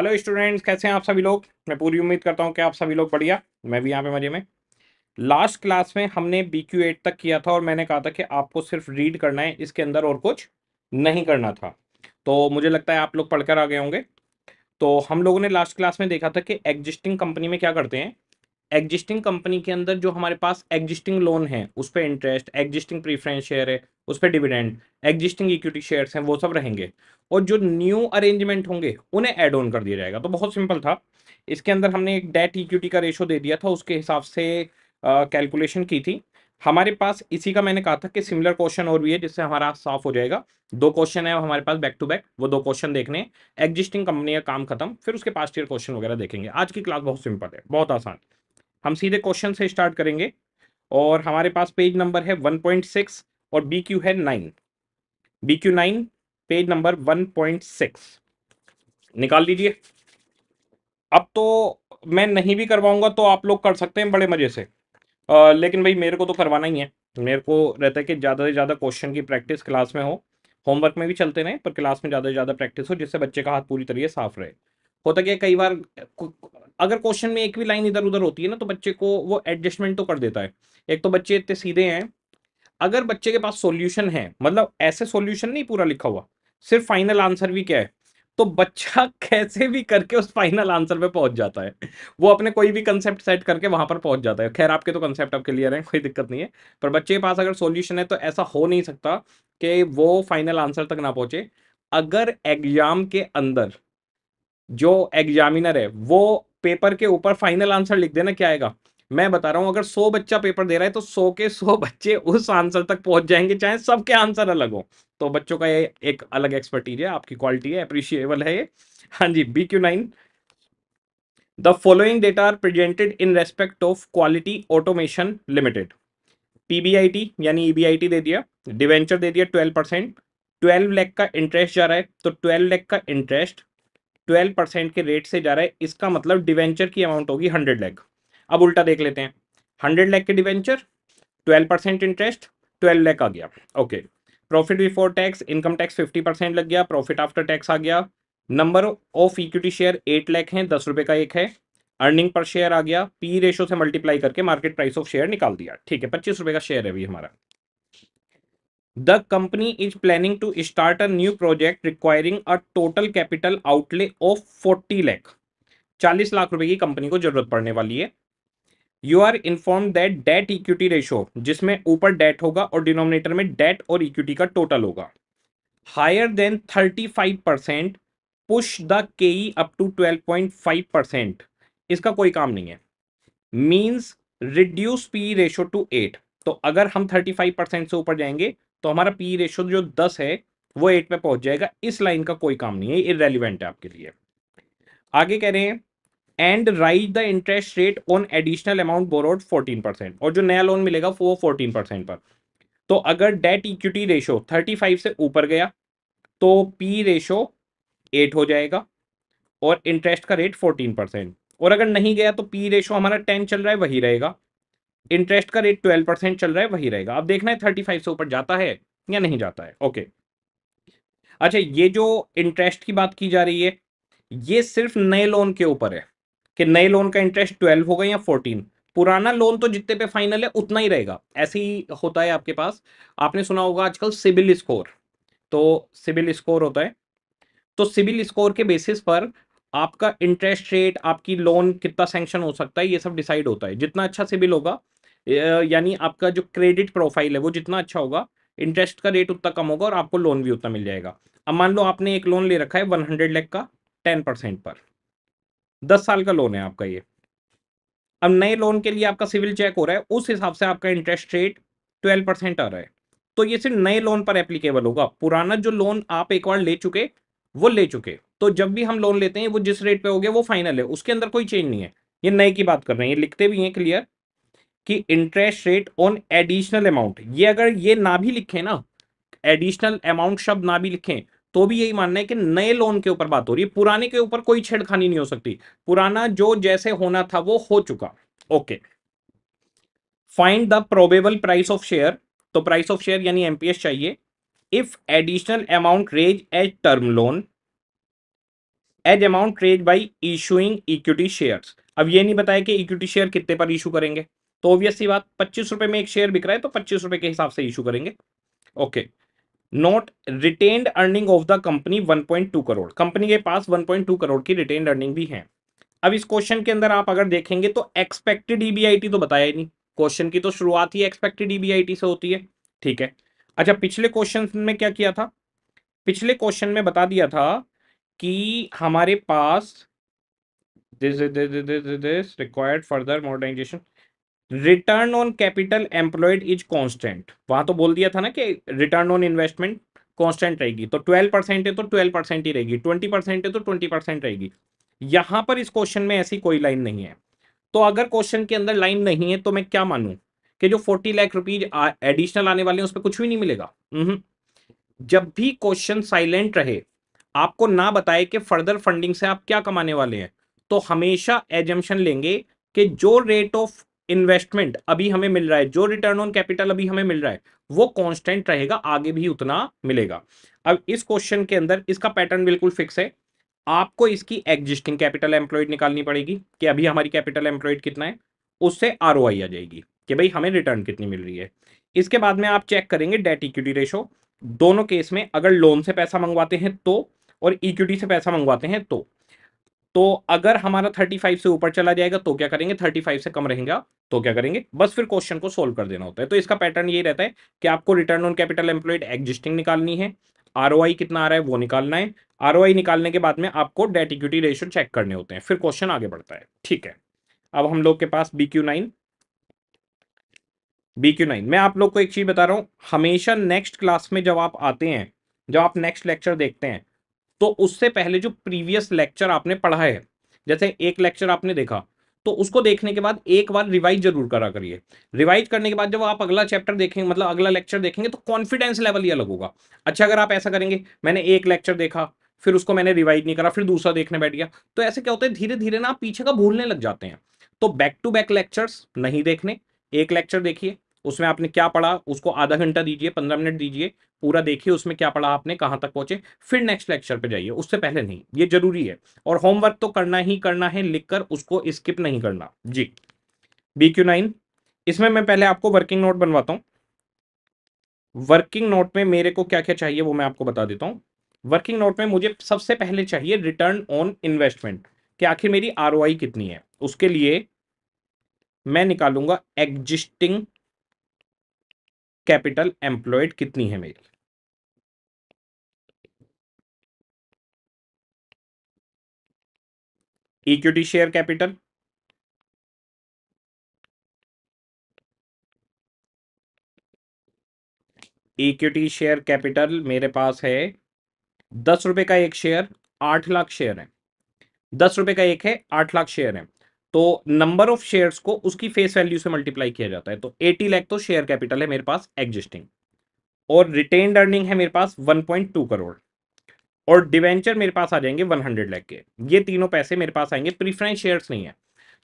Hello students कैसे हैं आप सभी लोग मैं पूरी उम्मीद करता हूं कि आप सभी लोग बढ़िया मैं भी यहां पे मजे में लास्ट क्लास में हमने बी क्यू एट तक किया था और मैंने कहा था कि आपको सिर्फ रीड करना है इसके अंदर और कुछ नहीं करना था तो मुझे लगता है आप लोग पढ़कर आ गए होंगे तो हम लोगों ने लास्ट क्लास में देखा था कि एग्जिस्टिंग कंपनी में क्या करते हैं एग्जिस्टिंग कंपनी के अंदर जो हमारे पास एग्जिस्टिंग लोन है उस पर इंटरेस्ट एग्जिस्टिंग प्रीफरेंस शेयर है उस पर डिविडेंड एग्जिस्टिंग इक्विटी शेयर्स हैं वो सब रहेंगे और जो न्यू अरेंजमेंट होंगे उन्हें एड ऑन कर दिया जाएगा तो बहुत सिंपल था इसके अंदर हमने एक डेट इक्विटी का रेशो दे दिया था उसके हिसाब से कैलकुलेशन की थी हमारे पास इसी का मैंने कहा था कि सिमिलर क्वेश्चन और भी है जिससे हमारा साफ हो जाएगा दो क्वेश्चन है हमारे पास बैक टू बैक वो दो क्वेश्चन देखने एग्जिस्टिंग कंपनी का काम खत्म फिर उसके पास्ट ईयर क्वेश्चन वगैरह देखेंगे आज की क्लास बहुत सिंपल है बहुत आसान है हम सीधे क्वेश्चन से स्टार्ट करेंगे और हमारे पास पेज नंबर है 1.6 और बी क्यू है 9 B Q nine page number 1.6 निकाल लीजिए अब तो मैं नहीं भी करवाऊंगा तो आप लोग कर सकते हैं बड़े मज़े से आ, लेकिन भाई मेरे को तो करवाना ही है मेरे को रहता है कि ज़्यादा से ज़्यादा क्वेश्चन की प्रैक्टिस क्लास में हो होमवर्क में भी चलते रहें पर क्लास में ज़्यादा से ज़्यादा प्रैक्टिस हो जिससे बच्चे का हाथ पूरी तरीके साफ रहे होता क्या कई बार अगर क्वेश्चन में एक भी लाइन इधर उधर होती है ना तो बच्चे को वो एडजस्टमेंट तो कर देता है एक तो बच्चे इतने सीधे हैं अगर बच्चे के पास सॉल्यूशन है मतलब ऐसे सॉल्यूशन नहीं पूरा लिखा हुआ सिर्फ फाइनल आंसर भी क्या है तो बच्चा कैसे भी करके उस फाइनल आंसर पे पहुंच जाता है वो अपने कोई भी कंसेप्ट सेट करके वहां पर पहुंच जाता है खैर आपके तो कंसेप्ट आप क्लियर हैं कोई दिक्कत नहीं है पर बच्चे के पास अगर सॉल्यूशन है तो ऐसा हो नहीं सकता कि वो फाइनल आंसर तक ना पहुंचे अगर एग्जाम के अंदर जो एग्जामिनर है वो पेपर के ऊपर फाइनल आंसर लिख देना क्या आएगा मैं बता रहा हूं अगर सौ बच्चा पेपर दे रहा है तो सौ के सौ बच्चे उस आंसर तक पहुंच जाएंगे चाहे सबके आंसर अलग हो तो बच्चों का ये एक अलग एक्सपर्टीज है आपकी क्वालिटी है अप्रिशिएबल है ये हाँ जी B Q nine the following data are presented in respect of quality automation limited PBIT यानी ईबीआईटी e दे दिया डिवेंचर दे दिया ट्वेल्व परसेंट ट्वेल्व लैख का इंटरेस्ट जा रहा है तो ट्वेल्व लैख का इंटरेस्ट ट्वेल्व परसेंट के रेट से जा रहा है इसका मतलब डिवेंचर की अमाउंट होगी हंड्रेड लैख अब उल्टा देख लेते हैं हंड्रेड लैख के debenture twelve percent interest twelve lakh आ गया okay profit before tax income tax fifty percent लग गया प्रॉफिट आफ्टर टैक्स आ गया number of equity share eight lakh है दस रुपये का एक है अर्निंग पर शेयर आ गया पी रेशो से मल्टीप्लाई करके मार्केट प्राइस ऑफ शेयर निकाल दिया ठीक है पच्चीस रुपये का शेयर है अभी हमारा the company is planning to start a new project requiring a total capital outlay of forty lakh चालीस लाख रुपए की कंपनी को जरूरत पड़ने वाली है you are inform that debt equity ratio जिसमें ऊपर डेट होगा और डिनोमिनेटर में डेट और इक्विटी का टोटल होगा higher than thirty five percent push the के up to twelve point five percent इसका कोई काम नहीं है means reduce P ratio to eight तो अगर हम थर्टी फाइव परसेंट से ऊपर जाएंगे तो हमारा पी रेशो जो दस है वो एट पे पहुंच जाएगा इस लाइन का कोई काम नहीं है ये रेलिवेंट है आपके लिए आगे कह रहे हैं and raise the interest rate on additional amount borrowed fourteen percent और जो नया लोन मिलेगा वो फोर्टीन परसेंट पर तो अगर debt equity ratio thirty five से ऊपर गया तो पी रेशो एट हो जाएगा और इंटरेस्ट का रेट फोर्टीन परसेंट और अगर नहीं गया तो पी रेशो हमारा टेन चल रहा है वही रहेगा इंटरेस्ट का रेट ट्वेल्व परसेंट चल रहा है वही रहेगा अब देखना है थर्टी फाइव से ऊपर जाता है या नहीं जाता है ओके अच्छा ये जो इंटरेस्ट की बात की जा रही है ये सिर्फ नए लोन के ऊपर है कि नए लोन का इंटरेस्ट ट्वेल्व होगा या फोर्टीन पुराना लोन तो जितने पे फाइनल है उतना ही रहेगा ऐसे ही होता है आपके पास आपने सुना होगा आजकल सिबिल स्कोर तो सिबिल स्कोर होता है तो सिबिल स्कोर के बेसिस पर आपका इंटरेस्ट रेट आपकी लोन कितना सैंक्शन हो सकता है ये सब डिसाइड होता है जितना अच्छा सिबिल होगा यानी आपका जो क्रेडिट प्रोफाइल है वो जितना अच्छा होगा इंटरेस्ट का रेट उतना कम होगा और आपको लोन भी उतना मिल जाएगा अब मान लो आपने एक लोन ले रखा है वन हंड्रेड लैख का टेन परसेंट पर दस साल का लोन है आपका ये अब नए लोन के लिए आपका सिविल चेक हो रहा है उस हिसाब से आपका इंटरेस्ट रेट ट्वेल्व परसेंट आ रहा है तो ये सिर्फ नए लोन पर एप्लीकेबल होगा पुराना जो लोन आप एक बार ले चुके वो ले चुके तो जब भी हम लोन लेते हैं वो जिस रेट पे हो गया वो फाइनल है उसके अंदर कोई चेंज नहीं है ये नए की बात कर रहे हैं ये लिखते भी हैं क्लियर कि interest rate on additional amount ये अगर ये ना भी लिखें ना एडिशनल अमाउंट शब्द ना भी लिखें तो भी यही मानना है कि नए लोन के ऊपर बात हो रही है पुराने के ऊपर कोई छेड़खानी नहीं हो सकती पुराना जो जैसे होना था वो हो चुका okay find the probable price of share तो प्राइस ऑफ शेयर यानी एमपीएस चाहिए if additional amount raise as term loan as amount raise by issuing equity share अब ये नहीं बताया कि इक्विटी शेयर कितने पर इशू करेंगे तो ऑब्वियस सी बात पच्चीस रुपए में एक शेयर बिक रहा है तो पच्चीस रुपए के हिसाब से इशू करेंगे okay note retained earning of the company 1.2 crore company के पास 1.2 करोड़ की रिटेन्ड अर्निंग भी है अब इस क्वेश्चन के अंदर आप अगर देखेंगे तो एक्सपेक्टेड ईबीआईटी e तो बताया ही नहीं क्वेश्चन की तो शुरुआत ही एक्सपेक्टेड ईबीआईटी e से होती है ठीक है अच्छा पिछले क्वेश्चन में क्या किया था पिछले क्वेश्चन में बता दिया था कि हमारे पास this this required further modernization return on capital employed is constant वहां तो बोल दिया था ना कि रिटर्न ऑन इन्वेस्टमेंट कांस्टेंट रहेगी तो 12 परसेंट है तो 12 परसेंट ही रहेगी 20 परसेंट है तो 20 परसेंट रहेगी यहां पर इस क्वेश्चन में ऐसी कोई लाइन नहीं है तो अगर क्वेश्चन के अंदर लाइन नहीं है तो मैं क्या मानूं कि जो फोर्टी लाख रुपीज एडिशनल आने वाले हैं उस पर कुछ भी नहीं मिलेगा हम्म। जब भी क्वेश्चन साइलेंट रहे आपको ना बताए कि फर्दर फंडिंग से आप क्या कमाने वाले हैं तो हमेशा एजम्पन लेंगे कि जो रेट ऑफ इन्वेस्टमेंट अभी हमें मिल रहा है जो रिटर्न ऑन कैपिटल अभी हमें मिल रहा है वो कांस्टेंट रहेगा आगे भी उतना मिलेगा अब इस क्वेश्चन के अंदर इसका पैटर्न बिल्कुल फिक्स है आपको इसकी एग्जिस्टिंग कैपिटल एम्प्लॉयड निकालनी पड़ेगी कि अभी हमारी कैपिटल एम्प्लॉयड कितना है उससे आर आ जाएगी कि भाई हमें रिटर्न कितनी मिल रही है इसके बाद में आप चेक करेंगे डेट इक्विटी रेशो दोनों केस में अगर लोन से पैसा मंगवाते हैं तो और इक्विटी से पैसा मंगवाते हैं तो तो अगर हमारा 35 से ऊपर चला जाएगा तो क्या करेंगे 35 से कम रहेगा तो क्या करेंगे बस फिर क्वेश्चन को सोल्व कर देना होता है तो इसका पैटर्न यही रहता है कि आपको return on capital employed existing निकालनी है आर कितना आ रहा है वो निकालना है आर निकालने के बाद में आपको डेट इक्विटी रेशियो चेक करने होते हैं फिर क्वेश्चन आगे बढ़ता है ठीक है अब हम लोग के पास बी BQ9 नाइन नाइन मैं आप लोग को एक चीज़ बता रहा हूं हमेशा नेक्स्ट क्लास में जब आप आते हैं जब आप नेक्स्ट लेक्चर देखते हैं तो उससे पहले जो प्रीवियस लेक्चर आपने पढ़ा है जैसे एक लेक्चर आपने देखा तो उसको देखने के बाद एक बार रिवाइज जरूर करा करिए रिवाइज करने के बाद जब आप अगला चैप्टर देखेंगे मतलब अगला लेक्चर देखेंगे तो कॉन्फिडेंस लेवल ही अलग होगा अच्छा अगर आप ऐसा करेंगे मैंने एक लेक्चर देखा फिर उसको मैंने रिवाइज नहीं करा फिर दूसरा देखने बैठ गया तो ऐसे क्या होता है धीरे धीरे ना आप पीछे का भूलने लग जाते हैं तो बैक टू बैक लेक्चर्स नहीं देखने एक लेक्चर देखिए उसमें आपने क्या पढ़ा उसको आधा घंटा दीजिए पंद्रह मिनट दीजिए पूरा देखिए उसमें क्या पढ़ा आपने कहाँ तक पहुंचे फिर नेक्स्ट लेक्चर पे जाइए उससे पहले नहीं ये जरूरी है और होमवर्क तो करना ही करना है लिखकर उसको स्किप नहीं करना जी बी क्यू नाइन इसमें मैं पहले आपको वर्किंग नोट बनवाता हूँ वर्किंग नोट में मेरे को क्या क्या चाहिए वो मैं आपको बता देता हूँ वर्किंग नोट में मुझे सबसे पहले चाहिए रिटर्न ऑन इन्वेस्टमेंट कि आखिर मेरी आर कितनी है उसके लिए मैं निकालूंगा एग्जिस्टिंग कैपिटल एम्प्लॉयड कितनी है मेरी equity share capital equity share capital मेरे पास है दस रुपए का एक शेयर आठ लाख शेयर है दस रुपए का एक है आठ लाख शेयर है तो नंबर ऑफ शेयर्स को उसकी फेस वैल्यू से मल्टीप्लाई किया जाता है तो 80 लाख तो शेयर कैपिटल है मेरे पास एग्जिस्टिंग और रिटेन अर्निंग है मेरे पास 1.2 करोड़ और डिवेंचर मेरे पास आ जाएंगे 100 लाख के ये तीनों पैसे मेरे पास आएंगे प्रीफरेंस शेयर्स नहीं है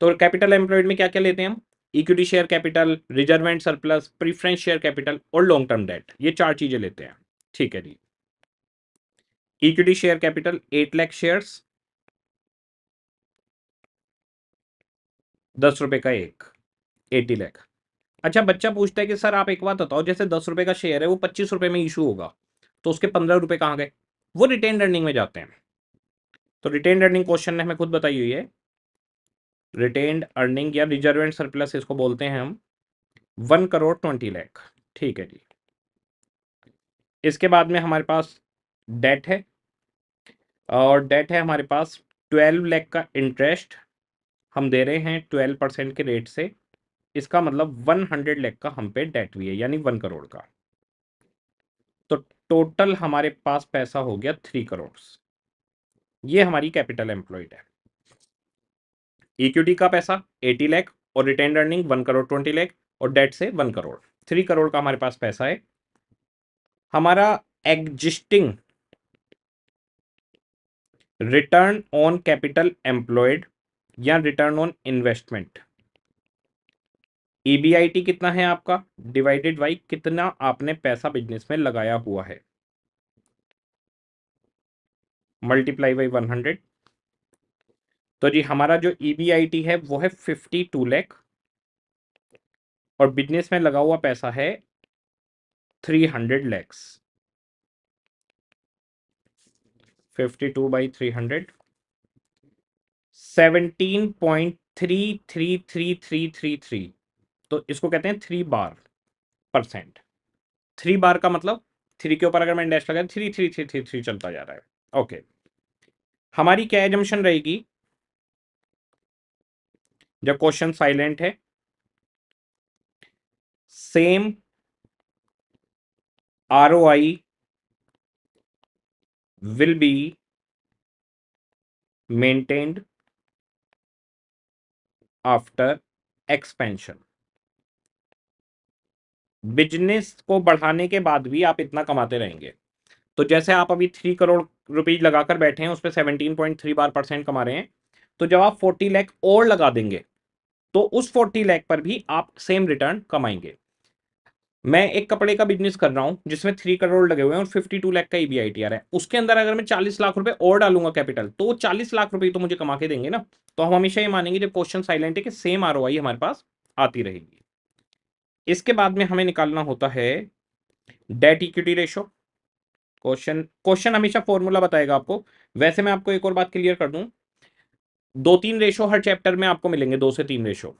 तो कैपिटल एम्प्लॉयड में क्या क्या लेते हैं हम equity share capital reserve and surplus preference share capital और लॉन्ग टर्म डेट ये चार चीजें लेते हैं ठीक है जी equity share capital eight lakh shares दस रुपए का एक एटी लैख अच्छा बच्चा पूछता है कि सर आप एक बात बताओ जैसे दस रुपए का शेयर है वो पच्चीस रुपए में इशू होगा तो उसके पंद्रह रुपए कहाँ गए वो रिटेन अर्निंग में जाते हैं तो रिटेन रनिंग क्वेश्चन ने हमें खुद बताई हुई है रिटेन्ड अर्निंग या रिजर्वेंट सरप्लस इसको बोलते हैं हम वन करोड़ ट्वेंटी लैख ठीक है जी इसके बाद में हमारे पास डेट है और डेट है हमारे पास ट्वेल्व लैख का इंटरेस्ट हम दे रहे हैं ट्वेल्व परसेंट के रेट से इसका मतलब वन हंड्रेड लैख का हम पे डेट भी है यानी वन करोड़ का तो टोटल हमारे पास पैसा हो गया थ्री करोड़ ये हमारी कैपिटल एम्प्लॉयड है इक्विटी का पैसा एटी लैख और return earning one crore twenty lakh और डेट से वन करोड़ थ्री करोड़ का हमारे पास पैसा है हमारा existing return on capital employed या रिटर्न ऑन इन्वेस्टमेंट ईबीआईटी कितना है आपका डिवाइडेड बाई कितना आपने पैसा बिजनेस में लगाया हुआ है मल्टीप्लाई बाई वन हंड्रेड तो जी हमारा जो ईबीआईटी e है वो है फिफ्टी टू लैख और बिजनेस में लगा हुआ पैसा है three hundred lakhs fifty two by three hundred seventeen point three three three three three three तो इसको कहते हैं three bar percent three bar का मतलब थ्री के ऊपर अगर मैंने डैश लगाया three three three three three चलता जा रहा है ओके हमारी क्या एजम्पन रहेगी जब क्वेश्चन साइलेंट है same R O I will be maintained after expansion business को बढ़ाने के बाद भी आप इतना कमाते रहेंगे तो जैसे आप अभी थ्री करोड़ रुपीज लगाकर बैठे हैं उस पर seventeen point three bar percent कमा रहे हैं तो जब आप फोर्टी लैख और लगा देंगे तो उस फोर्टी लैख पर भी आप सेम रिटर्न कमाएंगे मैं एक कपड़े का बिजनेस कर रहा हूँ जिसमें थ्री करोड़ लगे हुए हैं और फिफ्टी टू लाख का ई e है उसके अंदर अगर मैं चालीस लाख रुपए और डालूंगा कैपिटल तो चालीस लाख रुपए तो मुझे कमा के देंगे ना तो हम हमेशा ये मानेंगे जब क्वेश्चन साइलेंट है कि सेम आर हमारे पास आती रहेगी इसके बाद में हमें निकालना होता है debt equity ratio question question हमेशा फॉर्मूला बताएगा आपको वैसे मैं आपको एक और बात क्लियर कर दूं दो तीन रेशो हर चैप्टर में आपको मिलेंगे दो से तीन रेशो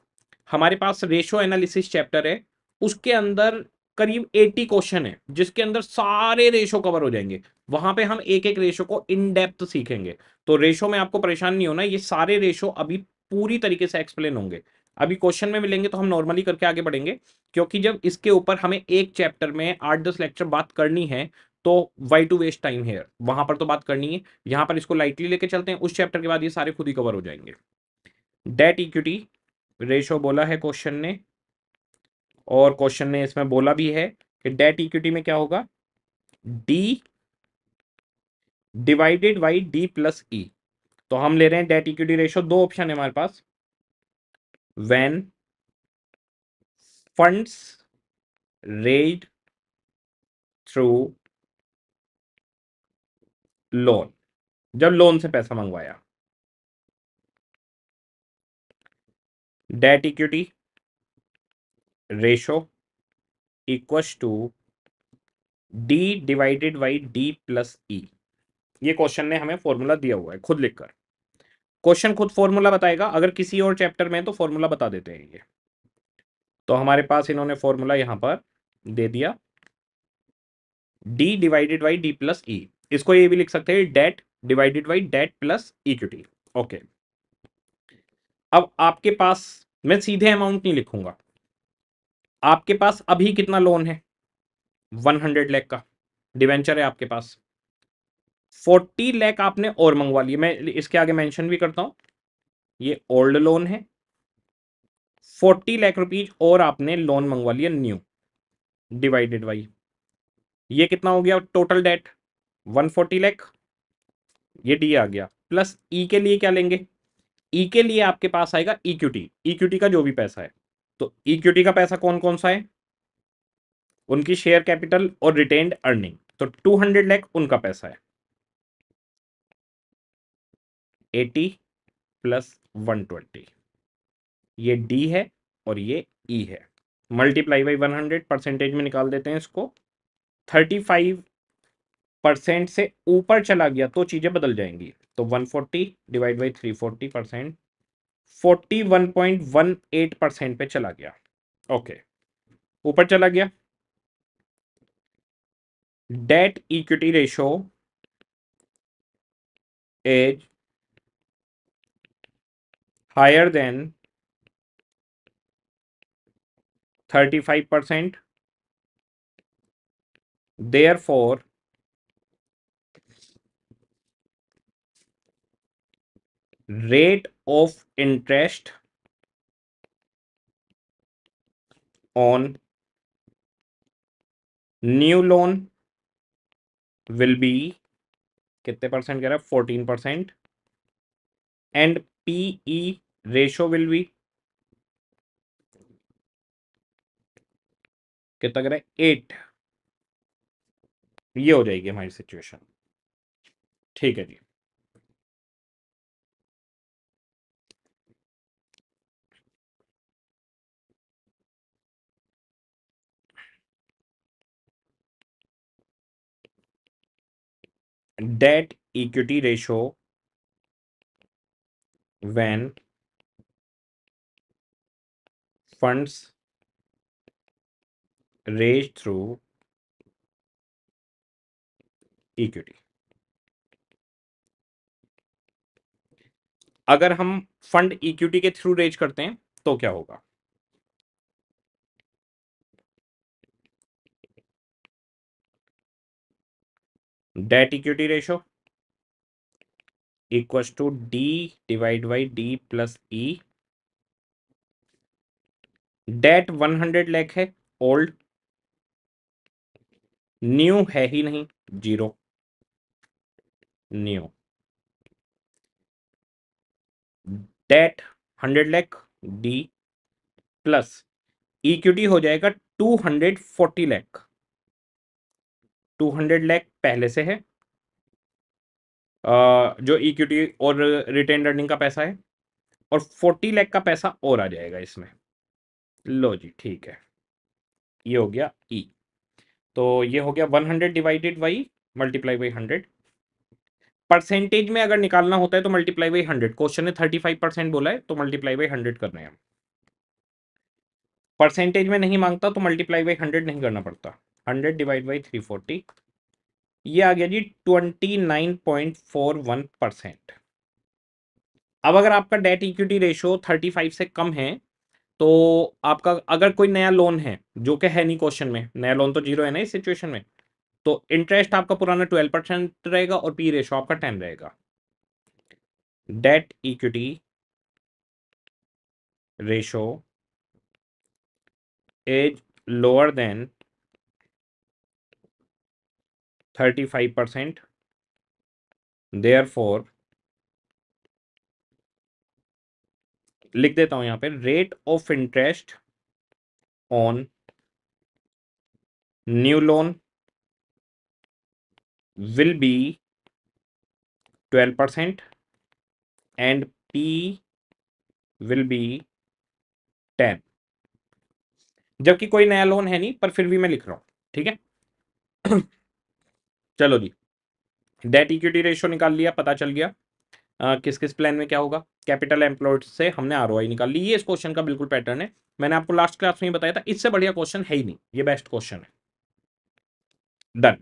हमारे पास रेशो एनालिसिस चैप्टर है उसके अंदर करीब 80 क्वेश्चन है जिसके अंदर सारे रेशो कवर हो जाएंगे वहां पे हम एक एक रेशो को इन डेप्थ सीखेंगे तो रेशो में आपको परेशान नहीं होना ये सारे रेशो अभी पूरी तरीके से एक्सप्लेन होंगे अभी क्वेश्चन में मिलेंगे तो हम नॉर्मली करके आगे बढ़ेंगे क्योंकि जब इसके ऊपर हमें एक चैप्टर में आठ दस लेक्चर बात करनी है तो वाई टू वेस्ट टाइम है वहां पर तो बात करनी है यहां पर इसको लाइटली लेके चलते हैं उस चैप्टर के बाद ये सारे खुद ही कवर हो जाएंगे डेट इक्विटी रेशो बोला है क्वेश्चन ने और क्वेश्चन ने इसमें बोला भी है कि डेट इक्विटी में क्या होगा D divided by D plus E तो हम ले रहे हैं डेट इक्विटी रेशियो दो ऑप्शन है हमारे पास when funds raised through loan जब लोन से पैसा मंगवाया debt equity ratio equal to D divided by D plus E ये क्वेश्चन ने हमें फॉर्मूला दिया हुआ है खुद लिखकर क्वेश्चन खुद फॉर्मूला बताएगा अगर किसी और चैप्टर में तो फॉर्मूला बता देते हैं ये तो हमारे पास इन्होंने फॉर्मूला यहां पर दे दिया d divided by d plus E e। इसको ये भी लिख सकते हैं debt divided by debt plus equity okay अब आपके पास मैं सीधे अमाउंट नहीं लिखूंगा आपके पास अभी कितना लोन है वन हंड्रेड लैख का डिवेंचर है आपके पास फोर्टी लैख आपने और मंगवा लिया मैं इसके आगे मेंशन भी करता हूं ये ओल्ड लोन है फोर्टी लैख रुपीज और आपने लोन मंगवा लिया न्यू डिवाइडेड बाई ये कितना हो गया total debt one forty lakh ये डी आ गया प्लस ई e के लिए क्या लेंगे ई e के लिए आपके पास आएगा इक्विटी इक्विटी का जो भी पैसा है तो इक्विटी का पैसा कौन कौन सा है उनकी शेयर कैपिटल और रिटेन्ड अर्निंग तो 200 लैख उनका पैसा है 80 प्लस 120 ये डी है और ये ई e है मल्टीप्लाई बाई 100 परसेंटेज में निकाल देते हैं इसको 35 परसेंट से ऊपर चला गया तो चीज़ें बदल जाएंगी तो 140 divide by forty percent 41.18 percent पे चला गया ओके ऊपर चला गया debt equity ratio as higher than 35 percent therefore rate of interest on new loan will be कितने परसेंट कह रहा है fourteen percent and P E ratio will be कितना कह रहा है एट ये हो जाएगी हमारी सिचुएशन ठीक है जी debt equity ratio when funds raised through equity अगर हम फंड इक्विटी के थ्रू रेज करते हैं तो क्या होगा debt equity ratio equal to D divide by D plus E debt one hundred lakh है ओल्ड न्यू है ही नहीं zero new debt hundred lakh D plus equity हो जाएगा two hundred forty lakh two hundred lakh पहले से है जो इक्विटी e और रिटेन अर्निंग का पैसा है और फोर्टी लैख का पैसा और आ जाएगा इसमें लो जी ठीक है ये हो गया ई e। तो ये हो गया one hundred divided by multiply by hundred percentage में अगर निकालना होता है तो मल्टीप्लाई बाई हंड्रेड क्वेश्चन ने थर्टी फाइव परसेंट बोला है तो मल्टीप्लाई बाई हंड्रेड करना है हम परसेंटेज में नहीं मांगता तो मल्टीप्लाई बाई हंड्रेड नहीं करना पड़ता hundred divide by three forty ये आ गया जी twenty nine point four one percent अब अगर आपका debt equity ratio thirty five से कम है तो आपका अगर कोई नया लोन है जो कि है नहीं क्वेश्चन में नया लोन तो जीरो है ना इस सिचुएशन में तो इंटरेस्ट आपका पुराना ट्वेल्व परसेंट रहेगा और पी रेशो आपका टेन रहेगा debt equity ratio is lower than 35 therefore लिख देता हूं यहां पे rate of interest on new loan be twelve 12% and P will be 10 जबकि कोई नया लोन है नहीं पर फिर भी मैं लिख रहा हूं ठीक है चलो जी डेट इक्विटी रेशियो निकाल लिया पता चल गया आ, किस किस प्लान में क्या होगा कैपिटल एम्प्लॉयड से हमने आर निकाल ली ये इस क्वेश्चन का बिल्कुल पैटर्न है मैंने आपको लास्ट क्लास में बताया था इससे बढ़िया क्वेश्चन है ही नहीं ये बेस्ट क्वेश्चन है डन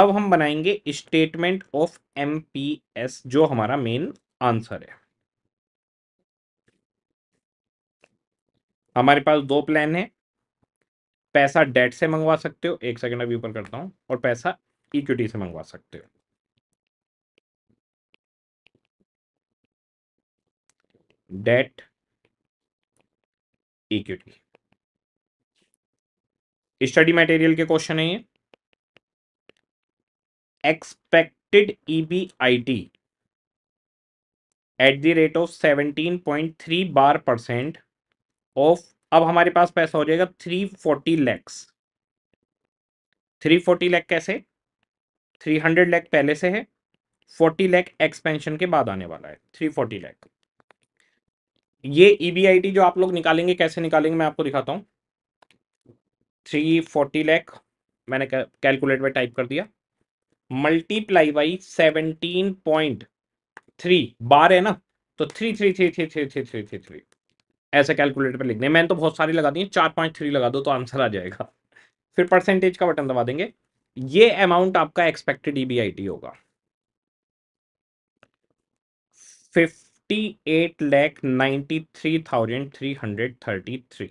अब हम बनाएंगे स्टेटमेंट ऑफ एम जो हमारा मेन आंसर है हमारे पास दो प्लान है पैसा डेट से मंगवा सकते हो एक सेकंड अभी ऊपर करता हूं और पैसा इक्विटी से मंगवा सकते हो डेट इक्विटी स्टडी मटेरियल के क्वेश्चन है ये expected EBIT at the rate of seventeen point three bar percent of अब हमारे पास पैसा हो जाएगा three forty lakhs three forty lakh कैसे थ्री हंड्रेड लैख पहले से है फोर्टी लैख एक्सपेंशन के बाद आने वाला है थ्री फोर्टी लैख ये ईबीआईटी e जो आप लोग निकालेंगे कैसे निकालेंगे मैं आपको दिखाता हूं थ्री फोर्टी लैख मैंने कैलकुलेट में टाइप कर दिया multiply by seventeen point three bar है ना तो three three three three three three three three three ऐसे कैलकुलेटर पर लिखने मैंने तो बहुत सारी लगा दी है चार पॉइंट थ्री लगा दो तो आंसर आ जाएगा फिर परसेंटेज का बटन दबा देंगे ये अमाउंट आपका एक्सपेक्टेड ईबीआईटी e होगा fifty eight lakh ninety three thousand three hundred thirty three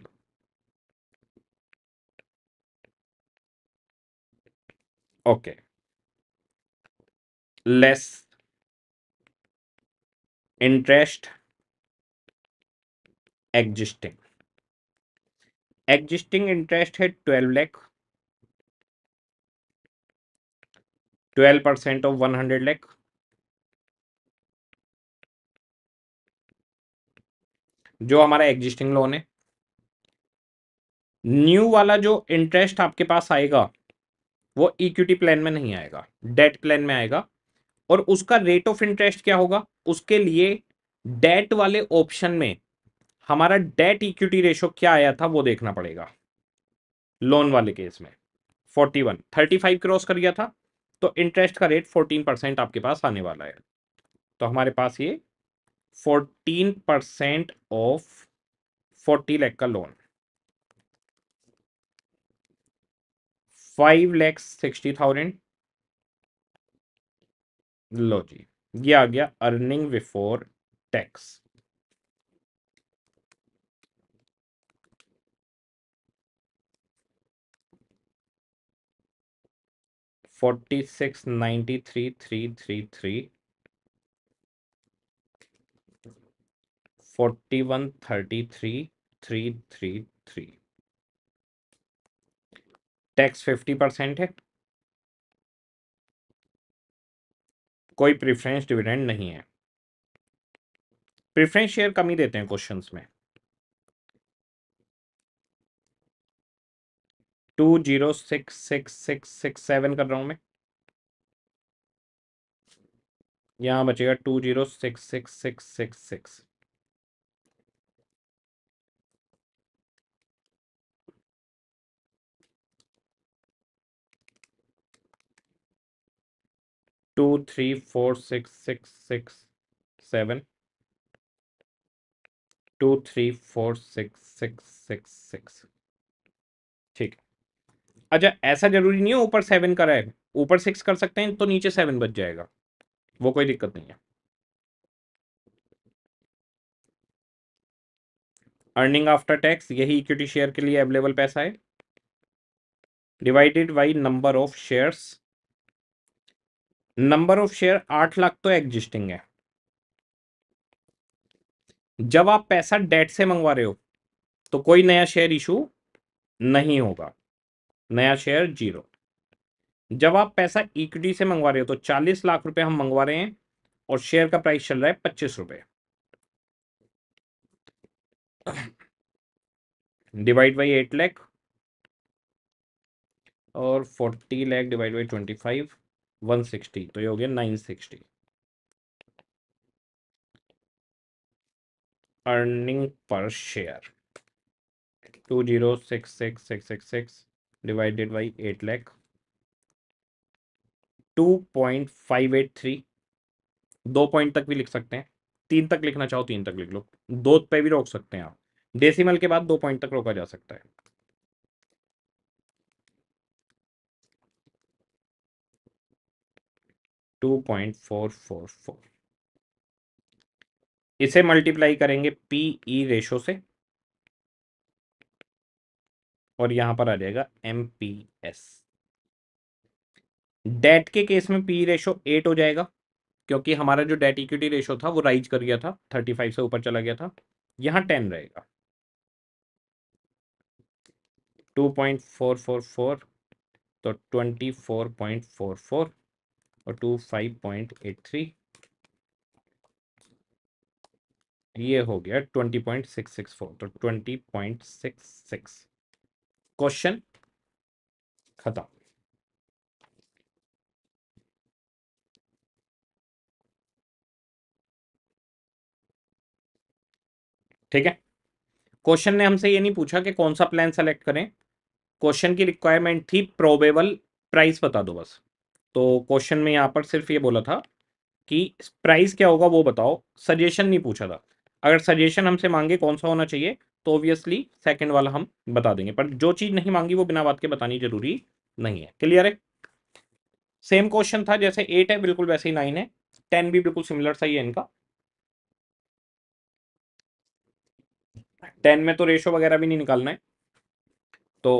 okay less interest existing existing interest है twelve lakh twelve percent of one hundred lakh जो हमारा एग्जिस्टिंग लोन है न्यू वाला जो इंटरेस्ट आपके पास आएगा वो इक्विटी प्लान में नहीं आएगा डेट प्लान में आएगा और उसका रेट ऑफ इंटरेस्ट क्या होगा उसके लिए डेट वाले ऑप्शन में हमारा डेट इक्विटी रेशो क्या आया था वो देखना पड़ेगा लोन वाले केस में 41 35 क्रॉस कर गया था तो इंटरेस्ट का रेट फोर्टीन परसेंट आपके पास आने वाला है तो हमारे पास ये fourteen percent of forty lakh का loan five lakh sixty thousand लो जी ये आ गया earning before tax forty six ninety three three three three forty one thirty three three three three tax fifty percent है कोई प्रिफ्रेंस डिविडेंड नहीं है प्रिफ्रेंस शेयर कम ही देते हैं क्वेश्चंस में two zero six six six six seven कर रहा हूँ मैं यहाँ बचेगा two zero six six six six six two three four six six six seven two three four six six six six अच्छा ऐसा जरूरी नहीं है ऊपर सेवन का रहेगा ऊपर सिक्स कर सकते हैं तो नीचे सेवन बच जाएगा वो कोई दिक्कत नहीं है अर्निंग आफ्टर टैक्स यही इक्विटी शेयर के लिए अवेलेबल पैसा है divided by number of shares number of share आठ लाख तो एग्जिस्टिंग है जब आप पैसा डेट से मंगवा रहे हो तो कोई नया शेयर इशू नहीं होगा नया शेयर जीरो जब आप पैसा इक्विटी से मंगवा रहे हो तो चालीस लाख रुपए हम मंगवा रहे हैं और शेयर का प्राइस चल रहा है पच्चीस रुपए डिवाइड बाई एट लैख और forty lakh divide by twenty five one sixty तो ये हो गया nine sixty earning per share two zero six six six six six divided by eight two point five eight three दो पॉइंट तक भी लिख सकते हैं तीन तक लिखना चाहो तीन तक लिख लो दो पे भी रोक सकते हैं आप डेसिमल के बाद दो पॉइंट तक रोका जा सकता है two point four four four इसे मल्टीप्लाई करेंगे पीई रेशो e से और यहां पर आ जाएगा एम पी एस डेट के केस में पी रेशो एट हो जाएगा क्योंकि हमारा जो डेट इक्विटी रेशो था वो राइज कर गया था थर्टी फाइव से ऊपर चला गया था यहां टेन रहेगा two point four four four तो twenty four point four four और two five point eight three ये हो गया twenty point six six four तो twenty point six six question खत्म ठीक है क्वेश्चन ने हमसे ये नहीं पूछा कि कौन सा प्लान सेलेक्ट करें क्वेश्चन की रिक्वायरमेंट थी प्रोबेबल प्राइस बता दो बस तो क्वेश्चन में यहाँ पर सिर्फ ये बोला था कि प्राइस क्या होगा वो बताओ सजेशन नहीं पूछा था अगर सजेशन हमसे मांगे कौन सा होना चाहिए तो ऑब्वियसली सेकंड वाला हम बता देंगे पर जो चीज नहीं मांगी वो बिना बात के बतानी जरूरी नहीं है क्लियर है सेम क्वेश्चन था जैसे एट है बिल्कुल वैसे ही नाइन है टेन भी बिल्कुल सिमिलर सा ही है इनका टेन में तो रेशो वगैरह भी नहीं निकालना है तो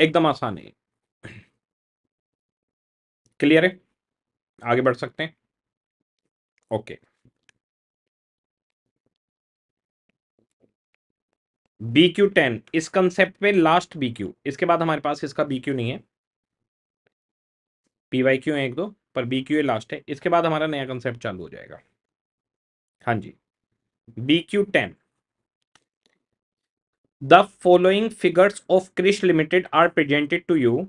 एकदम आसान है क्लियर है आगे बढ़ सकते हैं ओके बी क्यू टेन इस कंसेप्ट पे लास्ट BQ इसके बाद हमारे पास इसका BQ नहीं है PYQ वाई क्यू है एक दो पर BQ क्यू लास्ट है इसके बाद हमारा नया कंसेप्ट चालू हो जाएगा हाँ जी BQ10 Q ten the following figures of Krish limited are presented to you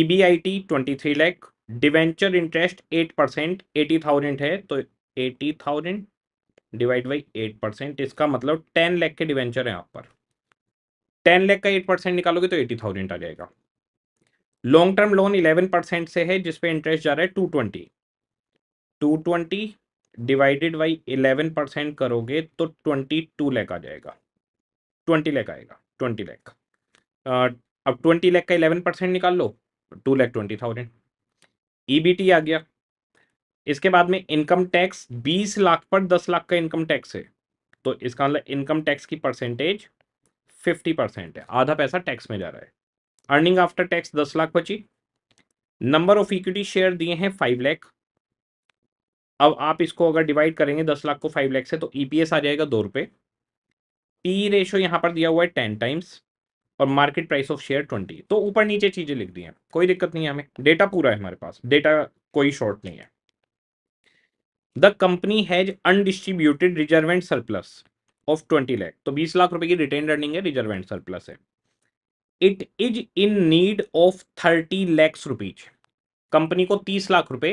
E B I T twenty three lakh debenture interest eight percent eighty thousand है तो eighty thousand divide by eight percent इसका मतलब ten lakh के debenture है यहाँ पर ten lakh का eight percent निकालोगे तो एटी थाउजेंड आ जाएगा long term loan eleven percent से है जिसपे इंटरेस्ट जा रहा है two twenty two twenty divided by eleven percent करोगे तो ट्वेंटी टू लैख आ जाएगा ट्वेंटी लैख आएगा ट्वेंटी लैख अब ट्वेंटी लैख का इलेवन परसेंट निकाल लो टू लैख ट्वेंटी थाउजेंड ई आ गया इसके बाद में इनकम टैक्स 20 लाख पर 10 लाख का इनकम टैक्स है तो इसका मतलब इनकम टैक्स की परसेंटेज 50 परसेंट है आधा पैसा टैक्स में जा रहा है अर्निंग आफ्टर टैक्स 10 लाख बची नंबर ऑफ इक्विटी शेयर दिए हैं 5 लाख अब आप इसको अगर डिवाइड करेंगे 10 लाख को 5 लाख से तो ईपीएस e आ जाएगा दो रुपये पी रेशो यहाँ पर दिया हुआ है टेन टाइम्स और market price of share twenty तो ऊपर नीचे चीज़ें लिख दी हैं कोई दिक्कत नहीं है हमें डेटा पूरा है हमारे पास डेटा कोई शॉर्ट नहीं है the company has undistributed reserve and surplus of twenty lakh तो बीस लाख रुपए की रिटेन अर्निंग है रिजर्व एंड सरप्लस है it is in need of thirty lakhs rupees company को तीस लाख रुपए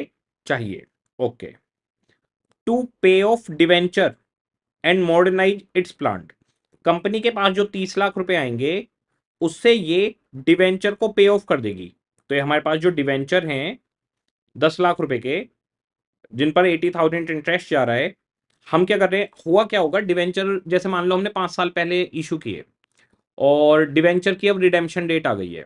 चाहिए okay to pay off debenture and modernise its plant company के पास जो तीस लाख रुपए आएंगे उससे ये डिवेंचर को पे ऑफ कर देगी तो ये हमारे पास जो डिवेंचर हैं दस लाख रुपए के जिन पर एटी थाउजेंड इंटरेस्ट जा रहा है हम क्या कर रहे हैं हुआ क्या होगा डिवेंचर जैसे मान लो हमने पाँच साल पहले इशू किए और डिवेंचर की अब रिडेम्पशन डेट आ गई है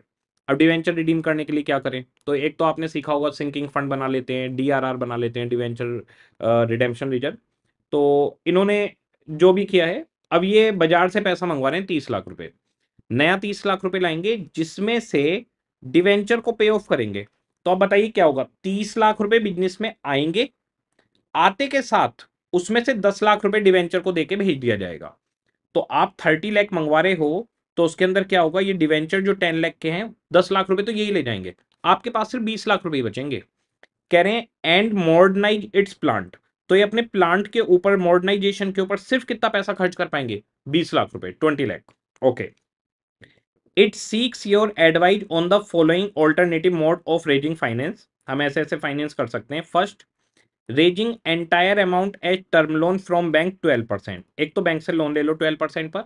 अब डिवेंचर रिडीम करने के लिए क्या करें तो एक तो आपने सीखा होगा सिंकिंग फंड बना लेते हैं डीआरआर बना लेते हैं डिवेंचर रिडेम्पशन रिजर्व तो इन्होंने जो भी किया है अब ये बाजार से पैसा मंगवा रहे हैं तीस लाख रुपए नया तीस लाख रुपए लाएंगे जिसमें से डिवेंचर को पे ऑफ करेंगे तो अब बताइए क्या होगा तीस लाख रुपए बिजनेस में आएंगे आते के साथ उसमें से दस लाख रुपए डिवेंचर को देके भेज दिया जाएगा तो आप थर्टी लाख मंगवा रहे हो तो उसके अंदर क्या होगा ये डिवेंचर जो टेन लाख के हैं दस लाख रुपए तो यही ले जाएंगे आपके पास सिर्फ बीस लाख रुपए बचेंगे कह रहे हैं एंड मॉडर्नाइज इट्स प्लांट तो ये अपने प्लांट के ऊपर मॉडर्नाइजेशन के ऊपर सिर्फ कितना पैसा खर्च कर पाएंगे बीस लाख रुपए twenty lakh okay okay. It seeks your advice on the following alternative mode of raising finance हम ऐसे ऐसे फाइनेंस कर सकते हैं first raising entire amount as term loan from bank twelve percent एक तो बैंक से लोन ले लो ट्वेल्व परसेंट पर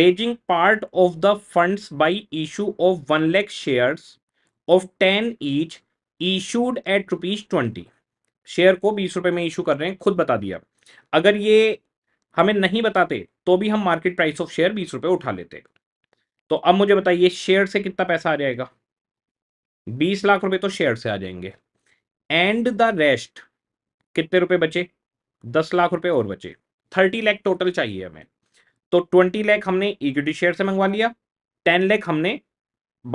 raising part of the funds by issue of one lakh share of ten each issued at rupees twenty share को बीस रुपए में इशू कर रहे हैं खुद बता दिया अगर ये हमें नहीं बताते तो भी हम मार्केट प्राइस ऑफ शेयर बीस रुपए उठा लेते तो अब मुझे बताइए शेयर से कितना पैसा आ जाएगा बीस लाख रुपए तो शेयर से आ जाएंगे एंड द रेस्ट कितने रुपए बचे दस लाख रुपए और बचे थर्टी लैख टोटल चाहिए हमें तो ट्वेंटी लैख हमने इक्विटी शेयर से मंगवा लिया टेन लैख हमने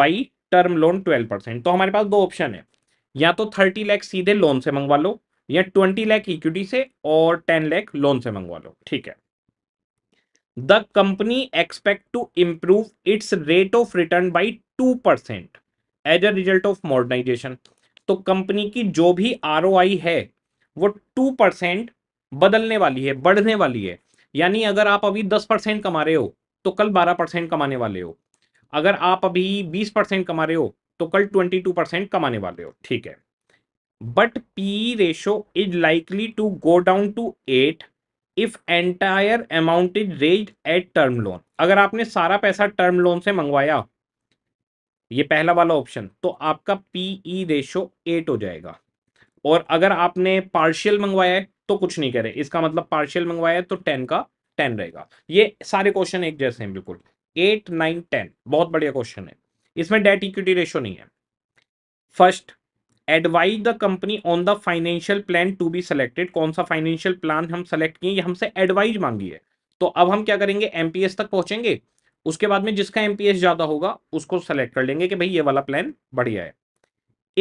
by term loan twelve percent तो हमारे पास दो ऑप्शन है या तो थर्टी लैख सीधे लोन से मंगवा लो या ट्वेंटी लैख इक्विटी से और टेन लैख लोन से मंगवा लो ठीक है company expect to improve its rate of return by two percent as a result of modernisation तो कंपनी की जो भी आर है वो टू परसेंट बदलने वाली है बढ़ने वाली है यानी अगर आप अभी दस परसेंट कमा रहे हो तो कल बारह परसेंट कमाने वाले हो अगर आप अभी बीस परसेंट कमा रहे हो तो कल ट्वेंटी टू परसेंट कमाने वाले हो ठीक है but P ratio is likely to go down to eight if entire amount is raise at term loan अगर आपने सारा पैसा टर्म लोन से मंगवाया ये पहला वाला ऑप्शन तो आपका पीई रेशो एट हो जाएगा और अगर आपने पार्शियल मंगवाया है तो कुछ नहीं करे इसका मतलब पार्शियल मंगवाया है तो टेन का टेन रहेगा ये सारे क्वेश्चन एक जैसे हैं बिल्कुल एट नाइन टेन बहुत बढ़िया क्वेश्चन है इसमें डेट इक्विटी रेशो नहीं है first advise the company on the financial plan to be selected कौन सा फाइनेंशियल प्लान हम सेलेक्ट किए ये हमसे एडवाइज मांगी है तो अब हम क्या करेंगे एमपीएस तक पहुंचेंगे उसके बाद में जिसका एमपीएस ज्यादा होगा उसको सेलेक्ट कर लेंगे कि भाई ये वाला प्लान बढ़िया है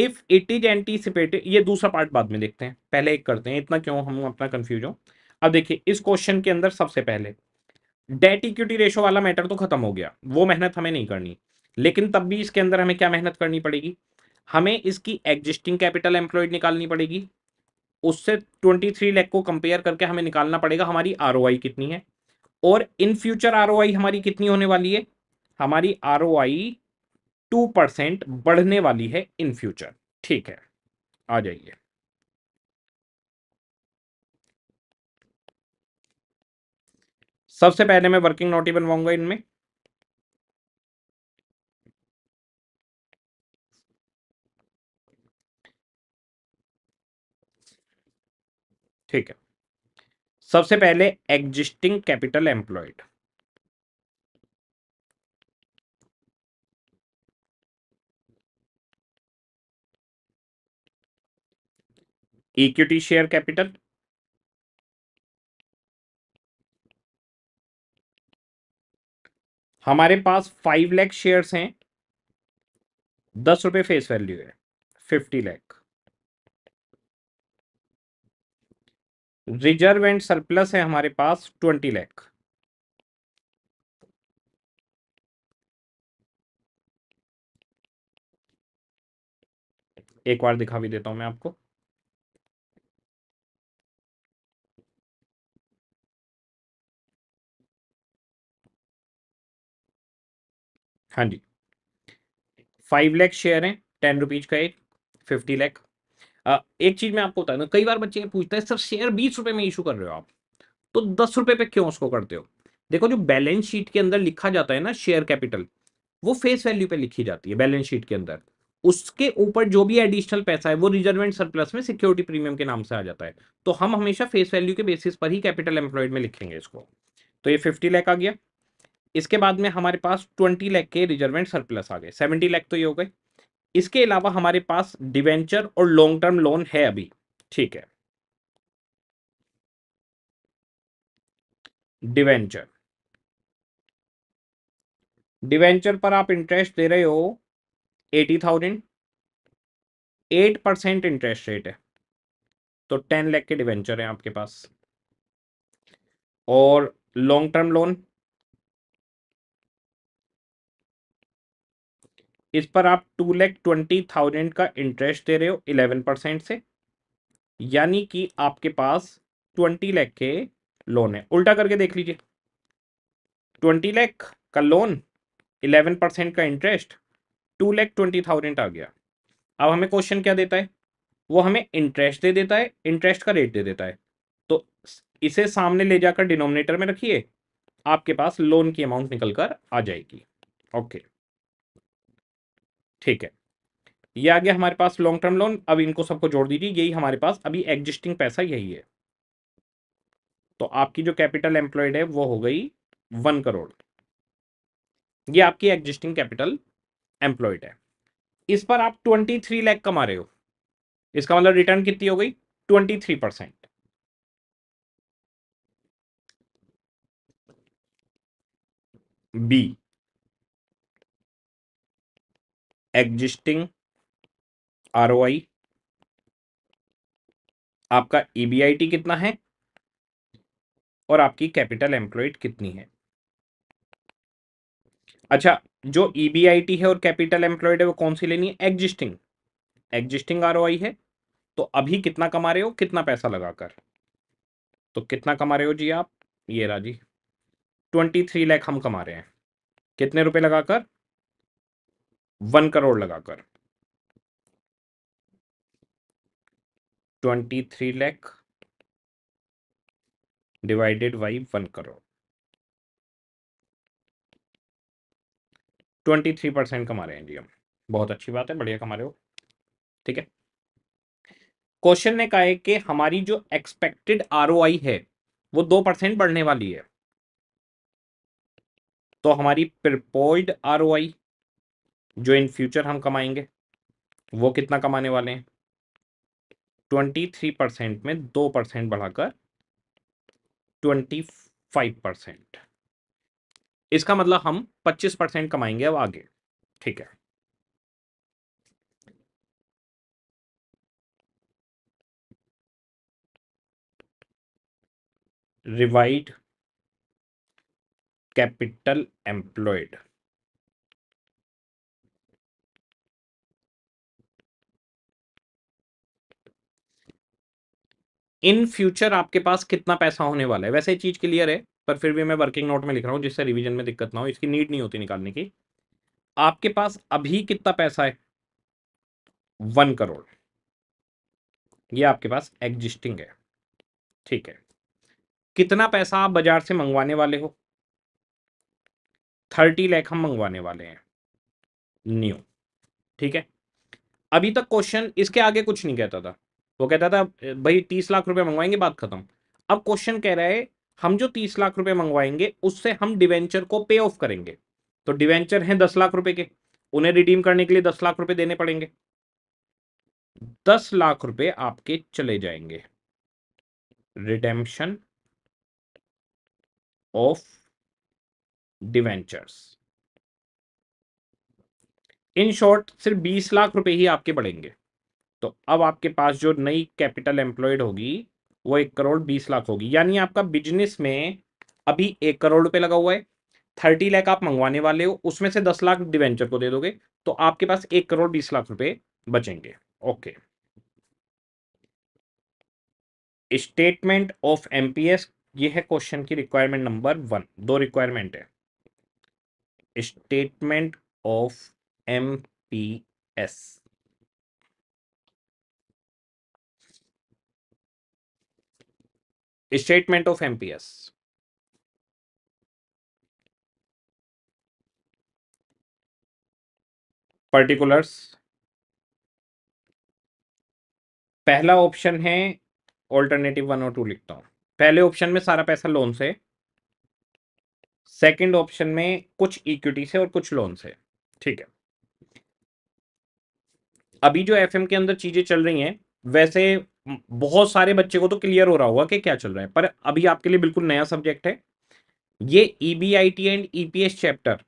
इफ इट इज एंटीसिपेटेड ये दूसरा पार्ट बाद में देखते हैं पहले एक करते हैं इतना क्यों हम अपना कंफ्यूज हो अब देखिए इस क्वेश्चन के अंदर सबसे पहले डेट इक्विटी रेशो वाला मैटर तो खत्म हो गया वो मेहनत हमें नहीं करनी लेकिन तब भी इसके अंदर हमें क्या मेहनत करनी पड़ेगी हमें इसकी एग्जिस्टिंग कैपिटल एम्प्लॉयड निकालनी पड़ेगी उससे ट्वेंटी थ्री लैख को कंपेयर करके हमें निकालना पड़ेगा हमारी आर कितनी है और इन फ्यूचर आर हमारी कितनी होने वाली है हमारी R O I two percent बढ़ने वाली है इन फ्यूचर ठीक है आ जाइए सबसे पहले मैं वर्किंग नोटी बनवाऊंगा इनमें ठीक है सबसे पहले existing capital employed equity share capital हमारे पास फाइव लैख शेयर्स हैं दस रुपए फेस वैल्यू है fifty lakh reserve and surplus है हमारे पास ट्वेंटी लैख एक बार दिखा भी देता हूं मैं आपको हाँ जी फाइव लैख शेयर हैं टेन रुपीज का एक फिफ्टी लैख एक चीज मैं आपको बताया कई बार बच्चे पूछता है सर शेयर बीस रुपए में इशू कर रहे हो आप तो दस रुपए पे क्यों उसको करते हो देखो जो बैलेंस शीट के अंदर लिखा जाता है ना शेयर कैपिटल वो फेस वैल्यू पे लिखी जाती है बैलेंस शीट के अंदर उसके ऊपर जो भी एडिशनल पैसा है वो रिजर्वेंट सरप्लस में सिक्योरिटी प्रीमियम के नाम से आ जाता है तो हम हमेशा फेस वैल्यू के बेसिस पर ही कैपिटल एम्प्लॉयड में लिखेंगे इसको तो ये फिफ्टी लैख आ गया इसके बाद में हमारे पास ट्वेंटी लैख के रिजर्वेंट सरप्लस आ गए सेवेंटी लैख तो ये हो गए इसके अलावा हमारे पास डिवेंचर और लॉन्ग टर्म लोन है अभी ठीक है डिवेंचर डिवेंचर पर आप इंटरेस्ट दे रहे हो eighty thousand eight percent interest rate है तो टेन लैख के डिवेंचर है आपके पास और लॉन्ग टर्म लोन इस पर आप टू लैख ट्वेंटी थाउजेंड का इंटरेस्ट दे रहे हो इलेवन परसेंट से यानी कि आपके पास ट्वेंटी लैख के लोन है उल्टा करके देख लीजिए ट्वेंटी लैख का लोन इलेवन परसेंट का interest two lakh twenty thousand आ गया अब हमें क्वेश्चन क्या देता है वो हमें इंटरेस्ट दे देता है इंटरेस्ट का रेट दे देता है तो इसे सामने ले जाकर डिनोमिनेटर में रखिए आपके पास लोन की अमाउंट निकल कर आ जाएगी ओके okay. ठीक है ये आ गया हमारे पास लॉन्ग टर्म लोन अब इनको सबको जोड़ दीजिए यही हमारे पास अभी एग्जिस्टिंग पैसा यही है तो आपकी जो कैपिटल एम्प्लॉयड है वो हो गई वन करोड़ ये आपकी एग्जिस्टिंग कैपिटल एम्प्लॉयड है इस पर आप ट्वेंटी थ्री लैख कमा रहे हो इसका मतलब रिटर्न कितनी हो गई twenty three percent B existing R आपका ईबीआईटी e कितना है और आपकी कैपिटल एम्प्लॉयड कितनी है अच्छा जो ईबीआईटी e है और कैपिटल एम्प्लॉयड है वो कौन सी लेनी है एग्जिस्टिंग एग्जिस्टिंग आर है तो अभी कितना कमा रहे हो कितना पैसा लगाकर तो कितना कमा रहे हो जी आप ये राजी ट्वेंटी थ्री लैख हम कमा रहे हैं कितने रुपए लगाकर वन करोड़ लगाकर twenty three lakh divided by one crore twenty three percent कमा रहे हैं जी हम बहुत अच्छी बात है बढ़िया कमा रहे हो ठीक है क्वेश्चन ने कहा है कि हमारी जो एक्सपेक्टेड आर है वो दो परसेंट बढ़ने वाली है तो हमारी प्रिपोर्ड आर ओ आई जो इन फ्यूचर हम कमाएंगे वो कितना कमाने वाले हैं ट्वेंटी थ्री परसेंट में दो परसेंट बढ़ाकर ट्वेंटी फाइव परसेंट इसका मतलब हम पच्चीस परसेंट कमाएंगे अब आगे ठीक है revised capital employed in future आपके पास कितना पैसा होने वाला है वैसे चीज़ क्लियर है पर फिर भी मैं वर्किंग नोट में लिख रहा हूँ जिससे रिविजन में दिक्कत ना हो इसकी नीड नहीं होती निकालने की आपके पास अभी कितना पैसा है वन करोड़ ये आपके पास एग्जिस्टिंग है ठीक है कितना पैसा आप बाजार से मंगवाने वाले हो थर्टी लैख हम मंगवाने वाले हैं न्यू ठीक है अभी तक क्वेश्चन इसके आगे कुछ नहीं कहता था वो कहता था भाई तीस लाख रुपए मंगवाएंगे बात खत्म अब क्वेश्चन कह रहा है हम जो तीस लाख रुपए मंगवाएंगे उससे हम डिवेंचर को पे ऑफ करेंगे तो डिवेंचर हैं दस लाख रुपए के उन्हें रिडीम करने के लिए दस लाख रुपए देने पड़ेंगे दस लाख रुपए आपके चले जाएंगे redemption of debentures in short सिर्फ बीस लाख रुपए ही आपके बढ़ेंगे तो अब आपके पास जो नई कैपिटल एम्प्लॉयड होगी वो एक करोड़ बीस लाख होगी यानी आपका बिजनेस में अभी एक करोड़ रुपए लगा हुआ है थर्टी लाख आप मंगवाने वाले हो उसमें से दस लाख डिवेंचर को दे दोगे तो आपके पास एक करोड़ बीस लाख रुपए बचेंगे ओके स्टेटमेंट ऑफ एमपीएस ये है क्वेश्चन की रिक्वायरमेंट नंबर वन दो रिक्वायरमेंट है statement of MPS statement of MPS particulars पहला ऑप्शन है ऑल्टरनेटिव वन और टू लिखता हूं पहले ऑप्शन में सारा पैसा लोन से सेकंड ऑप्शन में कुछ इक्विटी से और कुछ लोन से ठीक है अभी जो एफएम के अंदर चीजें चल रही हैं वैसे बहुत सारे बच्चे को तो क्लियर हो रहा होगा कि क्या चल रहा है पर अभी आपके लिए बिल्कुल नया सब्जेक्ट है ये ईबीआईटी एंड ईपीएस चैप्टर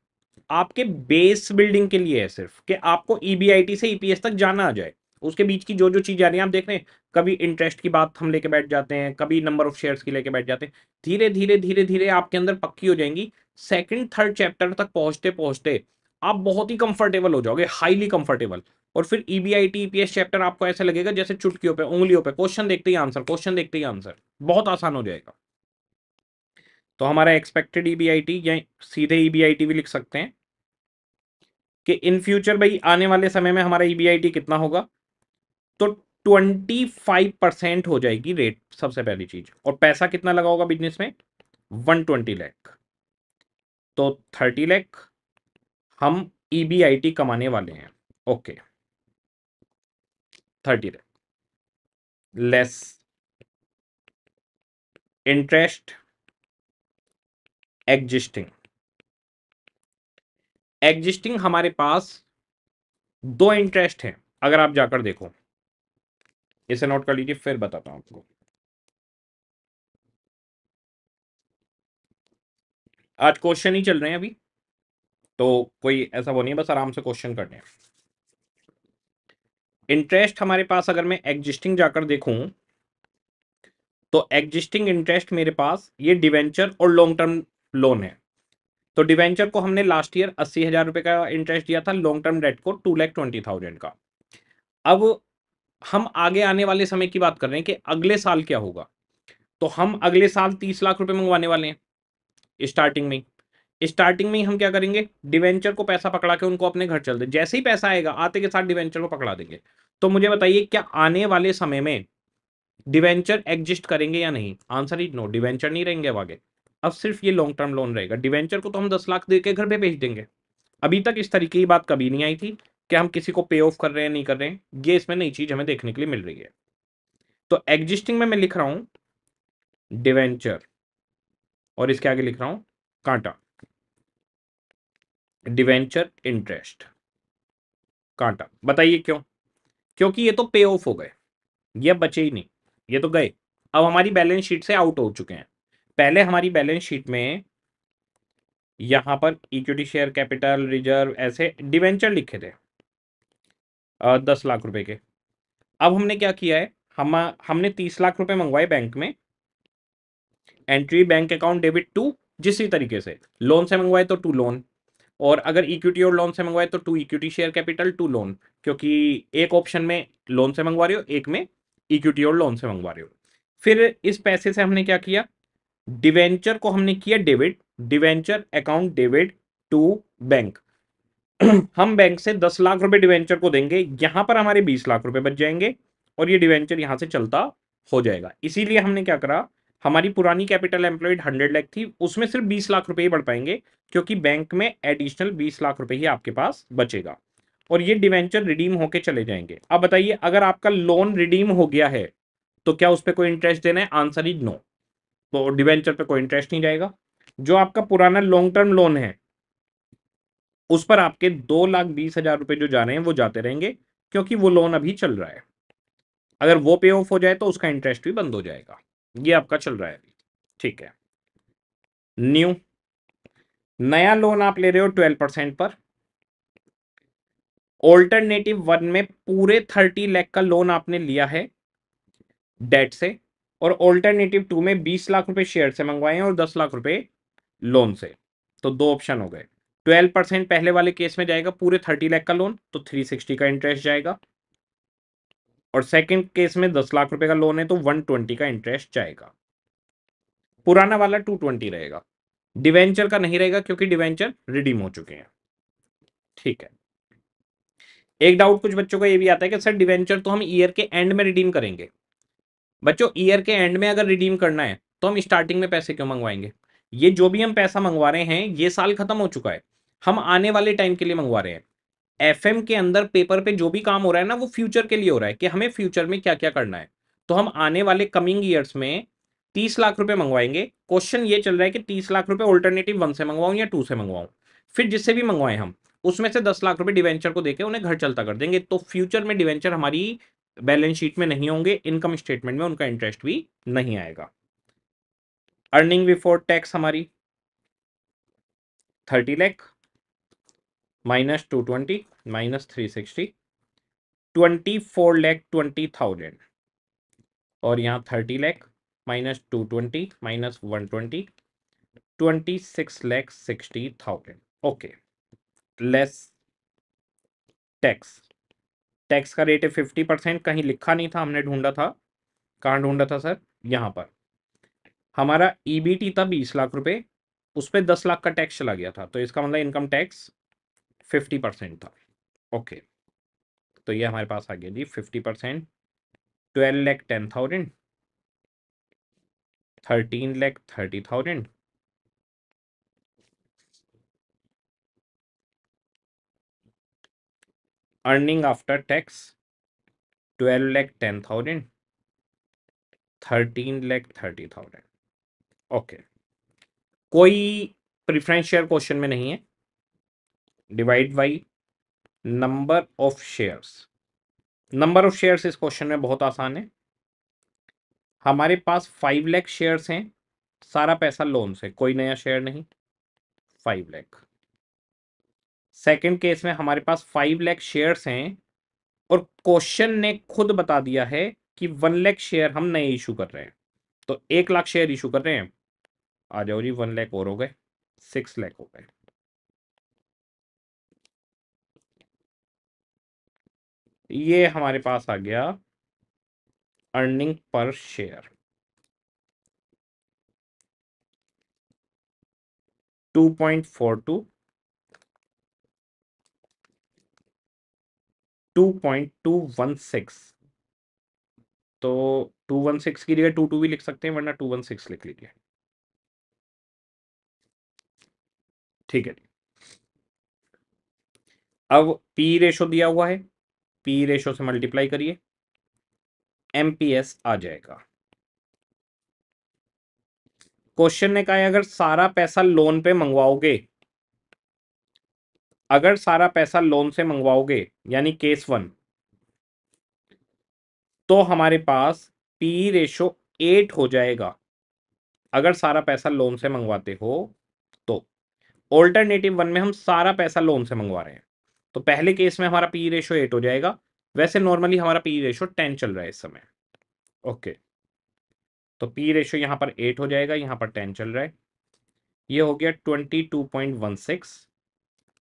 आपके बेस बिल्डिंग के लिए है सिर्फ कि आपको ईबीआईटी e से ईपीएस e तक जाना आ जाए उसके बीच की जो जो चीज़ आ रही है आप देख रहे हैं कभी इंटरेस्ट की बात हम लेके बैठ जाते हैं कभी नंबर ऑफ शेयर्स की लेके बैठ जाते हैं धीरे धीरे धीरे धीरे आपके अंदर पक्की हो जाएंगी सेकंड थर्ड चैप्टर तक पहुंचते पहुंचते आप बहुत ही कंफर्टेबल हो जाओगे हाईली कंफर्टेबल और फिर ईबीआईटी बी चैप्टर आपको ऐसे लगेगा जैसे चुटकियों पे उंगलियों पे क्वेश्चन देखते ही आंसर क्वेश्चन देखते ही आंसर बहुत आसान हो जाएगा तो हमारा एक्सपेक्टेड ईबीआईटी e या सीधे ईबीआईटी e भी लिख सकते हैं कि इन फ्यूचर भाई आने वाले समय में हमारा ई बी आई टी कितना होगा तो ट्वेंटी फाइव परसेंट हो जाएगी रेट सबसे पहली चीज और पैसा कितना लगा होगा बिजनेस में वन ट्वेंटी लैख तो थर्टी लैख हम ई बी आई टी कमाने वाले हैं okay okay. Thirty lakh less interest existing existing हमारे पास दो इंटरेस्ट हैं अगर आप जाकर देखो इसे नोट कर लीजिए फिर बताता हूं आपको आज क्वेश्चन ही चल रहे हैं अभी तो कोई ऐसा वो नहीं है बस आराम से क्वेश्चन करने हैं इंटरेस्ट हमारे पास अगर मैं एग्जिस्टिंग जाकर देखूं तो एग्जिस्टिंग इंटरेस्ट मेरे पास ये डिवेंचर और लॉन्ग टर्म लोन है तो डिवेंचर को हमने लास्ट ईयर अस्सी हज़ार रुपये का इंटरेस्ट दिया था लॉन्ग टर्म डेट को टू लैख ट्वेंटी थाउजेंड का अब हम आगे आने वाले समय की बात कर रहे हैं कि अगले साल क्या होगा तो हम अगले साल तीस लाख रुपए मंगवाने वाले हैं स्टार्टिंग में स्टार्टिंग में ही हम क्या करेंगे डिवेंचर को पैसा पकड़ा के उनको अपने घर चल दे जैसे ही पैसा आएगा आते के साथ डिवेंचर को पकड़ा देंगे तो मुझे बताइए क्या आने वाले समय में डिवेंचर एग्जिस्ट करेंगे या नहीं आंसर इज नो डिवेंचर नहीं रहेंगे अब आगे अब सिर्फ ये लॉन्ग टर्म लोन रहेगा डिवेंचर को तो हम दस लाख दे के घर पर भेज देंगे अभी तक इस तरीके की बात कभी नहीं आई थी कि हम किसी को पे ऑफ कर रहे हैं नहीं कर रहे हैं ये इसमें नई चीज हमें देखने के लिए मिल रही है तो एग्जिस्टिंग में मैं लिख रहा हूं डिवेंचर और इसके आगे लिख रहा हूं कांटा डिवेंचर इंटरेस्ट कांटा बताइए क्यों क्योंकि ये तो पे ऑफ हो गए ये बचे ही नहीं ये तो गए अब हमारी बैलेंस शीट से आउट हो चुके हैं पहले हमारी बैलेंस शीट में यहां पर इक्विटी शेयर कैपिटल रिजर्व ऐसे डिवेंचर लिखे थे दस लाख रुपए के अब हमने क्या किया है हम हमने तीस लाख रुपए मंगवाए बैंक में entry bank account debit to जिस तरीके से लोन से मंगवाए तो टू लोन और अगर इक्विटी और लोन से मंगवाए तो to equity share capital to loan क्योंकि एक ऑप्शन में लोन से मंगवा रहे हो एक में इक्विटी और लोन से मंगवा रहे हो फिर इस पैसे से हमने क्या किया डिवेंचर को हमने किया debit debenture account debit to bank हम बैंक से दस लाख रुपए डिवेंचर को देंगे यहां पर हमारे बीस लाख रुपए बच जाएंगे और ये डिवेंचर यहां से चलता हो जाएगा इसीलिए हमने क्या करा हमारी पुरानी कैपिटल एम्प्लॉयड हंड्रेड लैख थी उसमें सिर्फ बीस लाख रुपए ही बढ़ पाएंगे क्योंकि बैंक में एडिशनल बीस लाख रुपए ही आपके पास बचेगा और ये डिवेंचर रिडीम होके चले जाएंगे अब बताइए अगर आपका लोन रिडीम हो गया है तो क्या उस पर कोई इंटरेस्ट देना है आंसर इज नो तो डिवेंचर पर कोई इंटरेस्ट नहीं जाएगा जो आपका पुराना लॉन्ग टर्म लोन है उस पर आपके दो लाख बीस हजार रुपए जो जा रहे हैं वो जाते रहेंगे क्योंकि वो लोन अभी चल रहा है अगर वो पे ऑफ हो जाए तो उसका इंटरेस्ट भी बंद हो जाएगा ये आपका चल रहा है ठीक है न्यू नया लोन आप ले रहे हो ट्वेल्व परसेंट पर ऑल्टरनेटिव वन में पूरे थर्टी लाख का लोन आपने लिया है डेट से और ऑल्टरनेटिव टू में बीस लाख रुपए शेयर से मंगवाए हैं और दस लाख रुपए लोन से तो दो ऑप्शन हो गए ट्वेल्व परसेंट पहले वाले केस में जाएगा पूरे थर्टी लाख का लोन तो थ्री सिक्सटी का इंटरेस्ट जाएगा और सेकंड केस में दस लाख रुपए का लोन है तो वन ट्वेंटी का इंटरेस्ट जाएगा पुराना वाला टू ट्वेंटी रहेगा डिवेंचर का नहीं रहेगा क्योंकि डिवेंचर रिडीम हो चुके हैं ठीक है एक डाउट कुछ बच्चों का ये भी आता है कि सर डिवेंचर तो हम ईयर के एंड में रिडीम करेंगे बच्चों ईयर के एंड में अगर रिडीम करना है तो हम स्टार्टिंग में पैसे क्यों मंगवाएंगे ये जो भी हम पैसा मंगवा रहे हैं ये साल खत्म हो चुका है हम आने वाले टाइम के लिए मंगवा रहे हैं एफ के अंदर पेपर पे जो भी काम हो रहा है ना वो फ्यूचर के लिए हो रहा है कि हमें फ्यूचर में क्या क्या करना है तो हम आने वाले कमिंग ईयर्स में तीस लाख रुपए मंगवाएंगे क्वेश्चन ये चल रहा है कि तीस लाख रुपए ऑल्टरनेटिव वन से मंगवाऊं या टू से मंगवाऊं फिर जिससे भी मंगवाएं हम उसमें से दस लाख रुपए डिवेंचर को देके उन्हें घर चलता कर देंगे तो फ्यूचर में डिवेंचर हमारी बैलेंस शीट में नहीं होंगे इनकम स्टेटमेंट में उनका इंटरेस्ट भी नहीं आएगा अर्निंग बिफोर टैक्स हमारी thirty lakh two twenty minus three sixty twenty four lakh twenty thousand और यहाँ thirty lakh minus two twenty minus one twenty twenty six lakh sixty thousand okay less tax tax का rate है फिफ्टी परसेंट कहीं लिखा नहीं था हमने ढूंढा था कहाँ ढूंढा था सर यहाँ पर हमारा ईबीटी e था बीस लाख रुपए उस पर दस लाख का टैक्स चला गया था तो इसका मतलब इनकम टैक्स फिफ्टी परसेंट था ओके तो ये हमारे पास आ गया जी fifty percent twelve lakh ten thousand thirteen lakh thirty thousand earning after tax twelve lakh ten thousand thirteen lakh thirty thousand okay कोई प्रिफ्रेंस शेयर क्वेश्चन में नहीं है divide by number of shares number of shares इस क्वेश्चन में बहुत आसान है हमारे पास फाइव लैख शेयर्स हैं सारा पैसा लोन से कोई नया शेयर नहीं फाइव लैख सेकेंड केस में हमारे पास फाइव लैख शेयर्स हैं और क्वेश्चन ने खुद बता दिया है कि वन लैख शेयर हम नए इशू कर रहे हैं तो एक लाख शेयर इशू कर रहे हैं आ जाओ जी वन लैख और हो गए सिक्स लैख हो गए ये हमारे पास आ गया earning per share two point four two two point two one six तो टू वन सिक्स की जगह टू टू भी लिख सकते हैं वरना टू वन सिक्स लिख लीजिए ठीक है अब पी रेशो दिया हुआ है पी रेशो से मल्टीप्लाई करिए एम आ जाएगा क्वेश्चन ने कहा है अगर सारा पैसा लोन पे मंगवाओगे अगर सारा पैसा लोन से मंगवाओगे यानी केस वन तो हमारे पास पी रेशो एट हो जाएगा अगर सारा पैसा लोन से मंगवाते हो तो ऑल्टरनेटिव वन में हम सारा पैसा लोन से मंगवा रहे हैं तो पहले केस में हमारा पी रेशो एट हो जाएगा वैसे नॉर्मली हमारा पी रेशो टेन चल रहा है इस समय ओके तो पी रेशो यहां पर एट हो जाएगा यहां पर टेन चल रहा है ये हो गया twenty two point one six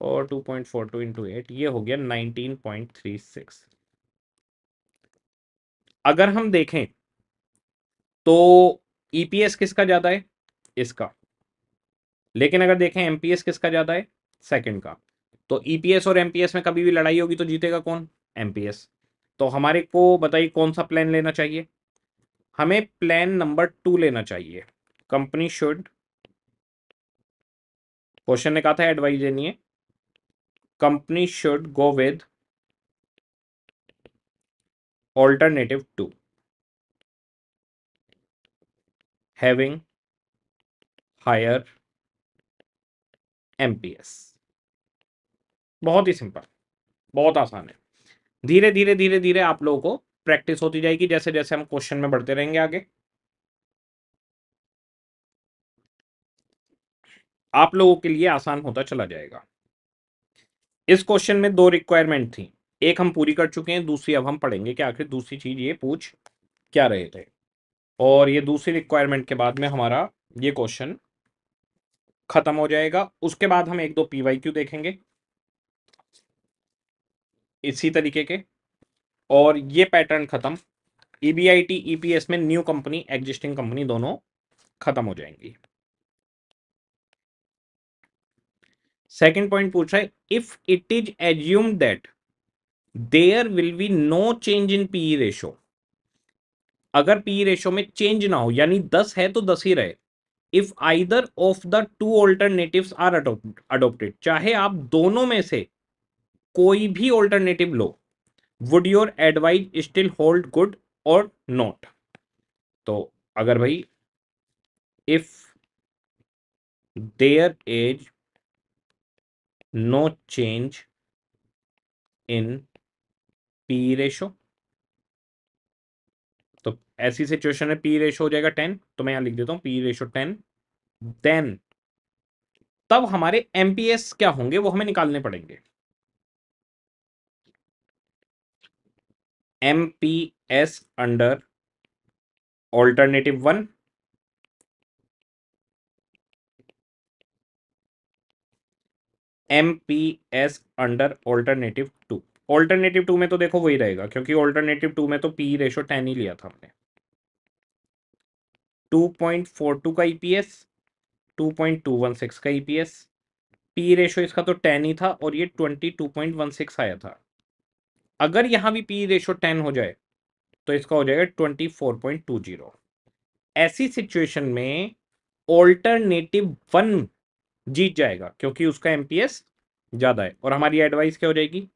और two point four two into eight ये हो गया नाइनटीन पॉइंट थ्री सिक्स अगर हम देखें तो ईपीएस e किसका ज़्यादा है इसका लेकिन अगर देखें एमपीएस किसका ज़्यादा है सेकंड का तो ईपीएस e और एमपीएस में कभी भी लड़ाई होगी तो जीतेगा कौन एमपीएस तो हमारे को बताइए कौन सा प्लान लेना चाहिए हमें प्लान नंबर टू लेना चाहिए कंपनी शुड क्वेश्चन ने कहा था एडवाइस देनी है company should go with alternative two having higher MPS बहुत ही सिंपल बहुत आसान है धीरे धीरे धीरे धीरे आप लोगों को प्रैक्टिस होती जाएगी जैसे जैसे हम क्वेश्चन में बढ़ते रहेंगे आगे आप लोगों के लिए आसान होता चला जाएगा इस क्वेश्चन में दो रिक्वायरमेंट थी एक हम पूरी कर चुके हैं दूसरी अब हम पढ़ेंगे कि आखिर दूसरी चीज ये पूछ क्या रहे थे और ये दूसरी रिक्वायरमेंट के बाद में हमारा ये क्वेश्चन खत्म हो जाएगा उसके बाद हम एक दो पी वाई क्यू देखेंगे इसी तरीके के और ये पैटर्न ख़त्म E B I T E P S में न्यू कंपनी एग्जिस्टिंग कंपनी दोनों ख़त्म हो जाएंगी सेकेंड पॉइंट पूछ रहा है if it is assume that there will be no change in PE ratio अगर पीई रेशो e में चेंज ना हो यानी दस है तो दस ही रहे if either of the two alternative are adopted चाहे आप दोनों में से कोई भी alternative low would your advise still hold good और नॉट तो अगर भाई if there is no change in P ratio तो ऐसी सिचुएशन में पी रेशो हो जाएगा टेन तो मैं यहां लिख देता हूं पी रेशो टेन देन तब हमारे एमपीएस क्या होंगे वो हमें निकालने पड़ेंगे M P S under alternative one M P S under alternative two alternative two में तो देखो वही रहेगा क्योंकि ऑल्टरनेटिव टू में तो पी रेशो टेन ही लिया था हमने टू पॉइंट फोर टू का EPS two point two one six का ईपीएस पी रेशो इसका तो टेन ही था और ये twenty two point one six आया था अगर यहाँ भी पी रेशो टेन हो जाए तो इसका हो जाएगा twenty four point two zero ऐसी सिचुएशन में ऑल्टरनेटिव वन जीत जाएगा क्योंकि उसका एमपीएस ज़्यादा है और हमारी एडवाइस क्या हो जाएगी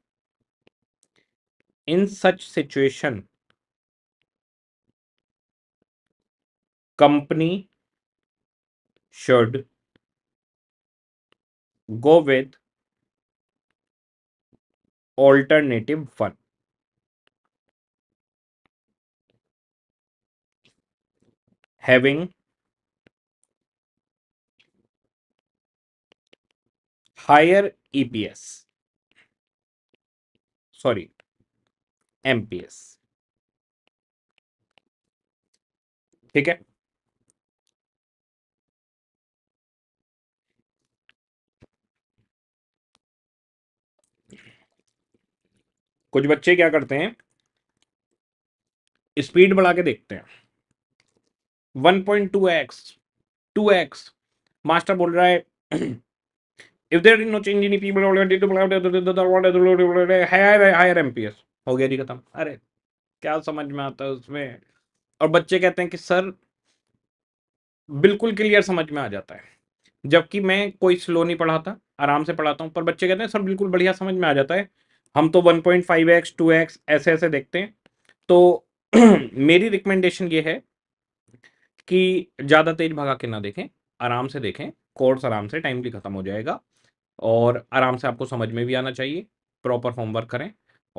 in such situation company should go with alternative 1. Having higher EPS, sorry, MPS. Okay. कुछ बच्चे क्या करते हैं स्पीड बढ़ा के देखते हैं 1.2x 2x मास्टर बोल रहा है if there is no change in people already to higher higher MPS हो गया जी खत्म अरे क्या समझ में आता है उसमें और बच्चे कहते हैं कि सर बिल्कुल क्लियर समझ में आ जाता है जबकि मैं कोई स्लो नहीं पढ़ाता आराम से पढ़ाता हूँ पर बच्चे कहते हैं सर बिल्कुल बढ़िया समझ में आ जाता है हम तो 1.5x 2x ऐसे ऐसे देखते हैं तो मेरी रिकमेंडेशन ये है कि ज़्यादा तेज भगा के ना देखें आराम से देखें कोर्स आराम से टाइमली ख़त्म हो जाएगा और आराम से आपको समझ में भी आना चाहिए प्रॉपर होमवर्क करें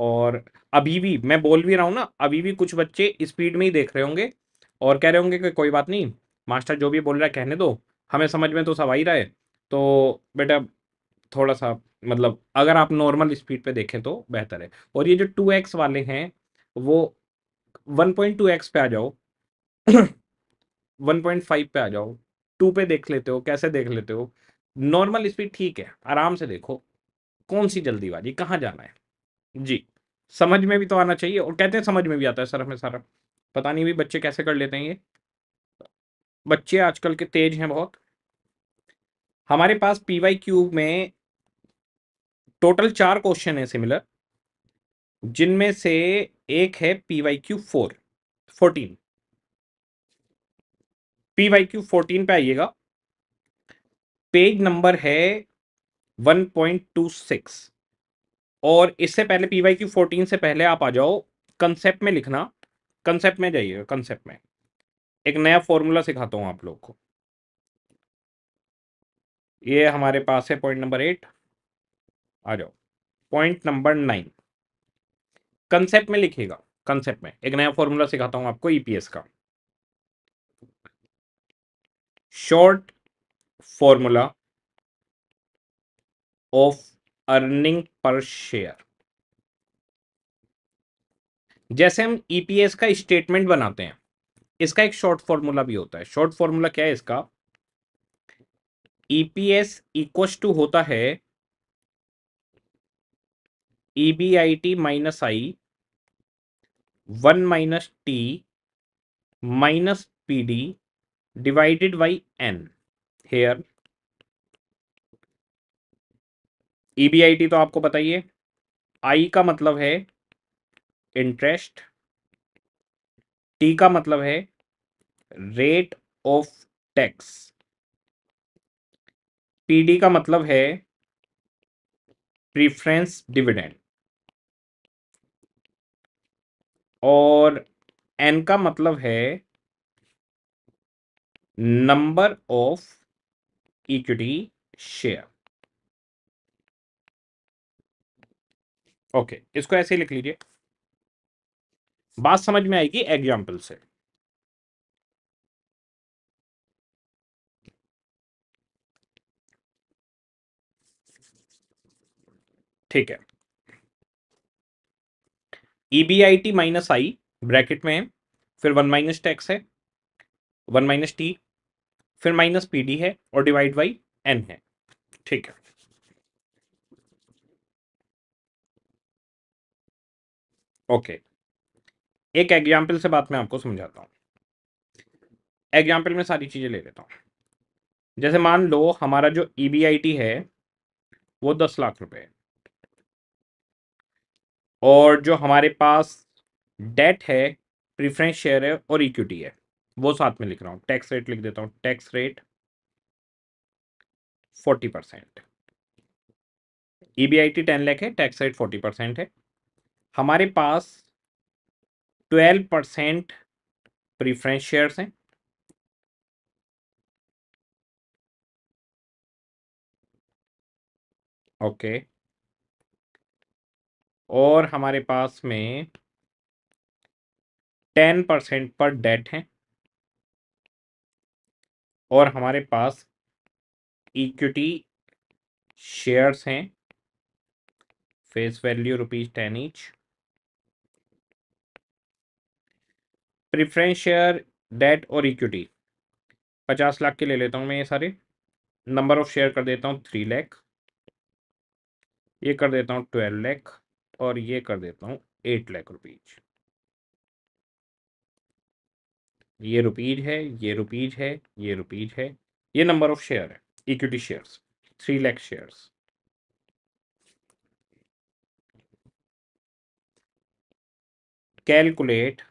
और अभी भी मैं बोल भी रहा हूँ ना अभी भी कुछ बच्चे स्पीड में ही देख रहे होंगे और कह रहे होंगे कि कोई बात नहीं मास्टर जो भी बोल रहा है कहने दो हमें समझ में तो सब आ ही रहा है तो बेटा थोड़ा सा मतलब अगर आप नॉर्मल स्पीड पे देखें तो बेहतर है और ये जो टू एक्स वाले हैं वो वन पॉइंट टू एक्स पे आ जाओ वन पॉइंट फाइव पे आ जाओ टू पे देख लेते हो कैसे देख लेते हो नॉर्मल स्पीड ठीक है आराम से देखो कौन सी जल्दी वाली कहाँ जाना है जी समझ में भी तो आना चाहिए और कहते हैं समझ में भी आता है सर हमें सारा पता नहीं भी बच्चे कैसे कर लेते हैं ये बच्चे आजकल के तेज हैं बहुत हमारे पास पी वाई क्यूब में टोटल चार क्वेश्चन है सिमिलर जिनमें से एक है P Y Q four fourteen P Y Q fourteen पे आइएगा पेज नंबर है वन पॉइंट टू सिक्स और इससे पहले पी वाई क्यू फोर्टीन से पहले आप आ जाओ कंसेप्ट में लिखना कंसेप्ट में जाइएगा कंसेप्ट में एक नया फॉर्मूला सिखाता हूँ आप लोग को ये हमारे पास है पॉइंट नंबर एट आ जाओ पॉइंट नंबर नाइन कंसेप्ट में लिखेगा कंसेप्ट में एक नया फॉर्मूला सिखाता हूं आपको ईपीएस e का short formula of earning per share जैसे हम ईपीएस e का स्टेटमेंट बनाते हैं इसका एक शॉर्ट फॉर्मूला भी होता है शॉर्ट फॉर्मूला क्या है इसका ईपीएस इक्व टू होता है E B I T minus I one minus T minus P D here E B I T तो आपको बताइए आई का मतलब है इंटरेस्ट टी का मतलब है रेट ऑफ टैक्स डी का मतलब है प्रीफ्रेंस डिविडेंड और एन का मतलब है number of equity share okay इसको ऐसे ही लिख लीजिए बात समझ में आएगी एग्जाम्पल से ठीक है E B I T minus I bracket में है फिर वन माइनस टैक्स है वन माइनस टी फिर माइनस पी डी है और डिवाइड बाई एन है ठीक है ओके एक एग्जाम्पल से बात मैं आपको समझाता हूं एग्जाम्पल में सारी चीज़ें ले लेता हूं जैसे मान लो हमारा जो ई e है वो दस लाख रुपए है और जो हमारे पास डेट है प्रिफ्रेंस शेयर है और इक्विटी है वो साथ में लिख रहा हूँ टैक्स रेट लिख देता हूँ tax rate forty percent E B I T ten lakh है टैक्स रेट फोर्टी परसेंट है हमारे पास ट्वेल्व परसेंट प्रिफ्रेंस शेयर्स हैं ओके okay. और हमारे पास में टेन परसेंट पर डेट है और हमारे पास इक्विटी शेयर्स हैं face value rupees ten each preference share debt और इक्विटी पचास लाख के ले लेता हूँ मैं ये सारे नंबर ऑफ शेयर कर देता हूँ थ्री लैख ये कर देता हूँ ट्वेल्व लैख और ये कर देता हूँ एट लाख रुपीज ये रुपीज है ये रुपीज है ये रुपीज है ये नंबर ऑफ शेयर है equity shares three lakh shares calculate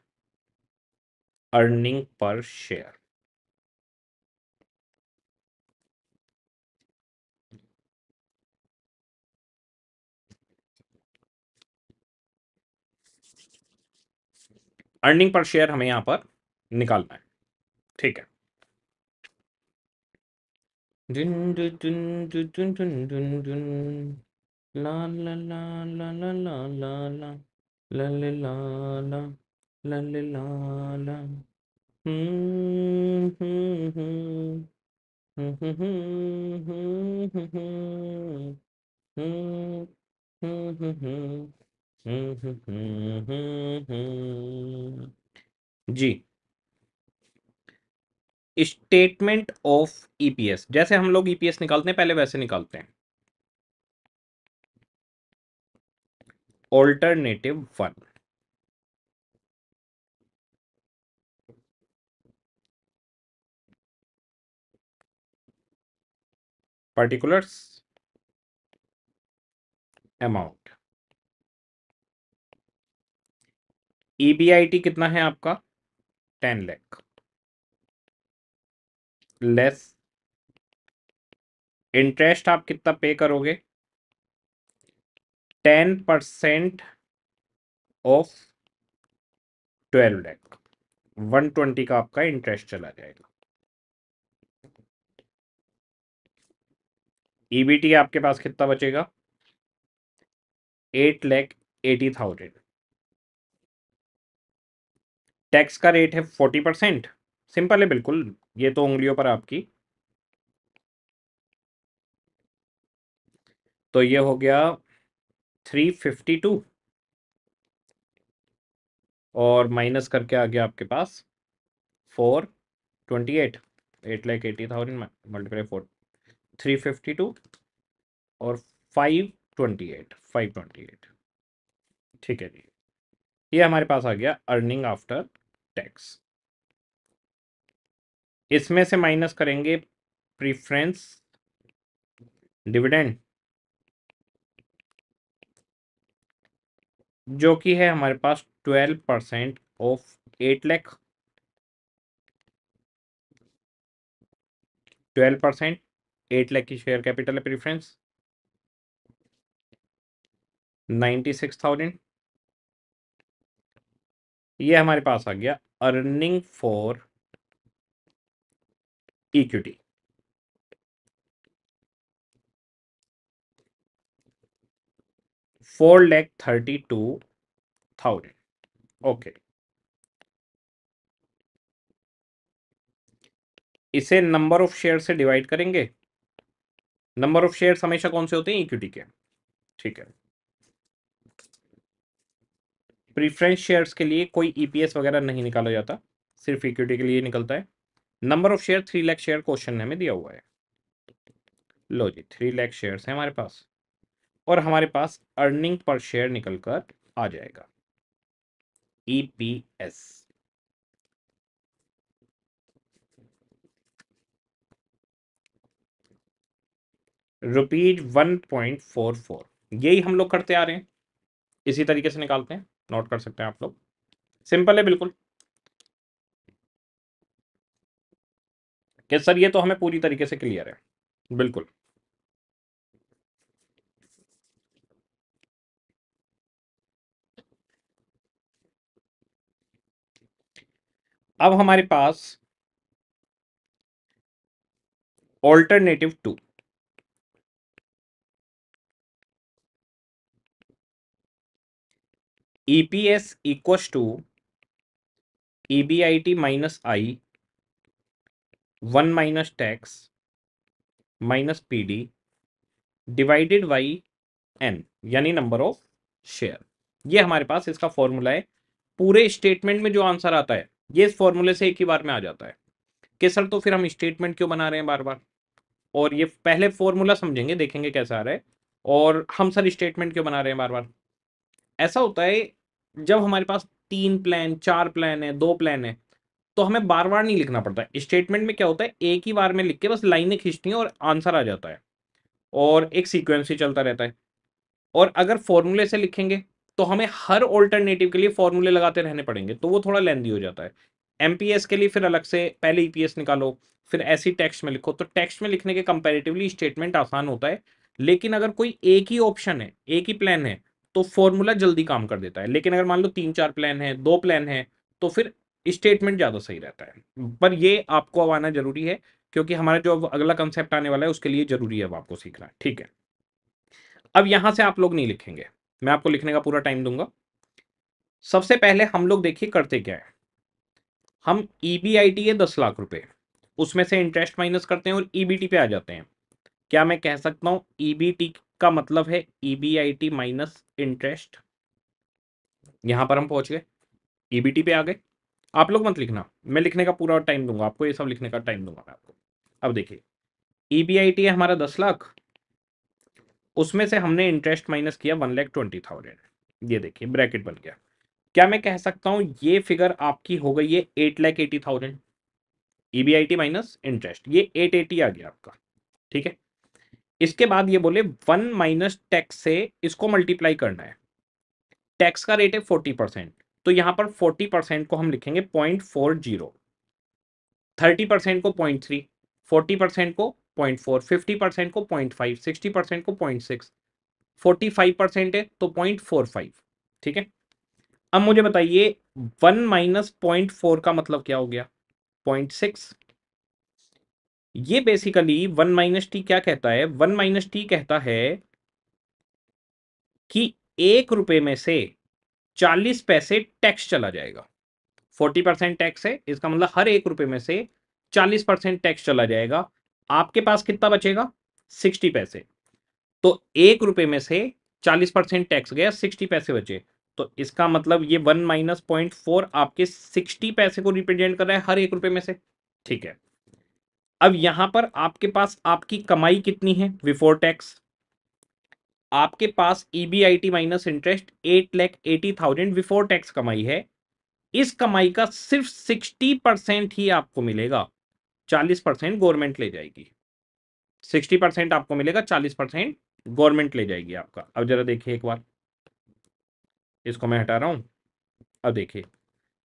earning per share earning per share हमें यहाँ पर निकालना है ठीक है हम्म हम्म हम्म हम्म हम्म हम्म हम्म हम्म हम्म, हम्म, हम्म, हम्म। जी स्टेटमेंट ऑफ ईपीएस जैसे हम लोग ईपीएस निकालते हैं पहले वैसे निकालते हैं alternative one particulars amount EBIT e कितना है आपका टेन लैख लेस इंटरेस्ट आप कितना पे करोगे ten percent of twelve lakh one twenty का आपका इंटरेस्ट चला जाएगा ईबीटी e आपके पास कितना बचेगा eight lakh eighty thousand tax का रेट है फोर्टी परसेंट सिंपल है बिल्कुल ये तो उंगलियों पर आपकी तो ये हो गया थ्री फिफ्टी टू और माइनस करके आ गया आपके पास four twenty eight eight lakh eighty thousand multiply four three fifty two और five twenty eight five twenty eight ठीक है जी ये हमारे पास आ गया अर्निंग आफ्टर टैक्स इसमें से माइनस करेंगे प्रीफ्रेंस डिविडेंड जो कि है हमारे पास twelve percent of eight lakh twelve percent eight lakh की शेयर कैपिटल है प्रीफ्रेंस नाइन्टी सिक्स थाउजेंड ये हमारे पास आ गया earning for equity four lakh thirty two thousand okay इसे नंबर ऑफ शेयर से डिवाइड करेंगे नंबर ऑफ शेयर हमेशा कौन से होते हैं इक्विटी के ठीक है प्रीफ्रेंस शेयर्स के लिए कोई ईपीएस e वगैरह नहीं निकाला जाता सिर्फ इक्विटी के लिए निकलता है number of share three lakh share question हमें दिया हुआ है लो जी थ्री लैख शेयर्स हैं हमारे पास और हमारे पास अर्निंग पर शेयर निकल कर आ जाएगा EPS e rupees one point four four यही हम लोग करते आ रहे हैं इसी तरीके से निकालते हैं नोट कर सकते हैं आप लोग सिंपल है बिल्कुल सर ये तो हमें पूरी तरीके से क्लियर है बिल्कुल अब हमारे पास alternative two two E B I T minus I one minus tax minus P D divided by N यानी नंबर ऑफ शेयर ये हमारे पास इसका फॉर्मूला है पूरे स्टेटमेंट में जो आंसर आता है ये इस फॉर्मूले से एक ही बार में आ जाता है कि सर तो फिर हम स्टेटमेंट क्यों बना रहे हैं बार बार और ये पहले फॉर्मूला समझेंगे देखेंगे कैसा आ रहा है और हम सर स्टेटमेंट क्यों बना रहे हैं बार बार ऐसा होता है जब हमारे पास तीन प्लान चार प्लान है दो प्लान है तो हमें बार बार नहीं लिखना पड़ता स्टेटमेंट में क्या होता है एक ही बार में लिख के बस लाइनें खींचती हैं और आंसर आ जाता है और एक सीक्वेंस ही चलता रहता है और अगर फॉर्मूले से लिखेंगे तो हमें हर ऑल्टरनेटिव के लिए फॉर्मूले लगाते रहने पड़ेंगे तो वो थोड़ा लेंदी हो जाता है एम के लिए फिर अलग से पहले ई e निकालो फिर ऐसी टेक्स्ट में लिखो तो टेक्स्ट में लिखने के कंपेरेटिवली स्टेटमेंट आसान होता है लेकिन अगर कोई एक ही ऑप्शन है एक ही प्लान है तो फॉर्मूला जल्दी काम कर देता है लेकिन अगर मान लो तीन चार प्लान है दो प्लान है तो फिर स्टेटमेंट ज़्यादा सही रहता है पर ये आपको अब आना जरूरी है क्योंकि हमारा जो अगला कंसेप्ट आने वाला है उसके लिए जरूरी है अब आपको सीखना ठीक है अब यहां से आप लोग नहीं लिखेंगे मैं आपको लिखने का पूरा टाइम दूंगा सबसे पहले हम लोग देखिए करते क्या है हम ई बी आई टी है दस लाख रुपए उसमें से इंटरेस्ट माइनस करते हैं और ई बी टी पे आ जाते हैं क्या मैं कह सकता हूं ई बी टी का मतलब है ईबीआईटी माइनस इंटरेस्ट यहां पर हम पहुंच गए ईबीटी e पे आ गए आप लोग मत लिखना मैं लिखने का पूरा टाइम दूंगा आपको ये सब लिखने का टाइम दूंगा मैं आपको अब देखिए ईबीआईटी e है हमारा दस लाख उसमें से हमने इंटरेस्ट माइनस किया वन लैख ट्वेंटी थाउजेंड ये देखिए ब्रैकेट बन गया क्या मैं कह सकता हूं ये फिगर आपकी हो गई है eight lakh eighty thousand EBIT minus interest ये एट एटी आ गया आपका ठीक है इसके बाद ये बोले वन माइनस टैक्स से इसको मल्टीप्लाई करना है टैक्स का रेट है फोर्टी परसेंट तो यहां पर फोर्टी परसेंट को हम लिखेंगे point four zero thirty percent को पॉइंट थ्री फोर्टी परसेंट को पॉइंट फोर फिफ्टी परसेंट को पॉइंट फाइव सिक्सटी परसेंट को point six forty five percent है तो पॉइंट फोर फाइव ठीक है अब मुझे बताइए वन माइनस पॉइंट फोर का मतलब क्या हो गया पॉइंट सिक्स ये बेसिकली वन माइनस टी क्या कहता है वन माइनस टी कहता है कि एक रुपए में से चालीस पैसे टैक्स चला जाएगा फोर्टी परसेंट टैक्स है इसका मतलब हर एक रुपए में से चालीस परसेंट टैक्स चला जाएगा आपके पास कितना बचेगा सिक्सटी पैसे तो एक रुपए में से चालीस परसेंट टैक्स गया सिक्सटी पैसे बचे तो इसका मतलब ये वन माइनस पॉइंट फोर आपके सिक्सटी पैसे को रिप्रेजेंट कर रहा है हर एक रुपए में से ठीक है अब यहां पर आपके पास आपकी कमाई कितनी है बिफोर टैक्स आपके पास EBIT minus interest eight lakh eighty thousand before tax कमाई है इस कमाई का सिर्फ सिक्सटी परसेंट ही आपको मिलेगा चालीस परसेंट गवर्नमेंट ले जाएगी सिक्सटी परसेंट आपको मिलेगा चालीस परसेंट गवर्नमेंट ले जाएगी आपका अब जरा देखिए एक बार इसको मैं हटा रहा हूं अब देखिए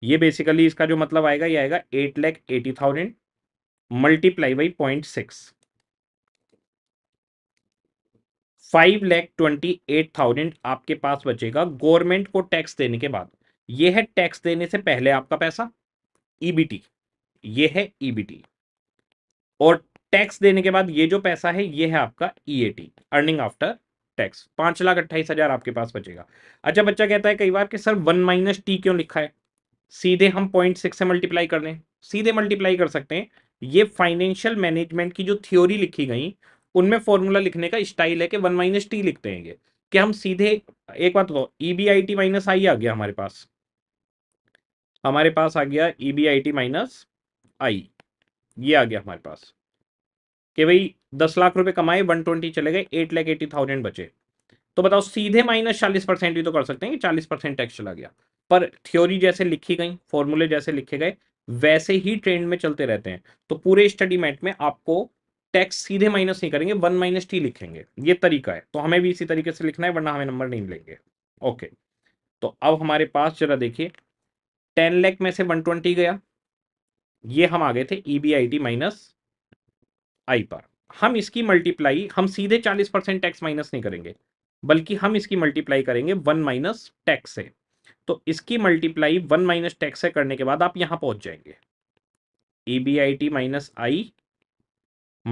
ये बेसिकली इसका जो मतलब आएगा ये आएगा eight lakh eighty thousand multiply by point six five lakh twenty eight thousand आपके पास बचेगा गवर्नमेंट को टैक्स देने के बाद ये है टैक्स देने से पहले आपका पैसा ईबीटी e ये है ईबीटी e और टैक्स देने के बाद ये जो पैसा है ये है आपका ईएटी अर्निंग आफ्टर टैक्स पांच लाख अट्ठाईस हजार आपके पास बचेगा अच्छा बच्चा कहता है कई बार कि सर वन माइनस टी क्यों लिखा है सीधे हम पॉइंट सिक्स से मल्टीप्लाई कर लें सीधे मल्टीप्लाई कर सकते हैं ये फाइनेंशियल मैनेजमेंट की जो थ्योरी लिखी गई उनमें फॉर्मूला लिखने का स्टाइल है कि वन माइनस टी लिखते हैं कि हम सीधे एक बात बताओ E B I T minus I आ गया हमारे पास हमारे पास आ गया E B I T minus I ये आ गया हमारे पास कि भाई दस लाख रुपए कमाए वन ट्वेंटी चले गए एट लाख एटी थाउजेंड बचे तो बताओ सीधे माइनस चालीस परसेंट भी तो कर सकते हैं कि चालीस परसेंट टैक्स चला गया पर थ्योरी जैसे लिखी गई फॉर्मूले जैसे लिखे गए वैसे ही ट्रेंड में चलते रहते हैं तो पूरे स्टडी मैट में आपको टैक्स सीधे माइनस नहीं करेंगे वन माइनस टी लिखेंगे ये तरीका है तो हमें भी इसी तरीके से लिखना है वरना हमें नंबर नहीं मिलेंगे ओके तो अब हमारे पास जरा देखिए टेन लैख में से वन ट्वेंटी गया ये हम आ गए थे E B I T minus I पर हम इसकी मल्टीप्लाई हम सीधे चालीस परसेंट टैक्स माइनस नहीं करेंगे बल्कि हम इसकी मल्टीप्लाई करेंगे वन माइनस टैक्स से तो इसकी मल्टीप्लाई वन माइनस टैक्स है करने के बाद आप यहां पहुंच जाएंगे E B I T minus I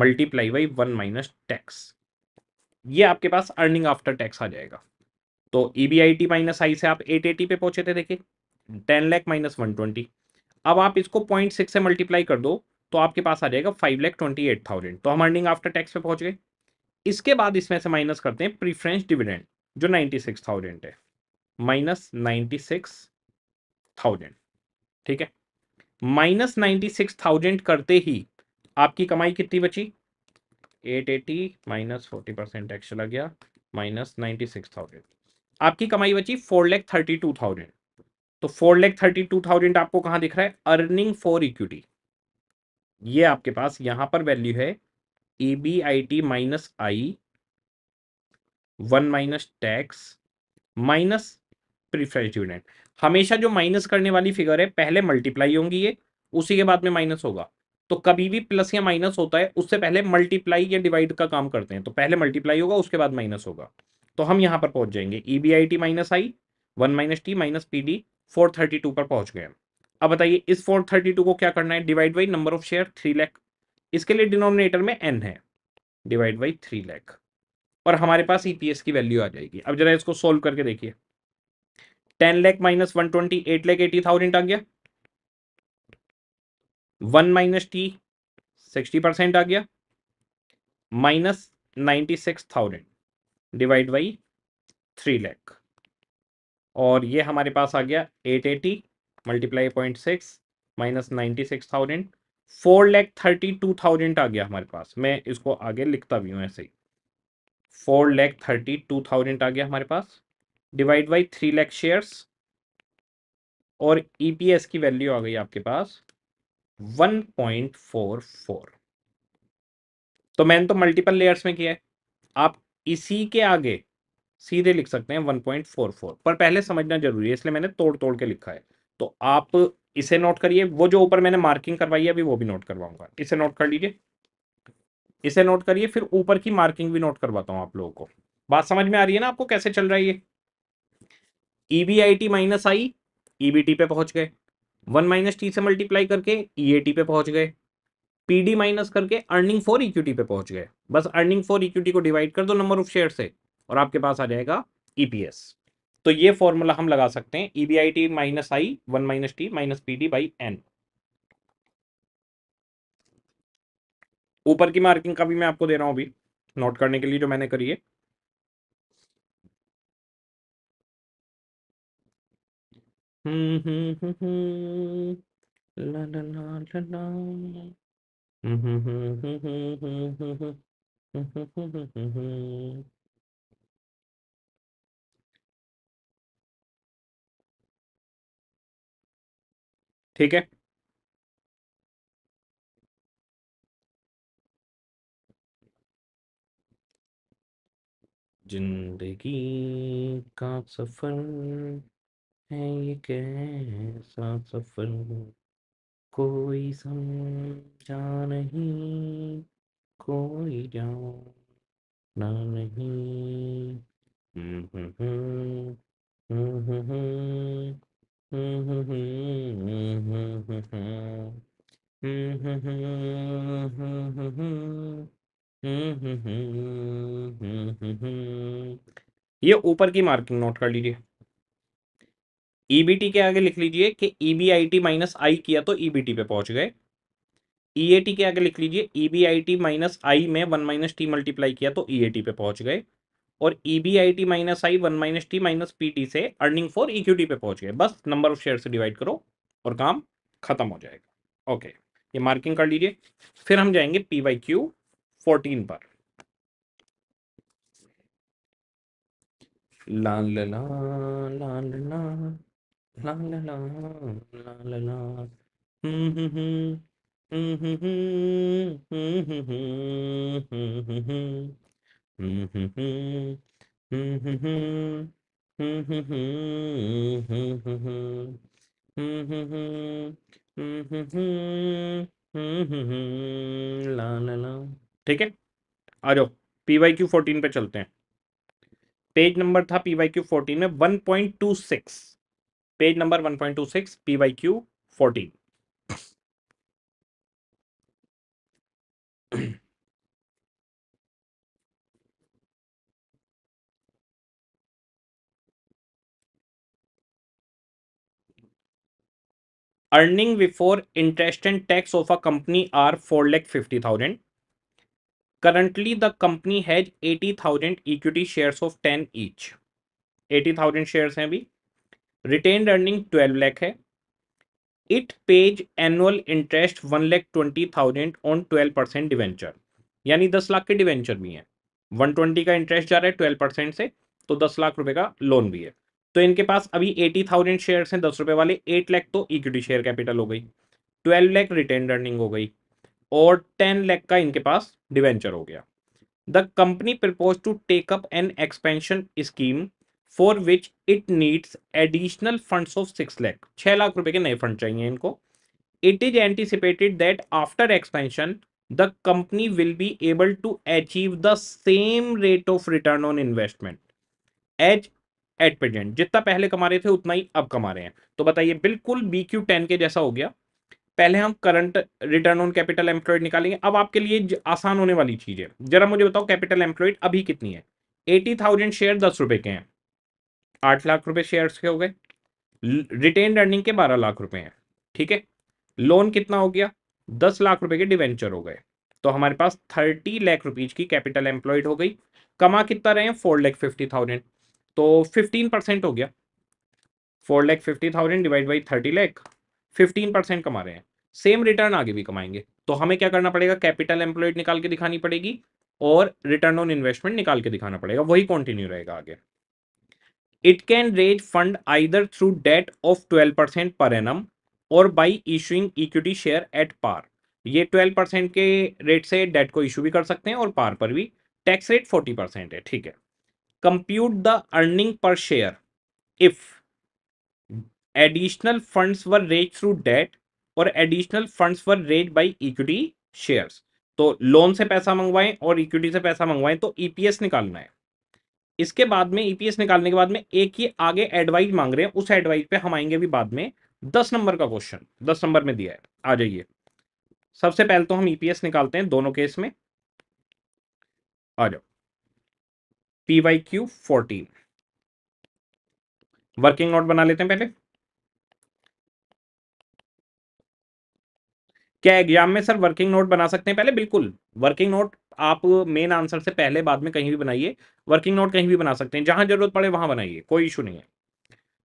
multiply by one minus tax ये आपके पास अर्निंग आफ्टर टैक्स आ जाएगा तो E B I T minus I से आप एट एटी पे पहुंचे थे देखिए ten lakh minus one twenty अब आप इसको पॉइंट सिक्स से मल्टीप्लाई कर दो तो आपके पास आ जाएगा five lakh twenty eight thousand तो हम अर्निंग आफ्टर टैक्स पे पहुंच गए इसके बाद इसमें से माइनस करते हैं प्रीफ्रेंस डिविडेंड जो नाइन्टी सिक्स थाउजेंड है माइनस नाइन्टी सिक्स थाउजेंड ठीक है माइनस नाइन्टी सिक्स थाउजेंड करते ही आपकी कमाई कितनी बची eight eighty minus forty percent tax चला गया माइनस नाइन्टी सिक्स थाउजेंड आपकी कमाई बची four lakh thirty two thousand तो four lakh thirty two thousand आपको कहाँ दिख रहा है अर्निंग फॉर इक्विटी ये आपके पास यहाँ पर वैल्यू है A B I T minus I one minus tax minus preference dividend हमेशा जो माइनस करने वाली फिगर है पहले मल्टीप्लाई होंगी ये उसी के बाद में माइनस होगा तो कभी भी प्लस या माइनस होता है उससे पहले मल्टीप्लाई या डिवाइड का काम करते हैं तो पहले मल्टीप्लाई होगा उसके बाद माइनस होगा तो हम यहां पर पहुंच जाएंगे E B I T minus I one minus T minus P D four thirty two पर पहुंच गए अब बताइए इस फोर थर्टी टू को क्या करना है divide by number of share three lakh इसके लिए डिनोमिनेटर में एन है डिवाइड बाई थ्री लैख और हमारे पास ई e की वैल्यू आ जाएगी अब जरा इसको सोल्व करके देखिए ten lakh minus one twenty eight lakh eighty thousand आ गया one minus T sixty percent आ गया minus ninety six thousand divide by three lakh और ये हमारे पास आ गया eight eighty multiply point six minus ninety six thousand four lakh thirty two thousand आ गया हमारे पास मैं इसको आगे लिखता भी हूँ ऐसे ही four lakh thirty two thousand आ गया हमारे पास divide by three lakh shares और ईपीएस e की वैल्यू आ गई आपके पास 1.44 तो मैंने तो मल्टीपल लेयर्स में किया है आप इसी के आगे सीधे लिख सकते हैं 1.44 पर पहले समझना जरूरी है इसलिए मैंने तोड़ तोड़ के लिखा है तो आप इसे नोट करिए वो जो ऊपर मैंने मार्किंग करवाई है अभी वो भी नोट करवाऊंगा इसे नोट कर लीजिए इसे नोट करिए फिर ऊपर की मार्किंग भी नोट करवाता हूँ आप लोगों को बात समझ में आ रही है ना आपको कैसे चल रहा है ये E B I T minus I E B T पे पहुंच गए वन माइनस टी से मल्टीप्लाई करके ई ए टी पे पहुंच गए पी डी माइनस करके अर्निंग फॉर इक्विटी पे पहुंच गए बस अर्निंग फॉर इक्विटी को डिवाइड कर दो नंबर ऑफ शेयर से और आपके पास आ जाएगा ई पी एस तो ये फॉर्मूला हम लगा सकते हैं E B I T minus I one minus T minus P D by N ऊपर की मार्किंग का भी मैं आपको दे रहा हूं अभी नोट करने के लिए जो मैंने करी है ठीक है जिंदगी का सफर है ये कैसा सफर कोई समझा नहीं कोई जाना नहीं ये ऊपर की मार्किंग नोट कर लीजिए ईबीटी e के आगे लिख लीजिए कि ईबीआईटी माइनस आई किया तो ईबीटी e पे पहुंच गए ईएटी e के आगे लिख लीजिए ईबीआईटी माइनस आई में वन माइनस टी मल्टीप्लाई किया तो ईएटी पे पहुंच गए और EBIT minus I one minus T minus PT से अर्निंग फॉर इक्विटी पे पहुंच गए बस नंबर ऑफ शेयर से डिवाइड करो और काम खत्म हो जाएगा ओके ये मार्किंग कर लीजिए फिर हम जाएंगे पी वाई क्यू फोर्टीन पर लाल लाल लाल ला ला ला ला ला ला ला ठीक है आ जाओ पी वाई क्यू फोर्टीन पे चलते हैं पेज नंबर था पी वाई क्यू फोर्टीन में one point two six page number 1.26 P Y Q fourteen earning before interest and tax of a company are four lakh fifty thousand currently the company has eighty thousand equity equity of ten each eighty thousand shares हैं अभी retained earning twelve lakh है it pays annual interest one lakh twenty thousand on twelve percent debenture यानी दस लाख के debenture भी हैं one twenty का interest जा रहा है ट्वेल्व परसेंट से तो दस लाख रुपए का लोन भी है तो इनके पास अभी एटी थाउजेंड शेयर हैं दस रुपए वाले एट लैख तो इक्विटी शेयर कैपिटल हो गई ट्वेल्व लैख रिटेन अर्निंग हो गई और टेन लैख का इनके पास डिवेंचर हो गया the company propose to take up an expansion scheme for which it needs additional funds of six lakh छः लाख रुपए के नए फंड चाहिए इनको it is anticipated that after expansion the company will be able to achieve the same rate of return on investment as at present जितना पहले कमा रहे थे उतना ही अब कमा रहे हैं तो बताइए बिल्कुल बी क्यू टेन के जैसा हो गया पहले हम current return on capital employed निकालेंगे अब आपके लिए आसान होने वाली चीज है जरा मुझे बताओ कैपिटल एम्प्लॉयड अभी कितनी है एटी थाउजेंड शेयर दस रुपए के हैं आठ लाख रुपए शेयर्स के हो गए रिटेन अर्निंग के बारह लाख रुपए हैं ठीक है लोन कितना हो गया दस लाख रुपए के डिवेंचर हो गए तो हमारे पास थर्टी लाख रुपीज की कैपिटल एम्प्लॉयड हो गई कमा कितना रहे फोर लैख फिफ्टी थाउजेंड तो फिफ्टीन परसेंट हो गया four lakh fifty thousand divide by thirty lakh fifteen percent कमा रहे हैं सेम रिटर्न आगे भी कमाएंगे तो हमें क्या करना पड़ेगा कैपिटल एम्प्लॉयड निकाल के दिखानी पड़ेगी और रिटर्न ऑन इन्वेस्टमेंट निकाल के दिखाना पड़ेगा वही कंटिन्यू रहेगा आगे raise fund raise through debt of twelve percent 12% N M और by issuing equity share at par ये ट्वेल्व परसेंट के रेट से डेट को इशू भी कर सकते हैं और पार पर भी टैक्स रेट फोर्टी परसेंट है ठीक है compute the earning per share if additional funds were raised through debt और additional funds were raised by equity shares तो लोन से पैसा मंगवाएं और इक्विटी से पैसा मंगवाएं तो ईपीएस e निकालना है इसके बाद में ईपीएस e निकालने के बाद में एक ही आगे एडवाइज मांग रहे हैं उस एडवाइज पे हम आएंगे भी बाद में दस नंबर का क्वेश्चन दस नंबर में दिया है आ जाइए सबसे पहले तो हम ईपीएस e निकालते हैं दोनों केस में आ जाओ P Y Q fourteen working note बना लेते हैं पहले क्या एग्जाम में सर वर्किंग नोट बना सकते हैं पहले बिल्कुल वर्किंग नोट आप मेन आंसर से पहले बाद में कहीं भी बनाइए वर्किंग नोट कहीं भी बना सकते हैं जहां जरूरत पड़े वहां बनाइए कोई इशू नहीं है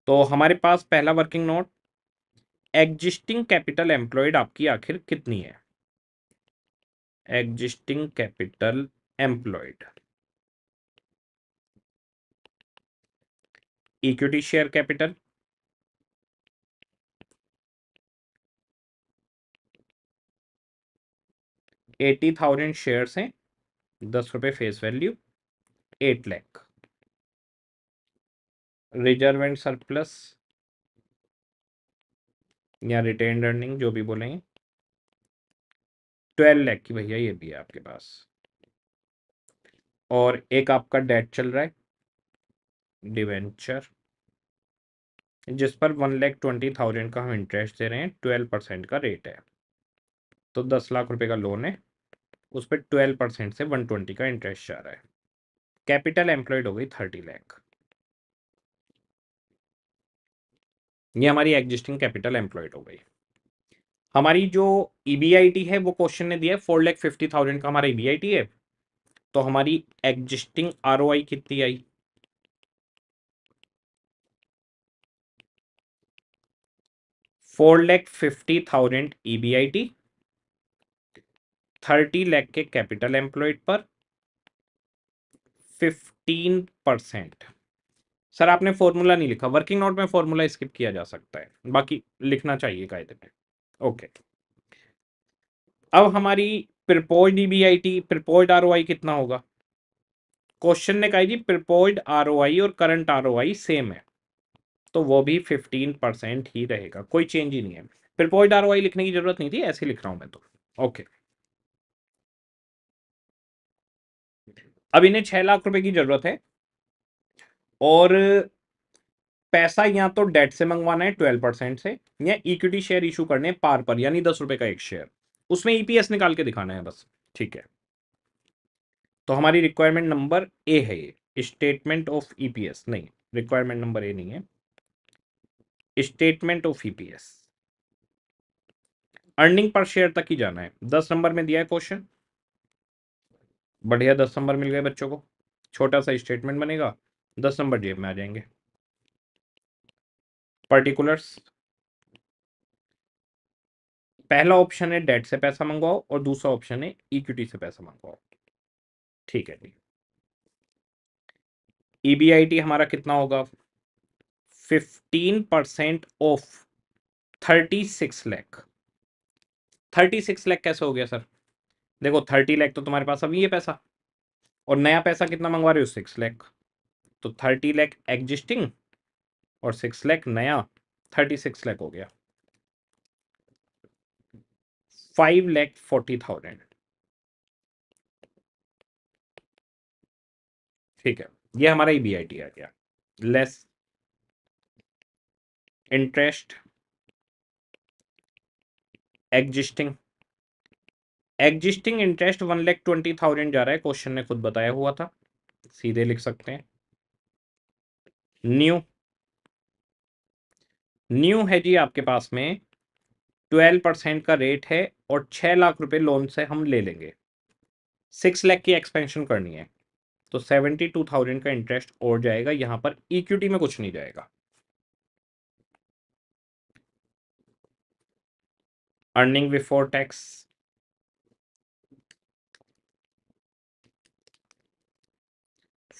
तो हमारे पास पहला working note existing capital employed आपकी आखिर कितनी है existing capital employed equity share capital eighty thousand share हैं दस रुपये face value eight lakh reserve and surplus या रिटेन अर्निंग जो भी बोलेंगे ट्वेल्व लैख की भैया ये भी है आपके पास और एक आपका डेट चल रहा है डिवेंचर जिस पर वन लैख ट्वेंटी थाउजेंड का हम इंटरेस्ट दे रहे हैं ट्वेल्व परसेंट का रेट है तो दस लाख रुपए का लोन है उस पर ट्वेल्व परसेंट से वन ट्वेंटी का इंटरेस्ट जा रहा है कैपिटल एम्प्लॉयड हो गई थर्टी लैख ये हमारी एग्जिस्टिंग कैपिटल एम्प्लॉयड हो गई हमारी जो ईबीआईटी e है वो क्वेश्चन ने दिया है फोर लैख फिफ्टी थाउजेंड का हमारा ईबीआईटी e है तो हमारी एग्जिस्टिंग आर कितनी आई four lakh fifty thousand E e thirty lakh के कैपिटल एम्प्लॉयड पर फिफ्टीन परसेंट सर आपने फॉर्मूला नहीं लिखा वर्किंग नोट में फॉर्मूला स्किप किया जा सकता है बाकी लिखना चाहिए कायदे में ओके अब हमारी प्रिपोज आर ओ आरओआई कितना होगा क्वेश्चन ने कहा जी प्रिपोर्ड आरओआई और करंट आरओआई सेम है तो वो भी फिफ्टीन परसेंट ही रहेगा कोई चेंज ही नहीं है ओ आरओआई लिखने की जरूरत नहीं थी ऐसे लिख रहा हूं मैं तो ओके okay. अब इन्हें छह लाख रुपए की जरूरत है और पैसा या तो डेट से मंगवाना है ट्वेल्व परसेंट से या इक्विटी शेयर इशू करने पार पर यानी दस रुपए का एक शेयर उसमें ईपीएस e निकाल के दिखाना है बस ठीक है तो हमारी रिक्वायरमेंट नंबर ए है ये स्टेटमेंट ऑफ ईपीएस नहीं रिक्वायरमेंट नंबर ए नहीं है statement of EPS earning per share तक ही जाना है दस नंबर में दिया है क्वेश्चन बढ़िया दस नंबर मिल गए बच्चों को छोटा सा स्टेटमेंट बनेगा दस नंबर जेब में आ जाएंगे पर्टिकुलर्स पहला ऑप्शन है डेट से पैसा मंगवाओ और दूसरा ऑप्शन है इक्विटी से पैसा मंगवाओ ठीक है जी ईबीआईटी e हमारा कितना होगा fifteen percent of thirty six lakh thirty six lakh कैसे हो गया सर देखो थर्टी लैख तो तुम्हारे पास अभी ये पैसा और नया पैसा कितना मंगवा रहे हो सिक्स लैख तो थर्टी लैख एग्जिस्टिंग और सिक्स लैख नया थर्टी सिक्स लैख हो गया फाइव लैख फोर्टी थाउजेंड ठीक है ये हमारा ई बी आई टी आ गया less interest existing existing interest one lakh twenty thousand जा रहा है क्वेश्चन ने खुद बताया हुआ था सीधे लिख सकते हैं न्यू न्यू है जी आपके पास में ट्वेल्व परसेंट का रेट है और छह लाख रुपए लोन से हम ले लेंगे सिक्स लैख की एक्सपेंशन करनी है तो सेवेंटी टू थाउजेंड का इंटरेस्ट और जाएगा यहां पर इक्विटी में कुछ नहीं जाएगा earning before tax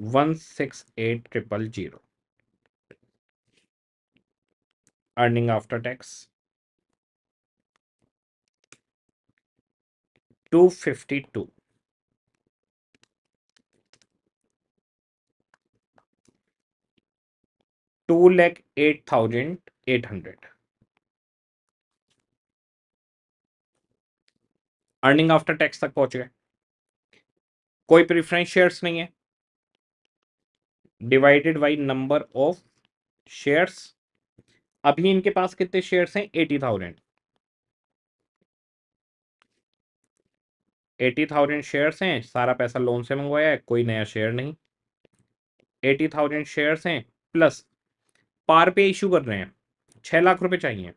one six eight triple zero earning after tax two fifty two two lakh eight thousand eight hundred earning after tax तक पहुंच गए कोई प्रिफरेंस शेयर्स नहीं है divided by number of shares अभी इनके पास कितने शेयर्स हैं eighty thousand eighty thousand shares हैं सारा पैसा लोन से मंगवाया है कोई नया शेयर नहीं एटी थाउजेंड शेयर्स हैं प्लस पार पे इशू कर रहे हैं छह लाख रुपए चाहिए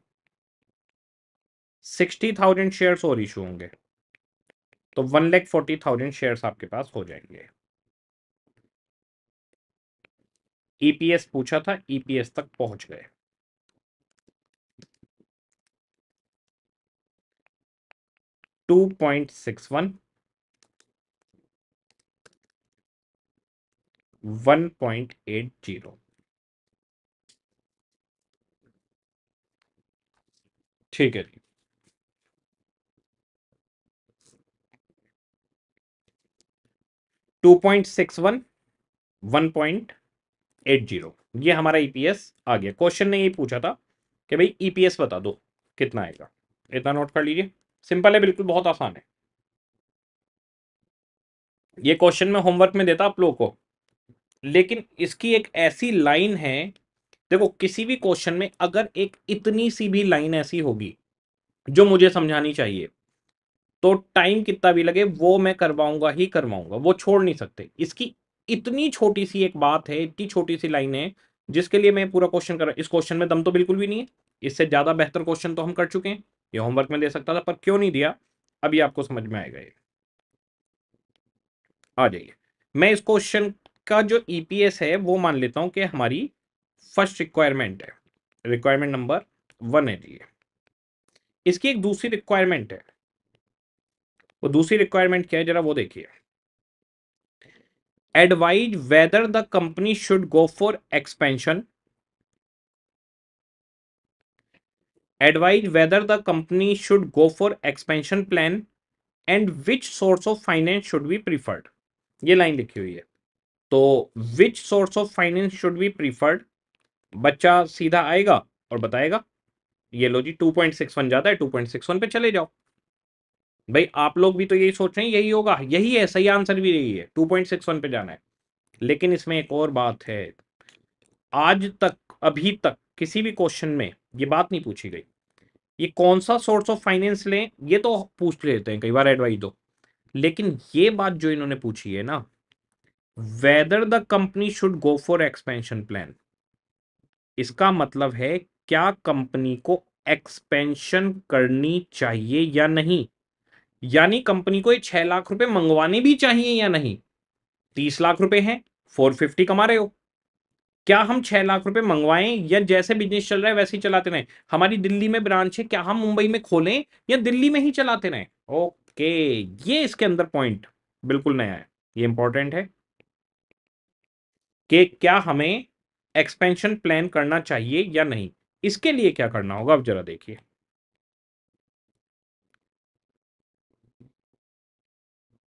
सिक्सटी थाउजेंड शेयर्स और इशू होंगे तो one lakh forty thousand shares आपके पास हो जाएंगे ईपीएस e पूछा था ईपीएस e तक पहुंच गए two point six one one point eight zero ठीक है जी two point six one one point eight zero ये हमारा ईपीएस e आ गया क्वेश्चन ने ये पूछा था कि भाई ईपीएस e बता दो कितना आएगा इतना नोट कर लीजिए सिंपल है बिल्कुल बहुत आसान है ये क्वेश्चन मैं होमवर्क में देता आप लोगों को लेकिन इसकी एक ऐसी लाइन है देखो किसी भी क्वेश्चन में अगर एक इतनी सी भी लाइन ऐसी होगी जो मुझे समझानी चाहिए तो टाइम कितना भी लगे वो मैं करवाऊंगा ही करवाऊंगा वो छोड़ नहीं सकते इसकी इतनी छोटी सी एक बात है इतनी छोटी सी लाइन है जिसके लिए मैं पूरा क्वेश्चन कर रहा इस क्वेश्चन में दम तो बिल्कुल भी नहीं है इससे ज़्यादा बेहतर क्वेश्चन तो हम कर चुके हैं ये होमवर्क में दे सकता था पर क्यों नहीं दिया अभी आपको समझ में आएगा ये आ जाइए मैं इस क्वेश्चन का जो ईपीएस e है वो मान लेता हूं कि हमारी फर्स्ट रिक्वायरमेंट है रिक्वायरमेंट नंबर वन है जी इसकी एक दूसरी रिक्वायरमेंट है वो दूसरी रिक्वायरमेंट क्या है जरा वो देखिए advise whether the company should go for expansion advise whether the company should go for expansion plan and which source of finance should be preferred ये लाइन लिखी हुई है तो which source of finance should be preferred बच्चा सीधा आएगा और बताएगा ये लो जी टू पॉइंट सिक्स वन जाता है टू पॉइंट सिक्स वन पे चले जाओ भाई आप लोग भी तो यही सोच रहे हैं यही होगा यही है सही आंसर भी यही है टू पॉइंट सिक्स वन पे जाना है लेकिन इसमें एक और बात है आज तक अभी तक किसी भी क्वेश्चन में ये बात नहीं पूछी गई ये कौन सा सोर्स ऑफ फाइनेंस लें ये तो पूछ लेते हैं कई बार एडवाइस दो लेकिन ये बात जो इन्होंने पूछी है ना whether the company should go for expansion plan इसका मतलब है क्या कंपनी को एक्सपेंशन करनी चाहिए या नहीं यानी कंपनी को ये छह लाख रुपए मंगवाने भी चाहिए या नहीं तीस लाख रुपए हैं फोर फिफ्टी कमा रहे हो क्या हम छह लाख रुपए मंगवाएं या जैसे बिजनेस चल रहा है वैसे ही चलाते रहे हमारी दिल्ली में ब्रांच है क्या हम मुंबई में खोलें या दिल्ली में ही चलाते रहे ओके ये इसके अंदर पॉइंट बिल्कुल नया है ये इंपॉर्टेंट है कि क्या हमें एक्सपेंशन प्लान करना चाहिए या नहीं इसके लिए क्या करना होगा आप जरा देखिए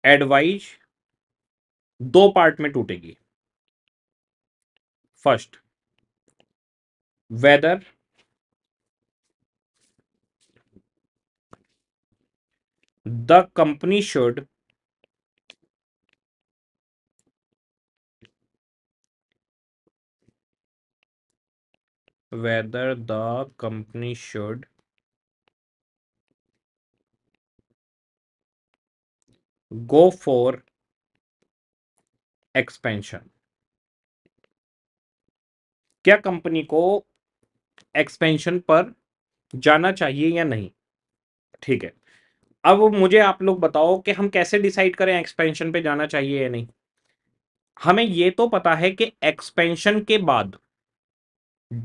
एडवाइज दो पार्ट में टूटेगी first whether the company should whether the company should go for expansion क्या कंपनी को एक्सपेंशन पर जाना चाहिए या नहीं ठीक है अब मुझे आप लोग बताओ कि हम कैसे डिसाइड करें एक्सपेंशन पे जाना चाहिए या नहीं हमें यह तो पता है कि एक्सपेंशन के बाद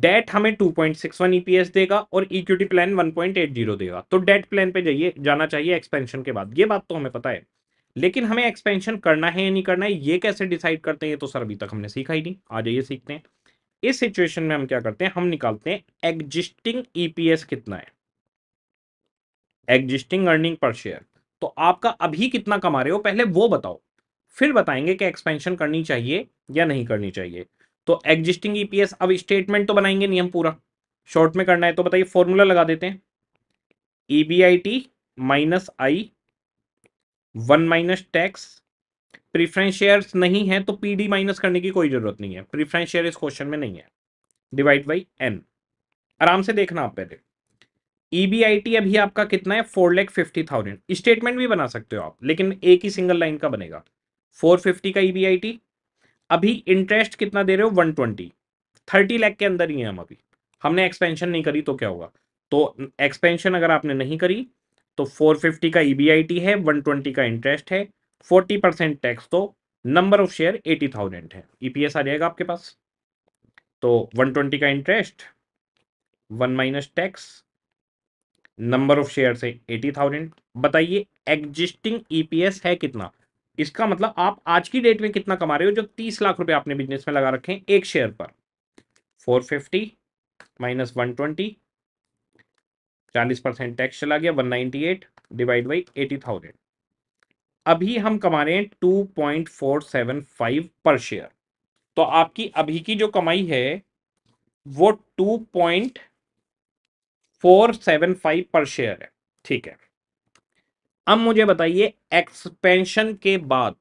डेट हमें 2.61 ईपीएस e देगा और इक्विटी प्लान 1.80 देगा तो डेट प्लान पे जाइए जाना चाहिए एक्सपेंशन के बाद ये बात तो हमें पता है लेकिन हमें एक्सपेंशन करना है या नहीं करना है ये कैसे डिसाइड करते हैं ये तो सर अभी तक हमने सीखा ही नहीं आ जाइए सीखते हैं इस सिचुएशन में हम क्या करते हैं हम निकालते हैं एग्जिस्टिंग ईपीएस e कितना है एग्जिस्टिंग अर्निंग पर शेयर तो आपका अभी कितना कमा रहे हो पहले वो बताओ फिर बताएंगे कि एक्सपेंशन करनी चाहिए या नहीं करनी चाहिए तो एग्जिस्टिंग ईपीएस e अब स्टेटमेंट तो बनाएंगे नियम पूरा शॉर्ट में करना है तो बताइए फॉर्मूला लगा देते हैं EBIT minus I one minus tax preference shares नहीं है तो पीडी माइनस करने की कोई जरूरत नहीं है प्रीफरेंस शेयर इस क्वेश्चन में नहीं है डिवाइड बाई एन आराम से देखना आप पहले ईबीआईटी e अभी आपका कितना है four lakh fifty thousand statement भी बना सकते हो आप लेकिन एक ही सिंगल लाइन का बनेगा फोर फिफ्टी का ईबीआईटी e अभी इंटरेस्ट कितना दे रहे हो वन ट्वेंटी थर्टी लैख के अंदर ही है हम अभी हमने एक्सपेंशन नहीं करी तो क्या होगा तो एक्सपेंशन अगर आपने नहीं करी तो 450 का ईबीआईटी e है 120 का इंटरेस्ट है 40 परसेंट टैक्स तो नंबर ऑफ शेयर 80,000 है ईपीएस e आ जाएगा आपके पास तो 120 का interest one minus tax number of share से एटी थाउजेंड बताइए एग्जिस्टिंग ईपीएस e है कितना इसका मतलब आप आज की डेट में कितना कमा रहे हो जो तीस लाख रुपए आपने बिजनेस में लगा रखे हैं एक शेयर पर four fifty minus one twenty चालीस परसेंट टैक्स चला गया one ninety eight divide by eighty thousand अभी हम कमा रहे हैं two point four seven five per share तो आपकी अभी की जो कमाई है वो two point four seven five per share है ठीक है अब मुझे बताइए एक्सपेंशन के बाद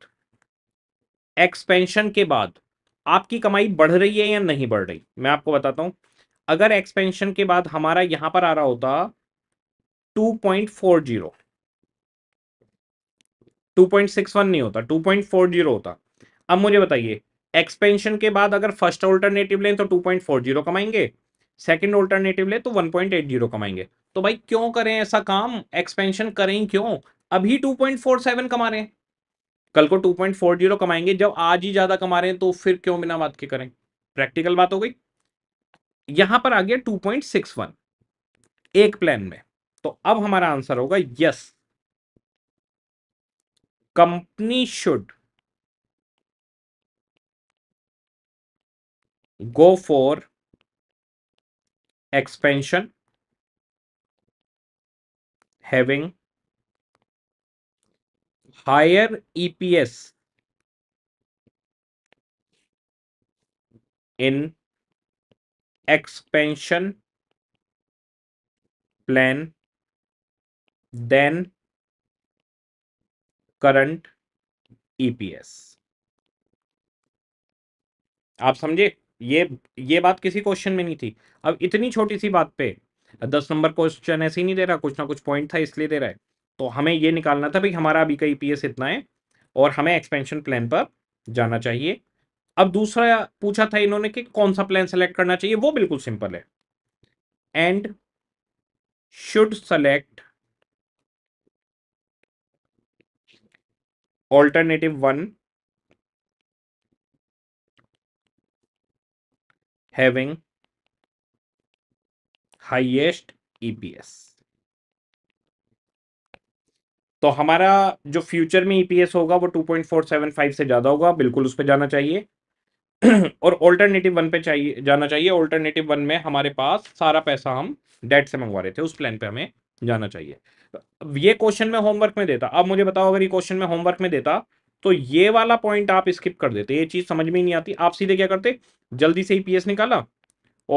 एक्सपेंशन के बाद आपकी कमाई बढ़ रही है या नहीं बढ़ रही मैं आपको बताता हूं अगर एक्सपेंशन के बाद हमारा यहां पर आ रहा होता 2.40 नहीं होता 2.40 होता अब मुझे बताइए एक्सपेंशन के बाद अगर फर्स्ट ऑल्टरनेटिव लें तो 2.40 कमाएंगे सेकंड ऑल्टरनेटिव लें तो 1.80 कमाएंगे तो भाई क्यों करें ऐसा काम एक्सपेंशन करें क्यों अभी 2.47 कमा रहे हैं कल को 2.40 कमाएंगे जब आज ही ज्यादा कमा रहे हैं तो फिर क्यों बिना बात के करें प्रैक्टिकल बात हो गई यहां पर आ गया 2.61 एक प्लान में तो अब हमारा आंसर होगा yes company should go for expansion having higher EPS in expansion plan then current EPS आप समझे ये ये बात किसी क्वेश्चन में नहीं थी अब इतनी छोटी सी बात पे दस नंबर क्वेश्चन ऐसे ही नहीं दे रहा कुछ ना कुछ पॉइंट था इसलिए दे रहा है तो हमें ये निकालना था भाई हमारा अभी का ईपीएस e इतना है और हमें एक्सपेंशन प्लान पर जाना चाहिए अब दूसरा पूछा था इन्होंने कि कौन सा प्लान सेलेक्ट करना चाहिए वो बिल्कुल सिंपल है and should select alternative one having highest EPS. तो हमारा जो फ्यूचर में ईपीएस e होगा वो 2.475 से ज़्यादा होगा बिल्कुल उस पर जाना चाहिए और ऑल्टरनेटिव वन पे चाहिए जाना चाहिए ऑल्टरनेटिव वन में हमारे पास सारा पैसा हम डेट से मंगवा रहे थे उस प्लान पे हमें जाना चाहिए ये क्वेश्चन में होमवर्क में देता अब मुझे बताओ अगर ये क्वेश्चन में होमवर्क में देता तो ये वाला पॉइंट आप स्किप कर देते ये चीज समझ में ही नहीं आती आप सीधे क्या करते जल्दी से ईपीएस e निकाला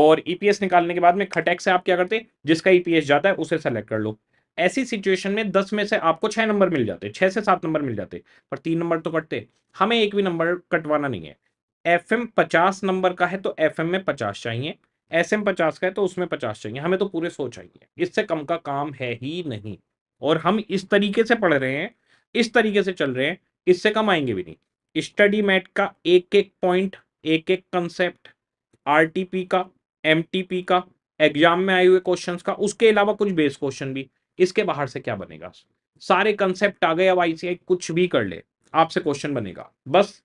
और ईपीएस e निकालने के बाद में खटेक से आप क्या करते जिसका ईपीएस e जाता है उसे सेलेक्ट कर लो ऐसी सिचुएशन में दस में से आपको छह नंबर मिल जाते छह से सात नंबर मिल जाते पर तीन नंबर तो कटते हमें एक भी नंबर कटवाना नहीं है एफ एम पचास नंबर का है तो एफ एम में पचास चाहिए एस एम पचास का है तो उसमें पचास चाहिए हमें तो पूरे सौ चाहिए इससे कम का काम है ही नहीं और हम इस तरीके से पढ़ रहे हैं इस तरीके से चल रहे हैं इससे कम आएंगे भी नहीं स्टडी मैट का एक एक पॉइंट एक एक कंसेप्ट आर का एम का एग्जाम में आए हुए क्वेश्चंस का उसके अलावा कुछ बेस क्वेश्चन भी इसके बाहर से क्या बनेगा सारे कंसेप्ट आ गए अब आईसीआई कुछ भी कर ले आपसे क्वेश्चन बनेगा बस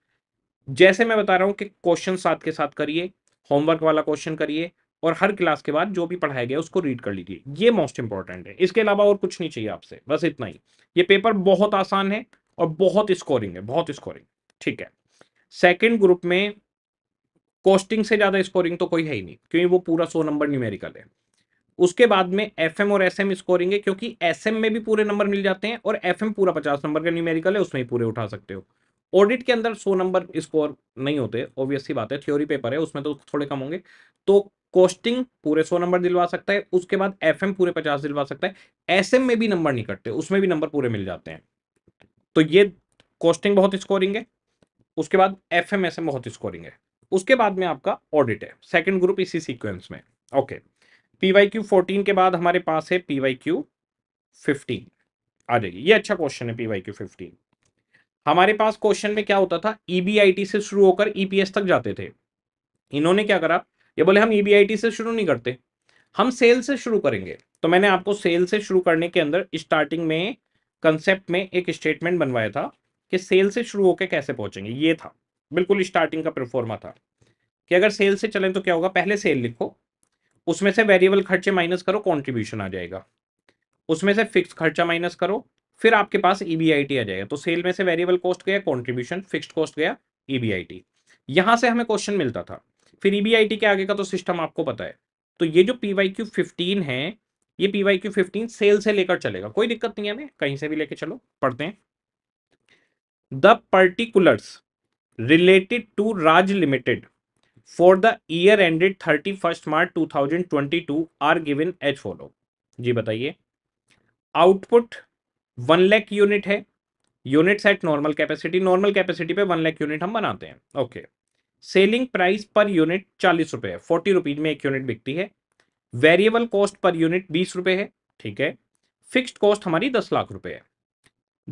जैसे मैं बता रहा हूँ कि क्वेश्चन साथ के साथ करिए होमवर्क वाला क्वेश्चन करिए और हर क्लास के बाद जो भी पढ़ाया गया उसको रीड कर लीजिए ये मोस्ट इंपॉर्टेंट है इसके अलावा और कुछ नहीं चाहिए आपसे बस इतना ही ये पेपर बहुत आसान है और बहुत स्कोरिंग है बहुत स्कोरिंग ठीक है सेकेंड ग्रुप में कोस्टिंग से ज़्यादा स्कोरिंग तो कोई है ही नहीं क्योंकि वो पूरा सौ नंबर न्यूमेरिकल है उसके बाद में एफ और एस स्कोरिंग है क्योंकि एस में भी पूरे नंबर मिल जाते हैं और एफ पूरा पचास नंबर का न्यूमेरिकल है उसमें ही पूरे उठा सकते हो ऑडिट के अंदर सौ नंबर स्कोर नहीं होते ऑब्वियस सी बात है थ्योरी पेपर है उसमें तो थोड़े कम होंगे तो कोस्टिंग पूरे सौ नंबर दिलवा सकता है उसके बाद एफ पूरे पचास दिलवा सकता है एस में भी नंबर नहीं कटते उसमें भी नंबर पूरे मिल जाते हैं तो ये कोस्टिंग बहुत स्कोरिंग है उसके बाद एफ एम बहुत स्कोरिंग है उसके बाद में आपका ऑडिट है सेकेंड ग्रुप इसी सीक्वेंस में ओके पीवाई क्यू फोर्टीन के बाद हमारे पास है पीवाई क्यू फिफ्टीन आ जाएगी ये अच्छा क्वेश्चन है पीवाई क्यू फिफ्टीन हमारे पास क्वेश्चन में क्या होता था ईबीआईटी e से शुरू होकर ईपीएस e तक जाते थे इन्होंने क्या करा ये बोले हम ईबीआईटी e से शुरू नहीं करते हम सेल से शुरू करेंगे तो मैंने आपको सेल से शुरू करने के अंदर स्टार्टिंग में कंसेप्ट में एक स्टेटमेंट बनवाया था कि सेल से शुरू होकर कैसे पहुंचेंगे ये था बिल्कुल स्टार्टिंग का परफॉर्मा था कि अगर सेल से चलें तो क्या होगा पहले सेल लिखो उसमें से वेरिएबल खर्चे माइनस करो कंट्रीब्यूशन आ जाएगा उसमें से फिक्स खर्चा माइनस करो फिर आपके पास ईबीआईटी e आ जाएगा तो सेल में से वेरिएबल कॉस्ट गया कॉन्ट्रीब्यूशन फिक्सड कॉस्ट गया ईबीआईटी e यहां से हमें क्वेश्चन मिलता था फिर ईबीआईटी e के आगे का तो सिस्टम आपको पता है तो ये जो पी वाई क्यू फिफ्टीन है ये P Y Q fifteen sale से लेकर चलेगा कोई दिक्कत नहीं है हमें कहीं से भी लेके चलो पढ़ते हैं the particulars related to Raj limited for the year ended thirty first March two thousand twenty two are given as follow जी बताइए आउटपुट वन लैख यूनिट है units at normal capacity normal capacity पे वन लैख यूनिट हम बनाते हैं okay selling price per unit चालीस रुपये है फोर्टी रुपीज में एक यूनिट बिकती है वेरिएबल कॉस्ट पर यूनिट बीस रुपये है ठीक है फिक्स्ड कॉस्ट हमारी दस लाख रुपए है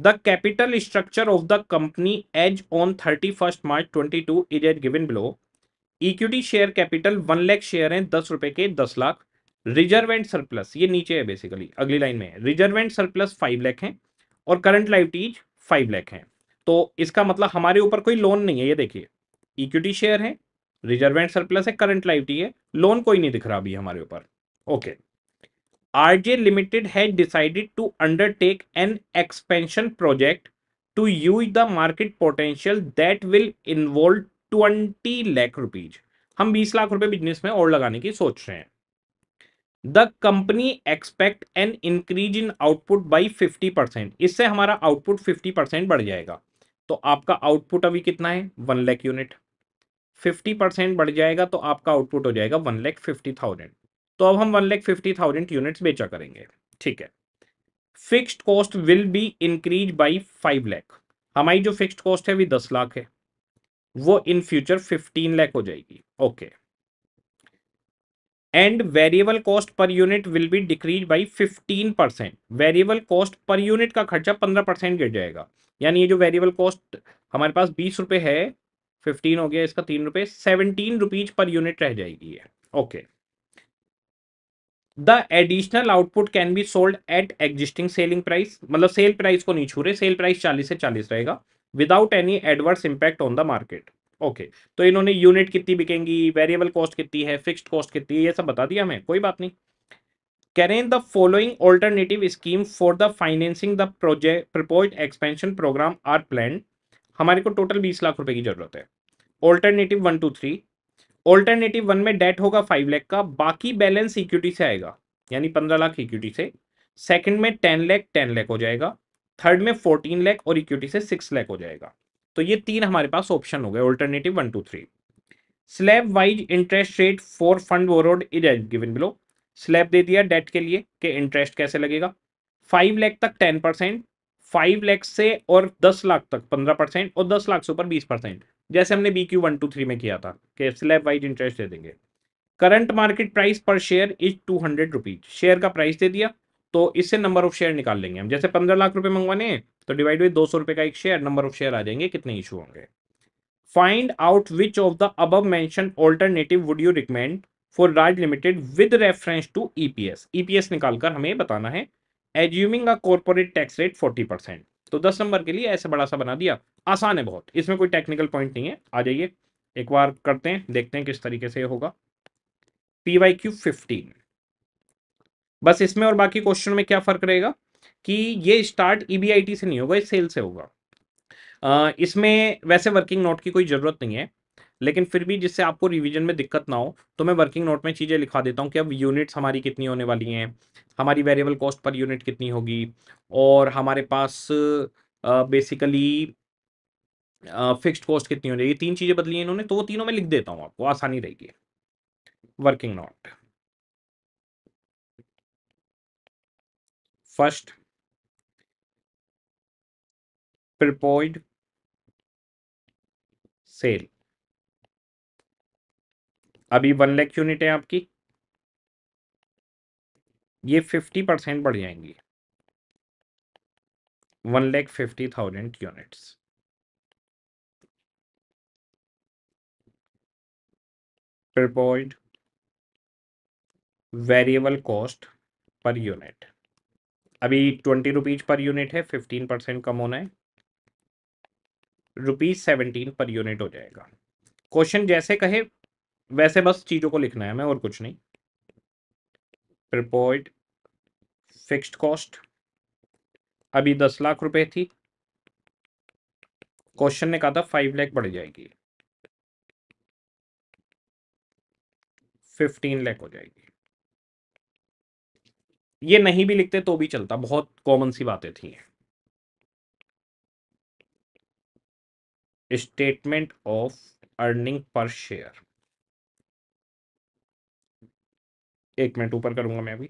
the capital structure of the company as on thirty first March twenty two is as given below equity share capital one lakh share हैं दस रुपये के दस लाख रिजर्व एंड सरप्लस ये नीचे है बेसिकली अगली लाइन में है reserve and surplus five lakh है और करंट लाइबिलिटीज फाइव लैख है तो इसका मतलब हमारे ऊपर कोई लोन नहीं है ये देखिए इक्विटी शेयर है रिजर्व एंड सरप्लस है करंट लाइबिलिटी है लोन कोई नहीं दिख रहा अभी हमारे ऊपर ओके आरजे लिमिटेड है decided to undertake an expansion project to use the market potential that will involve twenty lakh rupees हम बीस लाख रुपए बिजनेस में और लगाने की सोच रहे हैं the company expect an increase in output by fifty percent इससे हमारा आउटपुट फिफ्टी परसेंट बढ़ जाएगा तो आपका आउटपुट अभी कितना है one lakh unit fifty percent बढ़ जाएगा तो आपका आउटपुट हो जाएगा वन लैख फिफ्टी थाउजेंड तो अब हम one lakh fifty thousand units बेचा करेंगे ठीक है fixed cost will be increase by five lakh हमारी जो फिक्स्ड कॉस्ट है वी दस लाख है वो इन फ्यूचर फिफ्टीन लैख हो जाएगी okay okay. And variable cost per unit will be decrease by fifteen percent variable cost per unit का खर्चा पंद्रह परसेंट गिर जाएगा यानी ये जो वेरिएबल कॉस्ट हमारे पास बीस रुपये है फिफ्टीन हो गया इसका तीन रुपये सेवनटीन रुपीज पर यूनिट रह जाएगी ये okay the additional output can be sold at existing selling price मतलब सेल प्राइस को नहीं छू रहे सेल प्राइस चालीस से चालीस रहेगा without any adverse impact on the market okay तो इन्होंने यूनिट कितनी बिकेंगी वेरिएबल कॉस्ट कितनी है फिक्स्ड कॉस्ट कितनी है ये सब बता दिया हमें कोई बात नहीं कह रहे हैं the following alternative scheme for the financing the project propose expansion programme are plan हमारे को टोटल बीस लाख रुपए की जरूरत है alternative one two three alternative one में डेट होगा फाइव लैख का बाकी बैलेंस इक्विटी से आएगा यानी पंद्रह लाख इक्विटी से सेकेंड में टेन लैख टेन लैख हो जाएगा थर्ड में फोर्टीन लैख और इक्विटी से सिक्स लैख हो जाएगा तो ये तीन हमारे पास ऑप्शन हो गए alternative one two three slab wise interest rate for fund borrowed is as given below slab दे दिया डेट के लिए कि इंटरेस्ट कैसे लगेगा फाइव लैख तक टेन परसेंट फाइव लैख से और दस लाख तक पंद्रह परसेंट और दस लाख से ऊपर बीस परसेंट जैसे हमने B Q one two three में किया था कि स्लैब वाइज इंटरेस्ट दे देंगे करंट मार्केट प्राइस पर share is two hundred rupees share का प्राइस दे दिया तो इससे नंबर ऑफ शेयर निकाल लेंगे हम जैसे पंद्रह लाख रुपए मंगवाने तो डिवाइड बाई दो सौ रुपए का एक शेयर नंबर ऑफ शेयर आ जाएंगे कितने इशू होंगे find out which of the above mention alternative would you recommend for Raj Limited with reference to EPS EPS निकालकर हमें बताना है assuming a corporate tax rate forty percent तो दस नंबर के लिए ऐसे बड़ा सा बना दिया आसान है बहुत इसमें कोई टेक्निकल पॉइंट नहीं है आ जाइए एक बार करते हैं देखते हैं किस तरीके से होगा पी वाई क्यू फिफ्टीन बस इसमें और बाकी क्वेश्चन में क्या फर्क रहेगा कि ये स्टार्ट ईबीआईटी e से नहीं होगा ये सेल से होगा इसमें वैसे वर्किंग नोट की कोई ज़रूरत नहीं है लेकिन फिर भी जिससे आपको रिवीजन में दिक्कत ना हो तो मैं वर्किंग नोट में चीज़ें लिखा देता हूँ कि अब यूनिट्स हमारी कितनी होने वाली हैं हमारी वेरिएबल कॉस्ट पर यूनिट कितनी होगी और हमारे पास बेसिकली फिक्स्ड कॉस्ट कितनी हो जाएगी तीन चीज़ें बदली हैं इन्होंने तो वो तीनों में लिख देता हूँ आपको आसानी रहेगी working note first proposed sale अभी वन लैख यूनिट है आपकी ये फिफ्टी परसेंट बढ़ जाएंगी one lakh fifty thousand units proposed variable cost per unit अभी ट्वेंटी रुपीज पर यूनिट है फिफ्टीन परसेंट कम होना है रुपीज सेवनटीन पर यूनिट हो जाएगा क्वेश्चन जैसे कहे वैसे बस चीज़ों को लिखना है मैं और कुछ नहीं प्रिपोर्ट फिक्स्ड कॉस्ट अभी दस लाख रुपए थी क्वेश्चन ने कहा था फाइव लाख बढ़ जाएगी फिफ्टीन लाख हो जाएगी ये नहीं भी लिखते तो भी चलता बहुत कॉमन सी बातें थी statement of earning per share एक मिनट ऊपर करूंगा मैं अभी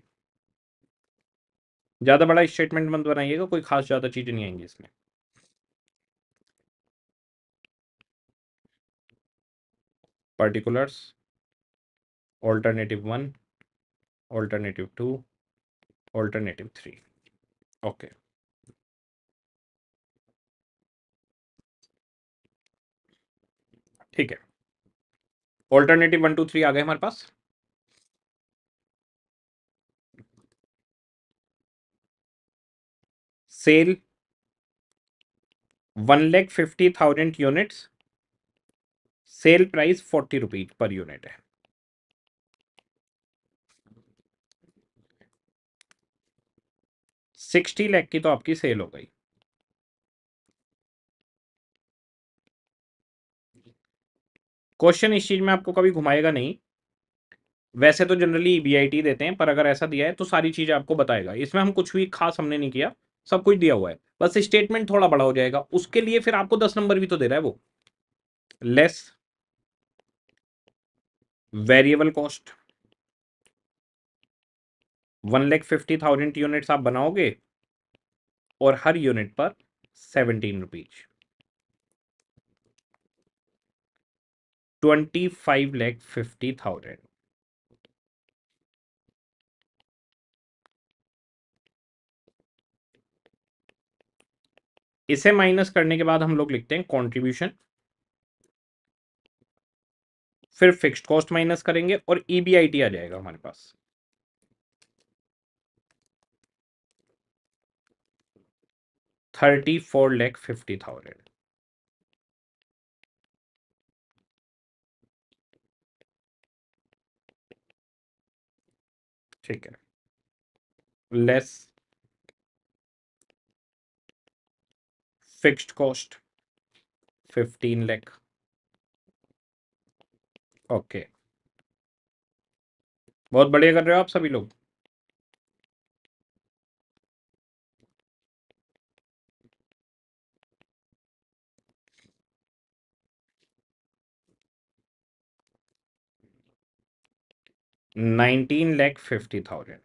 ज़्यादा बड़ा स्टेटमेंट मत बनाइएगा कोई खास ज़्यादा चीज़ें नहीं आएंगी इसमें particulars alternative one alternative two alternative 3 okay ठीक है ऑल्टरनेटिव वन टू थ्री आ गए हमारे पास sale one lakh fifty thousand units sale price forty rupees per unit है सिक्सटी लैख की तो आपकी सेल हो गई क्वेश्चन इस चीज में आपको कभी घुमाएगा नहीं वैसे तो जनरली ई e देते हैं पर अगर ऐसा दिया है तो सारी चीज़ आपको बताएगा इसमें हम कुछ भी खास हमने नहीं किया सब कुछ दिया हुआ है बस स्टेटमेंट थोड़ा बड़ा हो जाएगा उसके लिए फिर आपको दस नंबर भी तो दे रहा है वो less variable cost one lakh fifty thousand units आप बनाओगे और हर यूनिट पर seventeen rupees twenty five lakh fifty thousand इसे माइनस करने के बाद हम लोग लिखते हैं कंट्रीब्यूशन फिर फिक्स्ड कॉस्ट माइनस करेंगे और ईबीआईटी e आ जाएगा हमारे पास thirty four lakh fifty thousand ठीक है less fixed cost fifteen lakh okay बहुत बढ़िया कर रहे हो आप सभी लोग नाइनटीन लैख फिफ्टी थाउजेंड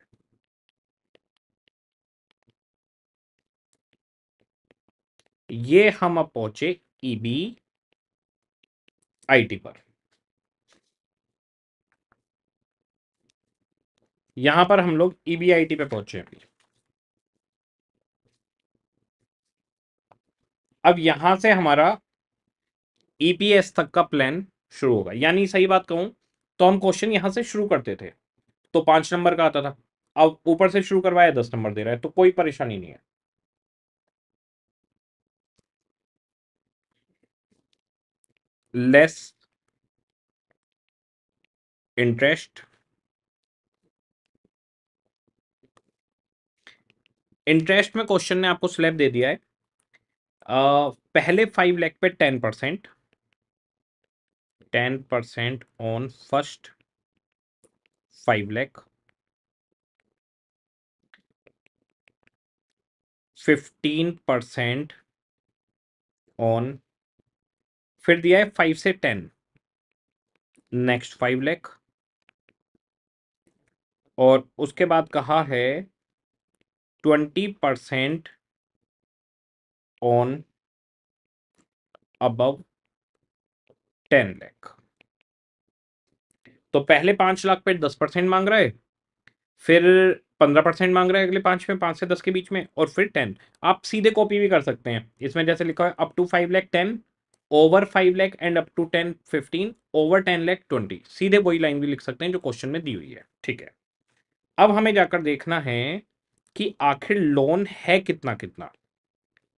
ये हम अब पहुंचे ईबी e आईटी पर यहां पर हम लोग ईबीआईटी e पे पहुंचे अभी अब यहां से हमारा ईपीएस e तक का प्लान शुरू होगा यानी सही बात कहूं तो हम क्वेश्चन यहाँ से शुरू करते थे तो पांच नंबर का आता था अब ऊपर से शुरू करवाया दस नंबर दे रहा है तो कोई परेशानी नहीं है लेस इंटरेस्ट इंटरेस्ट में क्वेश्चन ने आपको स्लैब दे दिया है आ, पहले फाइव लैख पे ten percent ten percent on first five lakh fifteen percent on फिर दिया है फाइव से टेन नेक्स्ट फाइव लैख और उसके बाद कहा है twenty percent on above ten lakh तो पहले पांच लाख पे दस परसेंट मांग रहा है फिर पंद्रह परसेंट मांग रहा है अगले पांच में पांच से दस के बीच में और फिर टेन आप सीधे कॉपी भी कर सकते हैं इसमें जैसे लिखा है up to five lakh ten over five lakh and up to ten fifteen over ten lakh twenty सीधे वही लाइन भी लिख सकते हैं जो क्वेश्चन में दी हुई है ठीक है अब हमें जाकर देखना है कि आखिर लोन है कितना कितना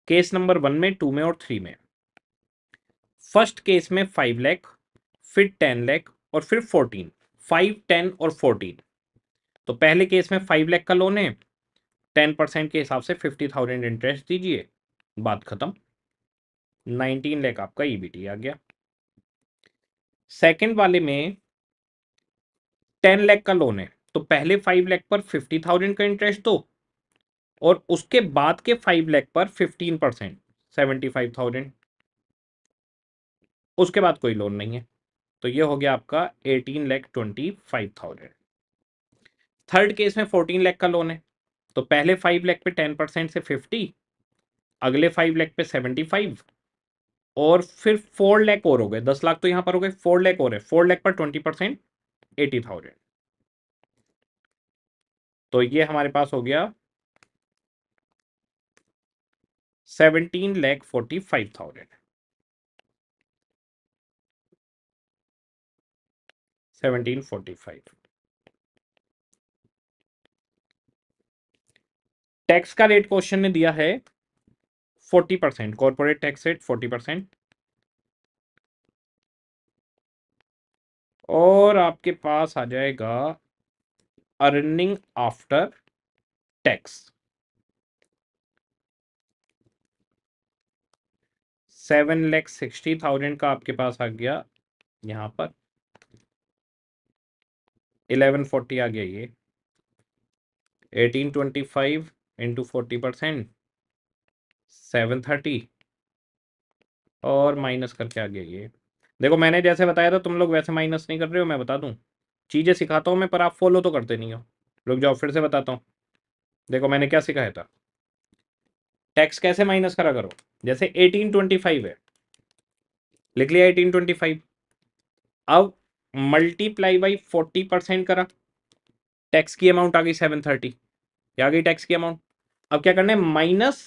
केस नंबर वन में टू में और थ्री में फर्स्ट केस में फाइव लैख फिर टेन लैख और फिर फोर्टीन फाइव टेन और फोर्टीन तो पहले केस में फाइव लैख का लोन है टेन परसेंट के हिसाब से फिफ्टी थाउजेंड इंटरेस्ट दीजिए बात खत्म नाइनटीन लैख आपका ईबीटी e आ गया सेकेंड वाले में टेन लैख का लोन है तो पहले फाइव लैख पर फिफ्टी थाउजेंड का इंटरेस्ट दो और उसके बाद के फाइव लैख पर fifteen percent seventy five thousand उसके बाद कोई लोन नहीं है तो ये हो गया आपका eighteen lakh twenty five thousand third case में फोर्टीन लैख का लोन है तो पहले फाइव लैख पे टेन परसेंट से फिफ्टी अगले फाइव लैख पे सेवेंटी फाइव और फिर फोर लैख और हो गए दस लाख तो यहाँ पर हो गए फोर लैख और है फोर लैख पर ट्वेंटी परसेंट एटी थाउजेंड तो ये हमारे पास हो गया seventeen lakh forty five thousand 1745 tax का रेट क्वेश्चन ने दिया है 40 percent corporate tax rate 40 percent और आपके पास आ जाएगा earning after tax seven lakh sixty thousand का आपके पास आ गया यहां पर इलेवन फोर्टी आ गया ये eighteen twenty five into forty percent seven thirty और माइनस करके आ गया ये देखो मैंने जैसे बताया था तुम लोग वैसे माइनस नहीं कर रहे हो मैं बता दूं चीज़ें सिखाता हूं मैं पर आप फॉलो तो करते नहीं हो लोग जाओ फिर से बताता हूँ देखो मैंने क्या सिखाया था टैक्स कैसे माइनस करा करो जैसे एटीन ट्वेंटी फाइव है लिख लिया एटीन ट्वेंटी फाइव अब मल्टीप्लाई बाई फोर्टी परसेंट करा टैक्स की अमाउंट आ गई सेवन थर्टी आ गई टैक्स की अमाउंट अब क्या करना है माइनस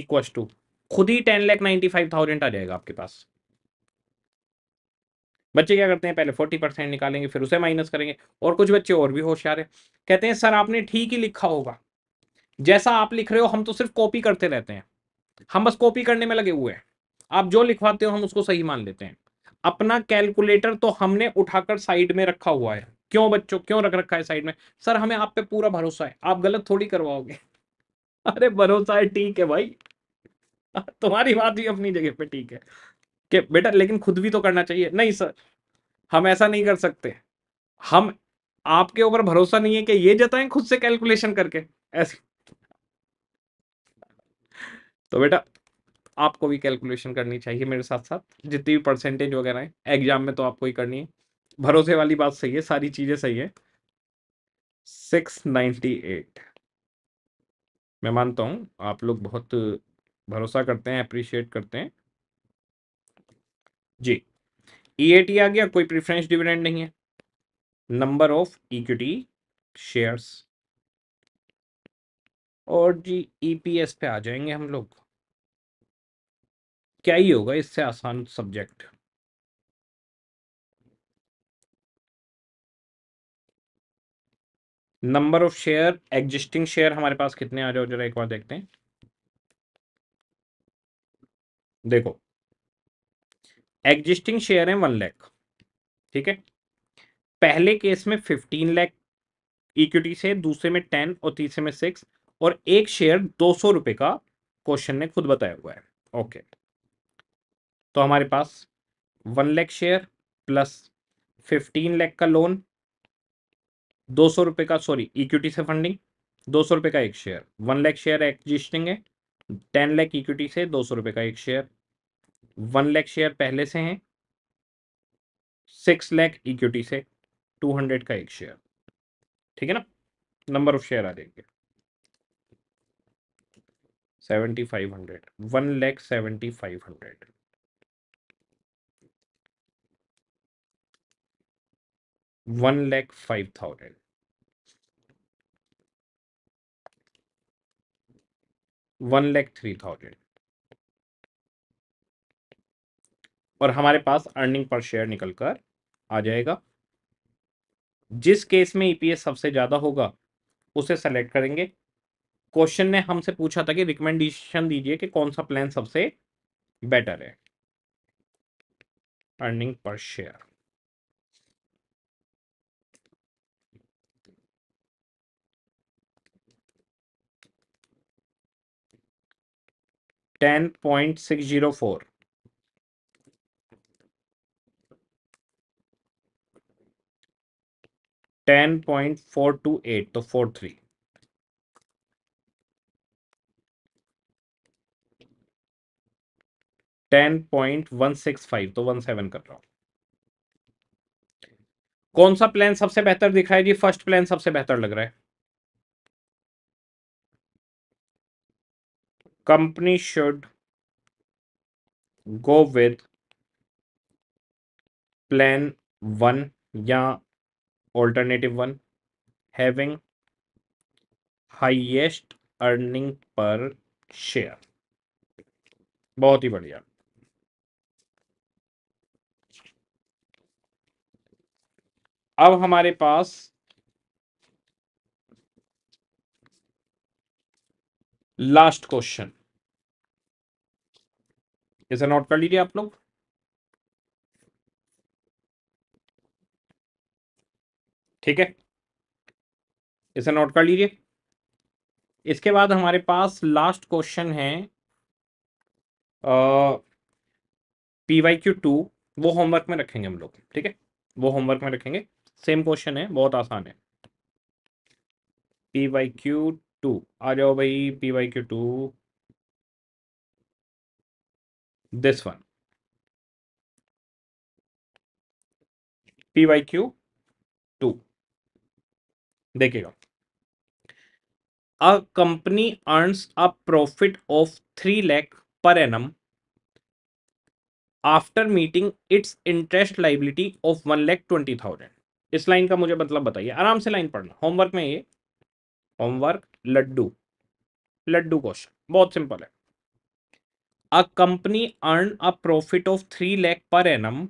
इक्व टू खुद ही ten lakh ninety five thousand आ जाएगा आपके पास बच्चे क्या करते हैं पहले फोर्टी परसेंट निकालेंगे फिर उसे माइनस करेंगे और कुछ बच्चे और भी होशियार है कहते हैं सर आपने ठीक ही लिखा होगा जैसा आप लिख रहे हो हम तो सिर्फ कॉपी करते रहते हैं हम बस कॉपी करने में लगे हुए हैं आप जो लिखवाते हो हम उसको सही मान लेते हैं अपना कैलकुलेटर तो हमने उठाकर साइड में रखा हुआ है क्यों बच्चों क्यों रख रखा है साइड में सर हमें आप पे पूरा भरोसा है आप गलत थोड़ी करवाओगे अरे भरोसा है ठीक है भाई तुम्हारी बात भी अपनी जगह पे ठीक है कि बेटा लेकिन खुद भी तो करना चाहिए नहीं सर हम ऐसा नहीं कर सकते हम आपके ऊपर भरोसा नहीं है कि ये जताएं खुद से कैलकुलेशन करके ऐसे तो बेटा आपको भी कैलकुलेशन करनी चाहिए मेरे साथ साथ जितनी भी परसेंटेज वगैरह है एग्जाम में तो आपको ही करनी है भरोसे वाली बात सही है सारी चीज़ें सही है सिक्स नाइन्टी एट मैं मानता हूँ आप लोग बहुत भरोसा करते हैं अप्रिशिएट करते हैं जी ई e आ गया कोई प्रिफरेंस डिविडेंड नहीं है नंबर ऑफ इक्विटी शेयर्स और जी ईपीएस e पे आ जाएंगे हम लोग क्या ही होगा इससे आसान subject number of share existing share हमारे पास कितने आ जाओ जरा एक बार देखते हैं देखो एग्जिस्टिंग शेयर है वन लैख ठीक है पहले केस में फिफ्टीन लैख इक्विटी से दूसरे में टेन और तीसरे में सिक्स और एक शेयर दो सौ रुपए का क्वेश्चन ने खुद बताया हुआ है ओके okay. तो हमारे पास one lakh share plus fifteen lakh का लोन दो सौ रुपये का सॉरी इक्विटी से फंडिंग दो सौ रुपये का एक share one lakh share existing है टेन लैख इक्विटी से दो सौ रुपये का एक शेयर वन लैख शेयर पहले से हैं सिक्स लैख इक्विटी से टू हंड्रेड का एक शेयर ठीक है ना नंबर ऑफ शेयर आ जाएंगे seventy five hundred one lakh seventy five hundred one lakh five thousand one lakh three thousand और हमारे पास अर्निंग पर शेयर निकलकर आ जाएगा जिस केस में ईपीएस e सबसे ज़्यादा होगा उसे सेलेक्ट करेंगे क्वेश्चन ने हमसे पूछा था कि रिकमेंडेशन दीजिए कि कौन सा प्लान सबसे बेटर है earning per share ten point six zero four ten point four two eight तो four three ten point one six five तो वन सेवन कर रहा हूं कौन सा प्लान सबसे बेहतर दिख रहा है जी फर्स्ट प्लान सबसे बेहतर लग रहा है company should go with plan 1 या alternative 1 having highest earning per share बहुत ही बढ़िया अब हमारे पास लास्ट क्वेश्चन इसे नोट कर लीजिए आप लोग ठीक है इसे नोट कर लीजिए इसके बाद हमारे पास लास्ट क्वेश्चन है पी वाई क्यू टू वो होमवर्क में रखेंगे हम लोग ठीक है वो होमवर्क में रखेंगे सेम क्वेश्चन है बहुत आसान है पी वाई क्यू टू आ जाओ भाई P Y Q two this one P Y Q two देखिएगा a company earns a profit of three lakh per annum after meeting its interest liability of one lakh twenty thousand इस line का मुझे मतलब बताइए आराम से लाइन पढ़ना होमवर्क में ये होमवर्क लड्डू लड्डू क्वेश्चन बहुत सिंपल है a company earn a profit of three lakh per annum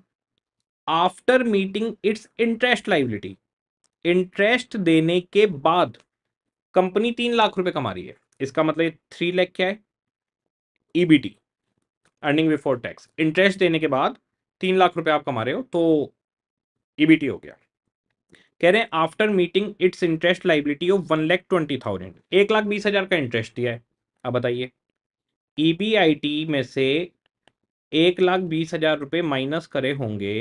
after meeting its interest liability interest देने के बाद कंपनी तीन लाख रुपए कमा रही है इसका मतलब थ्री लैख क्या है EBT earning before tax interest देने के बाद तीन लाख रुपए आप कमा रहे हो तो ईबीटी e हो गया कह रहे हैं after meeting its interest liability of one lakh twenty thousand एक लाख बीस हज़ार का इंटरेस्ट दिया है अब बताइए ई e में से एक लाख बीस हज़ार रुपये माइनस करे होंगे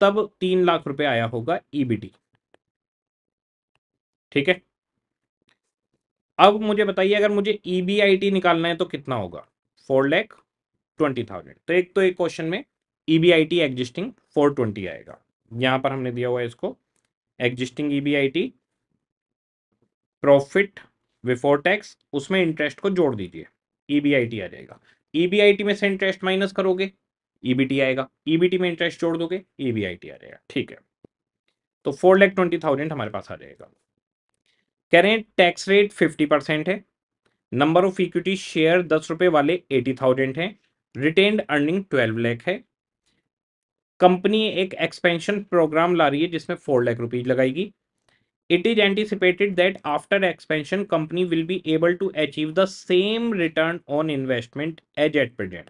तब तीन लाख रुपए आया होगा ईबीटी e ठीक है अब मुझे बताइए अगर मुझे ईबीआईटी e निकालना है तो कितना होगा फोर लैख ट्वेंटी थाउजेंड तो एक तो एक क्वेश्चन में ईबीआईटी एग्जिस्टिंग फोर ट्वेंटी आएगा यहां पर हमने दिया हुआ है इसको existing EBIT profit before tax उसमें इंटरेस्ट को जोड़ दीजिए ईबीआईटी e आ जाएगा ईबीआईटी e में से इंटरेस्ट माइनस करोगे ईबीटी e आएगा ईबीटी में इंटरेस्ट जोड़ दोगे ईबीआईटी आ जाएगा ठीक है तो फोर लैख ट्वेंटी थाउजेंड हमारे पास आ जाएगा कह रहे हैं टैक्स रेट फिफ्टी परसेंट है नंबर ऑफ इक्विटी शेयर दस रुपए वाले एटी थाउजेंड है रिटेन्ड अर्निंग ट्वेल्व लैख है कंपनी एक एक्सपेंशन प्रोग्राम ला रही है जिसमें फोर लाख रुपीज लगाएगी it is anticipated that after expansion company will be able to achieve the same return on investment as at present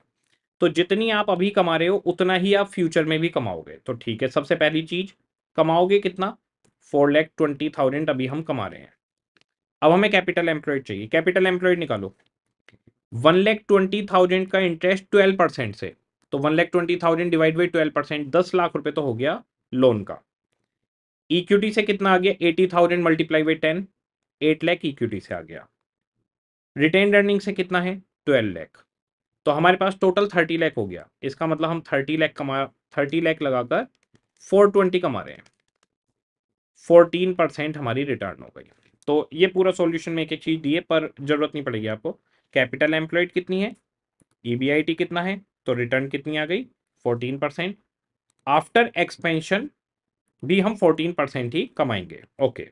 तो जितनी आप अभी कमा रहे हो उतना ही आप फ्यूचर में भी कमाओगे तो ठीक है सबसे पहली चीज कमाओगे कितना फोर लैख ट्वेंटी थाउजेंड अभी हम कमा रहे हैं अब हमें कैपिटल एम्प्लॉयड चाहिए कैपिटल एम्प्लॉयड निकालो वन लैख ट्वेंटी थाउजेंड का इंटरेस्ट ट्वेल्व परसेंट से तो one lakh twenty thousand divide by twelve percent दस लाख रुपए तो हो गया लोन का इक्विटी e से कितना आ गया eighty thousand multiply by ten eight lakh equity e से आ गया रिटेन अर्निंग से कितना है ट्वेल्व लैख तो हमारे पास टोटल थर्टी लैख हो गया इसका मतलब हम थर्टी लैख कमा थर्टी लैख लगाकर फोर ट्वेंटी कमा रहे हैं फोर्टीन परसेंट हमारी रिटर्न हो गई तो ये पूरा सॉल्यूशन में एक एक चीज़ दी है पर जरूरत नहीं पड़ेगी आपको कैपिटल एम्प्लॉयड कितनी है ई e कितना है तो रिटर्न कितनी आ गई फोर्टीन परसेंट आफ्टर एक्सपेंशन भी हम फोर्टीन परसेंट ही कमाएंगे ओके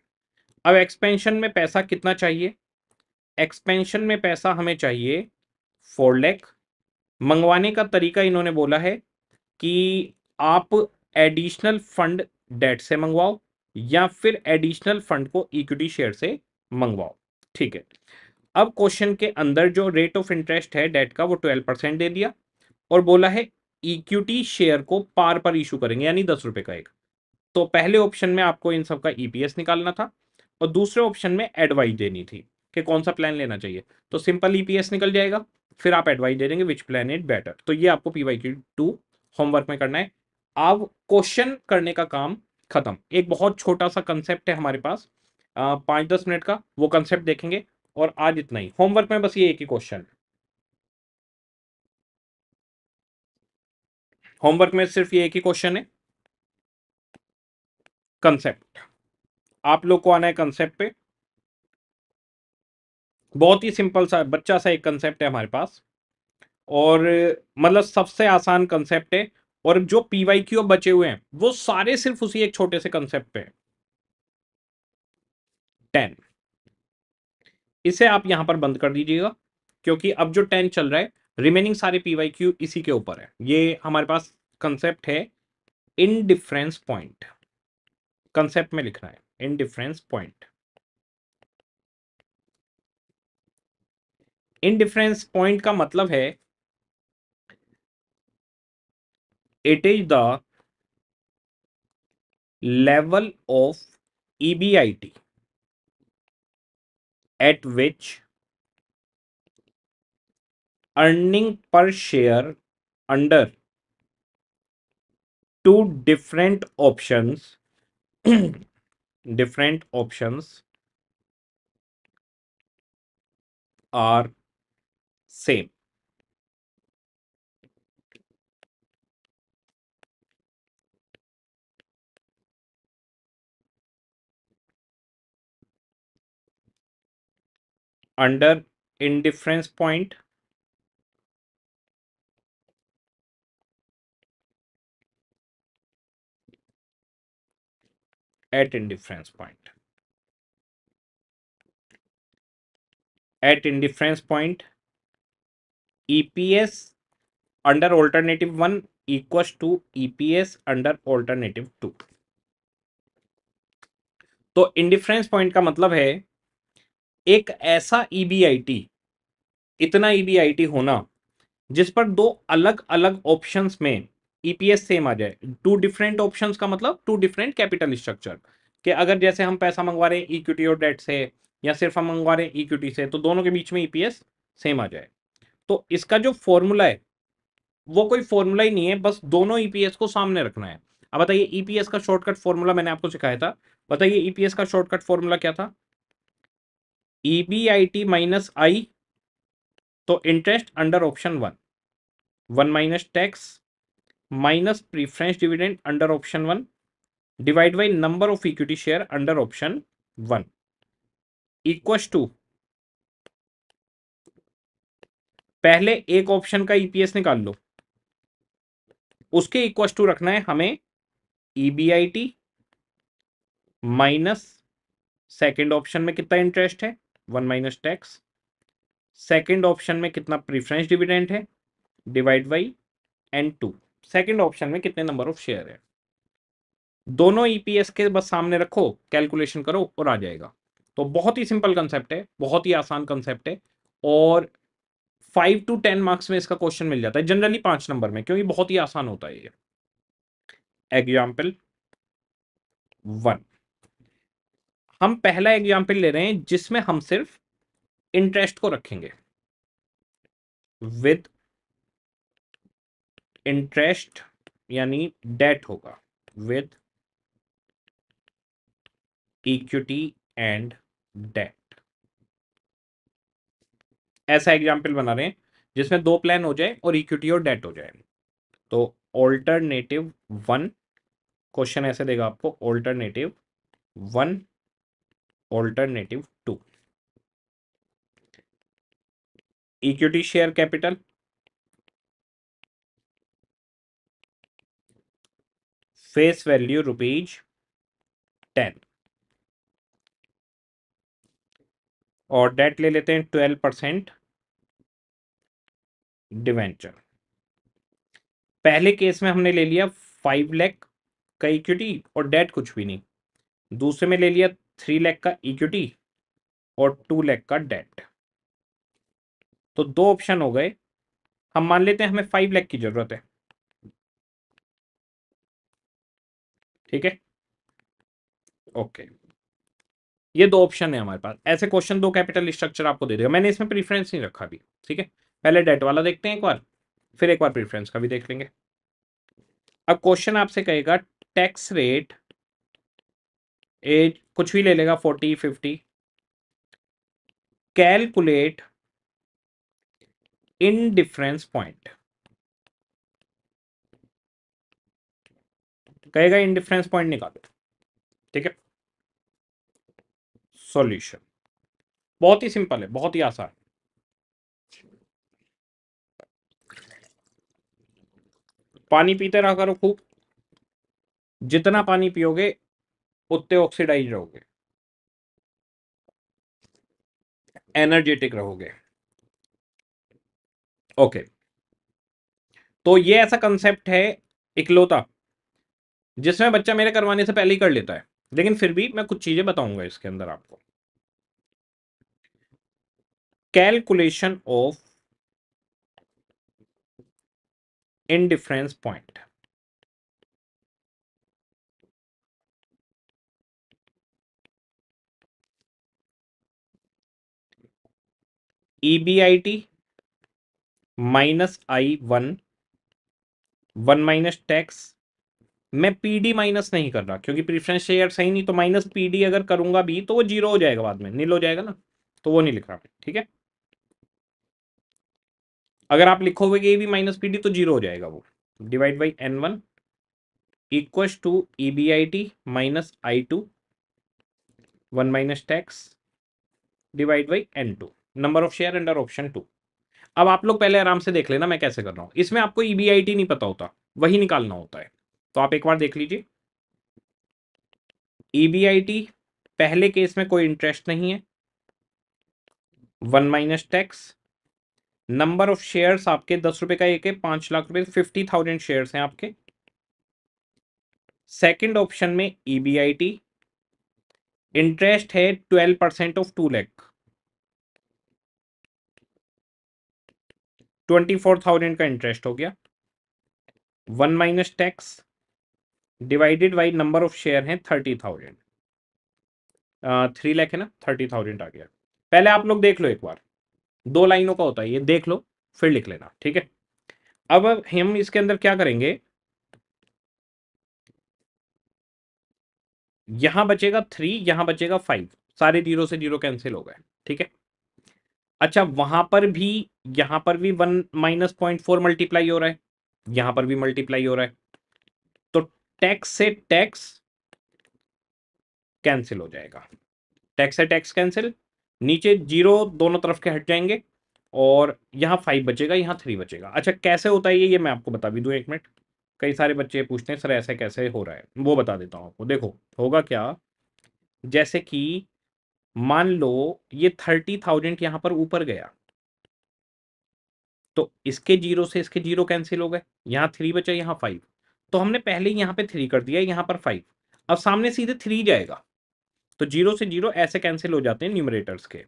अब एक्सपेंशन में पैसा कितना चाहिए एक्सपेंशन में पैसा हमें चाहिए फोर लैख मंगवाने का तरीका इन्होंने बोला है कि आप एडिशनल फंड डेट से मंगवाओ या फिर एडिशनल फंड को इक्विटी शेयर से मंगवाओ ठीक है अब क्वेश्चन के अंदर जो रेट ऑफ इंटरेस्ट है डेट का वो ट्वेल्व परसेंट दे दिया और बोला है इक्विटी शेयर को पार पर इशू करेंगे यानी दस रुपए का एक तो पहले ऑप्शन में आपको इन सबका ईपीएस e निकालना था और दूसरे ऑप्शन में एडवाइस देनी थी कि कौन सा प्लान लेना चाहिए तो सिंपल ईपीएस e निकल जाएगा फिर आप एडवाइस दे देंगे विच प्लान इट बेटर तो ये आपको P Y Q two homework में करना है अब क्वेश्चन करने का काम खत्म एक बहुत छोटा सा कंसेप्ट है हमारे पास पांच दस मिनट का वो कंसेप्ट देखेंगे और आज इतना ही होमवर्क में बस ये एक ही क्वेश्चन है होमवर्क में सिर्फ ये एक ही क्वेश्चन है कंसेप्ट आप लोग को आना है कंसेप्ट पे बहुत ही सिंपल सा बच्चा सा एक कंसेप्ट है हमारे पास और मतलब सबसे आसान कंसेप्ट है और जो पी वाई क्यू बचे हुए हैं वो सारे सिर्फ उसी एक छोटे से कंसेप्ट पे है टेन इसे आप यहां पर बंद कर दीजिएगा क्योंकि अब जो टेन चल रहा है रिमेनिंग सारे पी इसी के ऊपर है ये हमारे पास कंसेप्ट है इन डिफरेंस पॉइंट कंसेप्ट में लिखना है indifference point indifference point का मतलब है it is the level of EBIT at which earning per share under two different options different options are same under indifference point at indifference point at indifference point eps under alternative 1 equals to eps under alternative 2 तो indifference point का मतलब है एक ऐसा EBIT इतना EBIT होना जिस पर दो अलग अलग ऑप्शंस में ईपीएस e सेम आ जाए टू डिफरेंट ऑप्शंस का मतलब टू डिफरेंट कैपिटल स्ट्रक्चर कि अगर जैसे हम पैसा मंगवा रहे हैं इक्विटी और डेट से या सिर्फ हम मंगवा रहे हैं इक्विटी से तो दोनों के बीच में ईपीएस e सेम आ जाए तो इसका जो फॉर्मूला है वो कोई फॉर्मूला ही नहीं है बस दोनों ईपीएस e को सामने रखना है अब बताइए ईपीएस का शॉर्टकट फॉर्मूला मैंने आपको सिखाया था बताइए ईपीएस का शॉर्टकट फॉर्मूला क्या था ईबीआईटी माइनस आई तो interest under option one one minus tax minus preference dividend under option one divide by number of equity share under option one equal to पहले एक ऑप्शन का EPS e निकाल लो उसके equals to रखना है हमें EBIT minus second option में कितना इंटरेस्ट है one minus tax second option में कितना प्रीफरेंस डिविडेंड है divide by N two second option में कितने नंबर ऑफ शेयर है दोनों ईपीएस e के बस सामने रखो कैलकुलेशन करो और आ जाएगा तो बहुत ही सिंपल कंसेप्ट है बहुत ही आसान कंसेप्ट है और फाइव टू टेन मार्क्स में इसका क्वेश्चन मिल जाता है जनरली पांच नंबर में क्योंकि बहुत ही आसान होता है ये एग्जाम्पल वन हम पहला एग्जाम्पल ले रहे हैं जिसमें हम सिर्फ इंटरेस्ट को रखेंगे विद इंटरेस्ट यानी डेट होगा विद इक्विटी एंड डेट ऐसा एग्जाम्पल बना रहे हैं जिसमें दो प्लान हो जाए और इक्विटी और डेट हो जाए तो ऑल्टरनेटिव वन क्वेश्चन ऐसे देगा आपको alternative one alternative two equity share capital face value rupees ten और डेट ले लेते हैं ट्वेल्व परसेंट डिवेंचर पहले केस में हमने ले लिया फाइव लैख का इक्विटी और डेट कुछ भी नहीं दूसरे में ले लिया थ्री लैख का इक्विटी और टू लैख का डेट तो दो ऑप्शन हो गए हम मान लेते हैं हमें फाइव लैख की जरूरत है ठीक है ओके ये दो ऑप्शन है हमारे पास ऐसे क्वेश्चन दो कैपिटल स्ट्रक्चर आपको दे देगा मैंने इसमें प्रीफरेंस नहीं रखा अभी ठीक है पहले डेट वाला देखते हैं एक बार फिर एक बार प्रीफ्रेंस का भी देख लेंगे अब क्वेश्चन आपसे कहेगा टैक्स रेट एज कुछ भी ले लेगा forty fifty calculate indifference point कहेगा इंडिफरेंस पॉइंट निकालो ठीक है सॉल्यूशन बहुत ही सिंपल है बहुत ही आसान पानी पीते रहा करो खूब जितना पानी पियोगे उतने ऑक्सीडाइज रहोगे एनर्जेटिक रहोगे ओके okay. तो ये ऐसा कंसेप्ट है इकलौता जिसमें बच्चा मेरे करवाने से पहले ही कर लेता है लेकिन फिर भी मैं कुछ चीज़ें बताऊंगा इसके अंदर आपको calculation of indifference point EBIT minus I one one minus tax मैं पीडी माइनस नहीं कर रहा क्योंकि प्रीफरेंस शेयर सही नहीं तो माइनस पीडी अगर करूंगा भी तो वो जीरो हो जाएगा बाद में नील हो जाएगा ना तो वो नहीं लिख रहा मैं ठीक है अगर आप लिखोगे ए बी माइनस पीडी तो जीरो हो जाएगा वो divide by N one equal to E B I T minus I two one minus tax divide by N two number of share under option two अब आप लोग पहले आराम से देख लेना मैं कैसे कर रहा हूँ इसमें आपको ई बी आई टी नहीं पता होता वही निकालना होता है तो आप एक बार देख लीजिए ईबीआईटी e पहले केस में कोई इंटरेस्ट नहीं है one minus tax number of shares आपके दस रुपए का एक है पांच लाख रुपए फिफ्टी थाउजेंड शेयर्स हैं आपके सेकंड ऑप्शन में ईबीआईटी e इंटरेस्ट है twelve percent of two lakh twenty four thousand का इंटरेस्ट हो गया one minus tax divided by number of share हैं थर्टी थाउजेंड थ्री लैख है ना थर्टी थाउजेंड आ गया पहले आप लोग देख लो एक बार दो लाइनों का होता है ये देख लो फिर लिख लेना ठीक है अब हम इसके अंदर क्या करेंगे यहां बचेगा थ्री यहां बचेगा फाइव सारे जीरो से जीरो कैंसिल हो गए ठीक है अच्छा वहां पर भी यहां पर भी one minus point four multiply हो रहा है यहां पर भी मल्टीप्लाई हो रहा है तो टैक्स से टैक्स कैंसिल हो जाएगा टैक्स से टैक्स कैंसिल नीचे जीरो दोनों तरफ के हट जाएंगे और यहाँ फाइव बचेगा यहाँ थ्री बचेगा अच्छा कैसे होता है ये ये मैं आपको बता भी दूँ एक मिनट कई सारे बच्चे पूछते हैं सर ऐसा कैसे हो रहा है वो बता देता हूँ आपको देखो होगा क्या जैसे कि मान लो ये थर्टी थाउजेंड यहाँ पर ऊपर गया तो इसके जीरो से इसके जीरो कैंसिल हो गए यहाँ थ्री बचे यहाँ फाइव तो हमने पहले यहाँ पे थ्री कर दिया यहाँ पर फाइव अब सामने सीधे थ्री जाएगा तो जीरो से जीरो ऐसे कैंसिल हो जाते हैं न्यूमरेटर्स के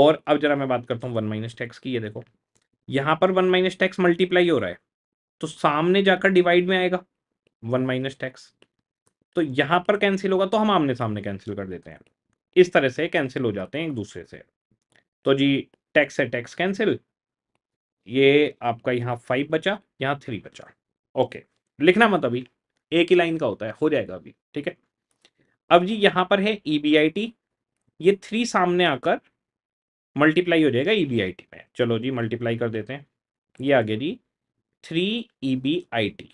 और अब जरा मैं बात करता हूँ वन माइनस टैक्स की ये देखो यहाँ पर वन माइनस टैक्स मल्टीप्लाई हो रहा है तो सामने जाकर डिवाइड में आएगा वन माइनस टैक्स तो यहाँ पर कैंसिल होगा तो हम आमने सामने कैंसिल कर देते हैं इस तरह से कैंसिल हो जाते हैं एक दूसरे से तो जी टैक्स है टैक्स कैंसिल ये आपका यहाँ फाइव बचा यहाँ थ्री बचा ओके okay. लिखना मत अभी एक ही लाइन का होता है हो जाएगा अभी ठीक है अब जी यहां पर है ई e ये थ्री सामने आकर मल्टीप्लाई हो जाएगा ई e में चलो जी मल्टीप्लाई कर देते हैं ये आ गया जी three E B I T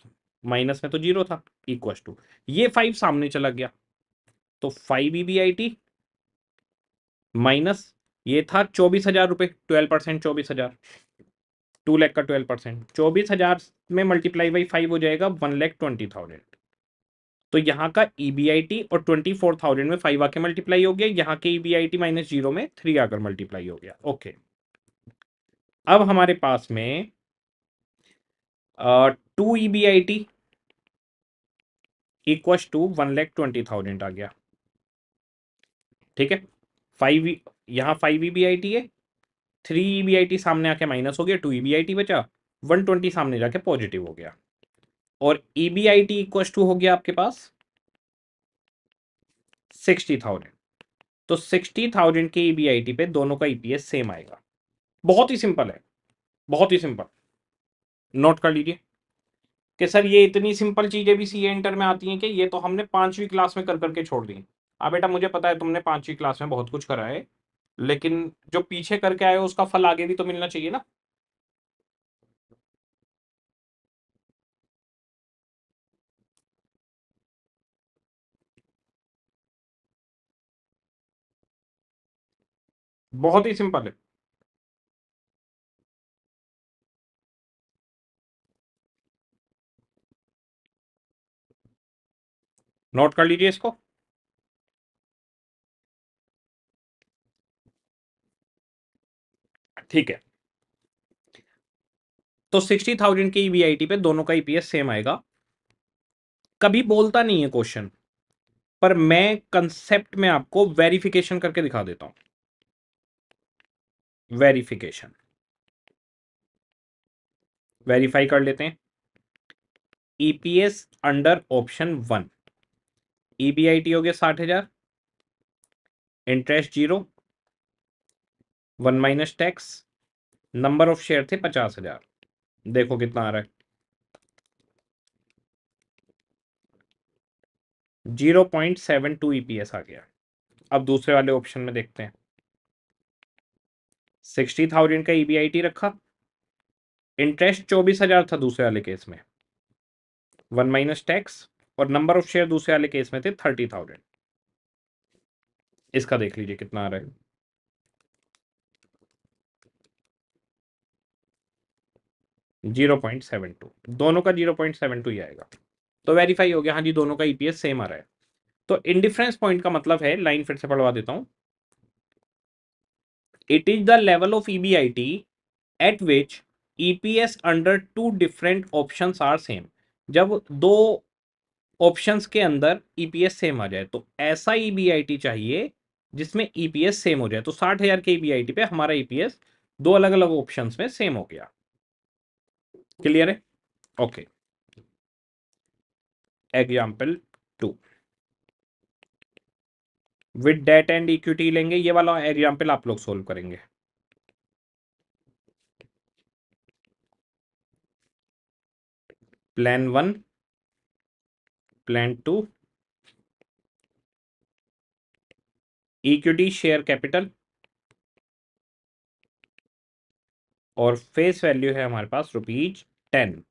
minus में तो जीरो था इक्व टू ये फाइव सामने चला गया तो five E B I T minus ये था चौबीस हजार रुपए ट्वेल्व परसेंट चौबीस हजार टू लैख का ट्वेल्व परसेंट चौबीस हज़ार में मल्टीप्लाई बाई फाइव हो जाएगा वन लैख ट्वेंटी थाउजेंड तो यहाँ का ई e और ट्वेंटी फोर थाउजेंड में फाइव आके मल्टीप्लाई हो गया यहाँ के E B I T minus zero में थ्री आकर मल्टीप्लाई हो गया ओके अब हमारे पास में two E B I T equals to one lakh twenty thousand आ गया ठीक है फाइव e, यहाँ five E B I T है three E B I T सामने आके माइनस हो गया to E B I T बचा वन ट्वेंटी सामने जाके पॉजिटिव हो गया और E B I T equal to हो गया आपके पास सिक्सटी थाउजेंड तो सिक्सटी थाउजेंड के ई बी आई टी पे दोनों का ईपीएस e सेम आएगा बहुत ही सिंपल है बहुत ही सिंपल नोट कर लीजिए कि सर ये इतनी सिंपल चीज़ें भी सी इंटर में आती हैं कि ये तो हमने पांचवी क्लास में कर करके छोड़ दी आ हाँ बेटा मुझे पता है तुमने पांचवी क्लास में बहुत कुछ करा है लेकिन जो पीछे करके आए उसका फल आगे भी तो मिलना चाहिए ना बहुत ही सिंपल है नोट कर लीजिए इसको ठीक है तो सिक्सटी थाउजेंड की ईवीआईटी पे दोनों का ईपीएस e सेम आएगा कभी बोलता नहीं है क्वेश्चन पर मैं कंसेप्ट में आपको वेरिफिकेशन करके दिखा देता हूं वेरिफिकेशन वेरीफाई कर लेते हैं EPS under option one EBIT हो गया साठ हजार interest zero one minus tax number of share थे पचास हजार देखो कितना आ रहा है zero point seven two EPS e आ गया अब दूसरे वाले ऑप्शन में देखते हैं सिक्सटी थाउजेंड का ईबीआईटी e रखा इंटरेस्ट चौबीस हजार था दूसरे वाले केस में वन माइनस टैक्स और नंबर ऑफ शेयर दूसरे वाले केस में थे थर्टी थाउजेंड इसका देख लीजिए कितना आ रहा है जीरो पॉइंट सेवन टू दोनों का जीरो पॉइंट सेवन टू ही आएगा तो वेरीफाई हो गया हाँ जी दोनों का ईपीएस e सेम आ रहा है तो इंडिफरेंस पॉइंट का मतलब है लाइन फिर से पढ़वा देता हूं it is the level of EBIT at which EPS under two different options are same जब दो ऑप्शंस के अंदर ईपीएस e सेम आ जाए तो ऐसा ईबीआईटी e चाहिए जिसमें ईपीएस सेम हो जाए तो साठ हजार के ईबीआईटी पे हमारा ईपीएस दो अलग अलग ऑप्शन में सेम हो गया क्लियर है okay example two with debt and equity लेंगे ये वाला एग्जाम्पल आप लोग सोल्व करेंगे plan one plan two equity share capital और फेस वैल्यू है हमारे पास रुपीज टेन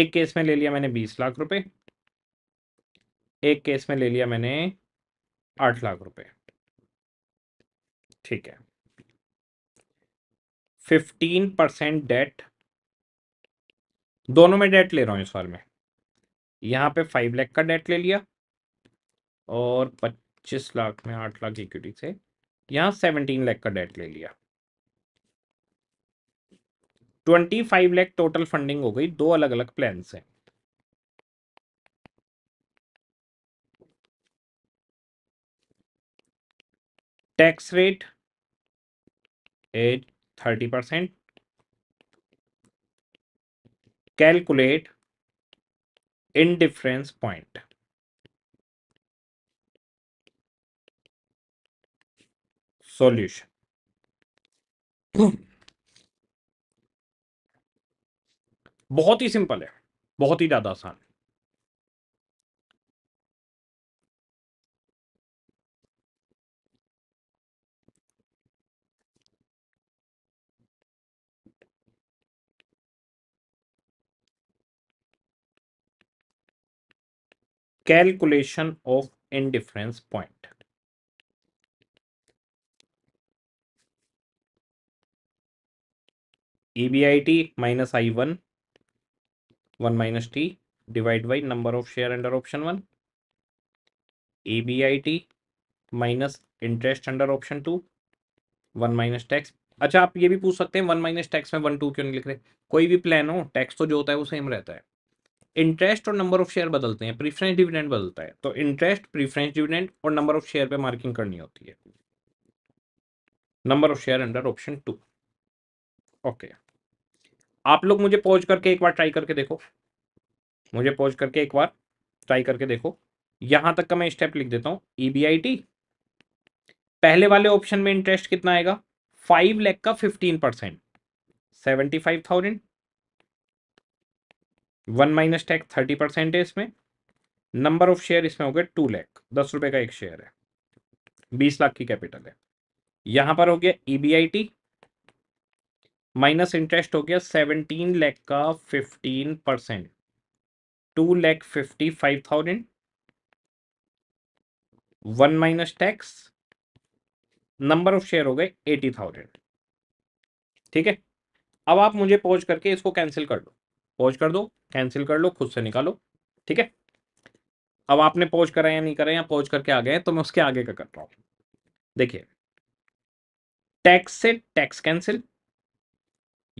एक केस में ले लिया मैंने बीस लाख रुपए एक केस में ले लिया मैंने आठ लाख रुपए ठीक है फिफ्टीन परसेंट डेट दोनों में डेट ले रहा हूं इस बार में यहां पे फाइव लाख का डेट ले लिया और पच्चीस लाख में आठ लाख इक्विटी से यहां सेवनटीन लाख का डेट ले लिया twenty five lakh total funding हो गई दो अलग अलग प्लान से tax rate at thirty percent calculate indifference point solution बहुत ही सिंपल है बहुत ही ज्यादा आसान है calculation of point EBIT minus I one one minus T divide by number of share under option one E B I T minus interest under option two one minus tax अच्छा आप ये भी पूछ सकते हैं वन माइनस टैक्स में one two क्यों नहीं लिख रहे कोई भी प्लान हो टैक्स तो जो होता है वो सेम रहता है इंटरेस्ट और नंबर ऑफ शेयर बदलते हैं प्रीफरेंस डिविडेंड बदलता है तो इंटरेस्ट प्रीफरेंस डिविडेंड और नंबर ऑफ शेयर पे मार्किंग करनी होती है number of share under option two okay okay. आप लोग मुझे पहुंच करके एक बार ट्राई करके देखो मुझे पहुंच करके एक बार ट्राई करके देखो यहां तक का मैं स्टेप लिख देता हूं ईबीआईटी पहले वाले ऑप्शन में इंटरेस्ट कितना आएगा फाइव लैख का fifteen percent seventy five thousand one minus tax thirty percent है इसमें नंबर ऑफ शेयर इसमें हो गया टू लैख दस रुपए का एक शेयर है बीस लाख की कैपिटल है यहां पर हो गया ई माइनस इंटरेस्ट हो गया सेवनटीन लैख का fifteen percent two lakh fifty five thousand one minus tax number of share हो गए एटी थाउजेंड ठीक है अब आप मुझे पहुंच करके इसको कैंसिल कर दो पहुंच कर दो कैंसिल कर लो खुद से निकालो ठीक है अब आपने पहुंच करा या नहीं करा या पहुंच करके आ गए तो मैं उसके आगे का कर रहा हूं देखिए टैक्स से टैक्स कैंसिल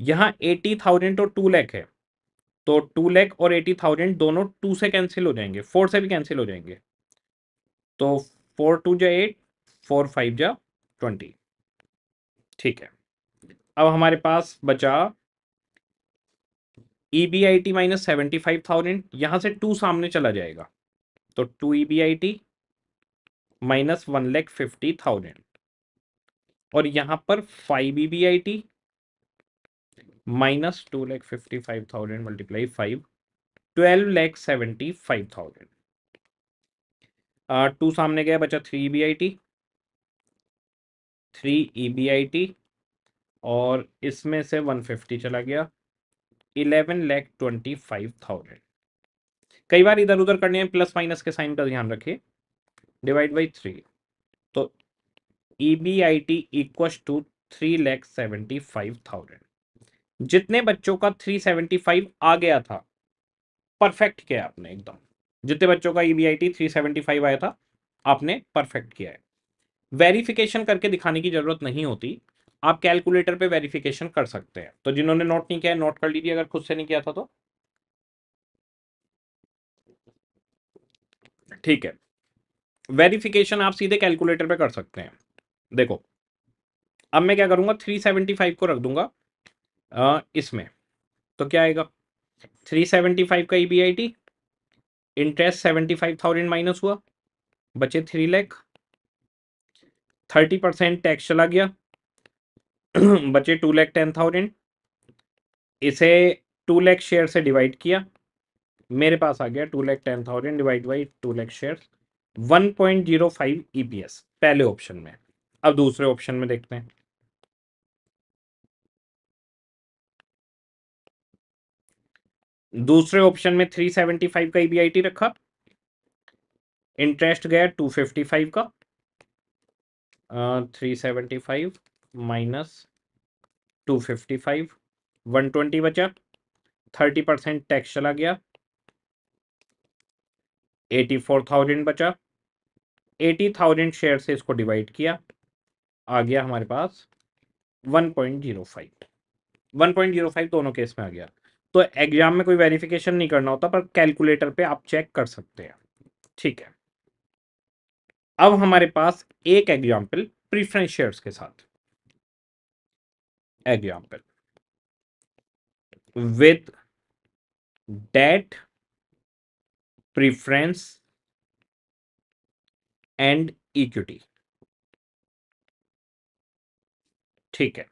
यहाँ एटी थाउजेंड और टू लैख है तो टू लैख और एटी थाउजेंड दोनों टू से कैंसिल हो जाएंगे फोर से भी कैंसिल हो जाएंगे तो फोर टू जा एट फोर फाइव जा ट्वेंटी ठीक है अब हमारे पास बचा E B I T minus seventy five thousand यहाँ से टू सामने चला जाएगा तो two E B I T minus one lakh fifty thousand और यहाँ पर five E B I T minus two lakh fifty five thousand multiply five twelve lakh seventy five thousand two सामने गया बचा three B I T three E B I T और इसमें से one fifty चला गया eleven lakh twenty five thousand कई बार इधर उधर करने हैं प्लस माइनस के साइन का ध्यान रखिए डिवाइड बाई थ्री तो E B I T equal to three lakh seventy five thousand जितने बच्चों का 375 आ गया था परफेक्ट किया आपने एकदम जितने बच्चों का ई थ्री सेवेंटी फाइव आया था आपने परफेक्ट किया है वेरिफिकेशन करके दिखाने की ज़रूरत नहीं होती आप कैलकुलेटर पे वेरिफिकेशन कर सकते हैं तो जिन्होंने नोट नहीं किया है नोट कर लीजिए अगर खुद से नहीं किया था तो ठीक है वेरिफिकेशन आप सीधे कैलकुलेटर पे कर सकते हैं देखो अब मैं क्या करूंगा थ्री सेवेंटी फाइव को रख दूंगा इसमें तो क्या आएगा थ्री सेवेंटी फाइव का E B I T interest seventy five thousand minus हुआ बचे three lakh thirty percent tax चला गया बचे टू लैख टेन थाउजेंड इसे टू लैख शेयर से डिवाइड किया मेरे पास आ गया two lakh ten thousand divide by two lakh share one point zero five EPS पहले ऑप्शन में अब दूसरे ऑप्शन में देखते हैं दूसरे ऑप्शन में थ्री सेवेंटी फाइव का ईबीआईटी e रखा इंटरेस्ट गया टू फिफ्टी फाइव का three seventy five minus two fifty five one twenty बचा थर्टी परसेंट टैक्स चला गया एटी फोर थाउजेंड बचा एटी थाउजेंड शेयर से इसको डिवाइड किया आ गया हमारे पास one point zero five one point zero five दोनों केस में आ गया तो एग्जाम में कोई वेरिफिकेशन नहीं करना होता पर कैलकुलेटर पे आप चेक कर सकते हैं ठीक है अब हमारे पास एक एग्जाम्पल प्रीफरेंस शेयर्स के साथ example with debt preference and equity ठीक है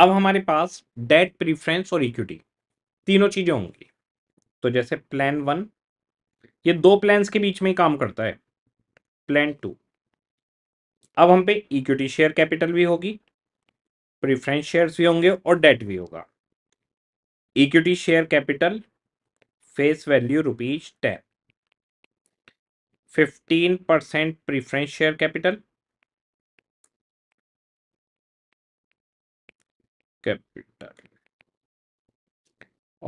अब हमारे पास डेट प्रीफरेंस और इक्विटी तीनों चीज़ें होंगी तो जैसे प्लान वन ये दो प्लान्स के बीच में ही काम करता है प्लान टू अब हम पे इक्विटी शेयर कैपिटल भी होगी प्रीफ्रेंस शेयर्स भी होंगे और डेट भी होगा equity share capital face value rupees ten fifteen percent preference share capital capital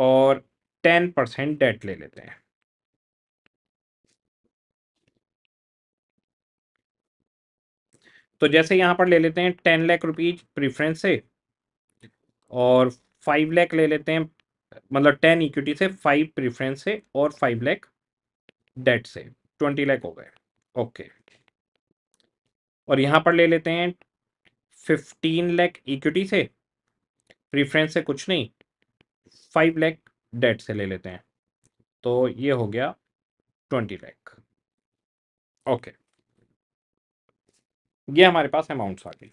और टेन परसेंट डेट ले लेते हैं तो जैसे यहां पर ले लेते हैं टेन लाख रुपीज प्रीफरेंस से और फाइव लाख ले लेते हैं मतलब टेन इक्विटी से फाइव प्रीफरेंस से और फाइव लाख डेट से ट्वेंटी लाख हो गए ओके और यहां पर ले लेते हैं फिफ्टीन लाख इक्विटी से प्रीफ्रेंस से कुछ नहीं फाइव लैख डेट से ले लेते हैं तो ये हो गया ट्वेंटी लैख ओके ये हमारे पास अमाउंट्स आ गई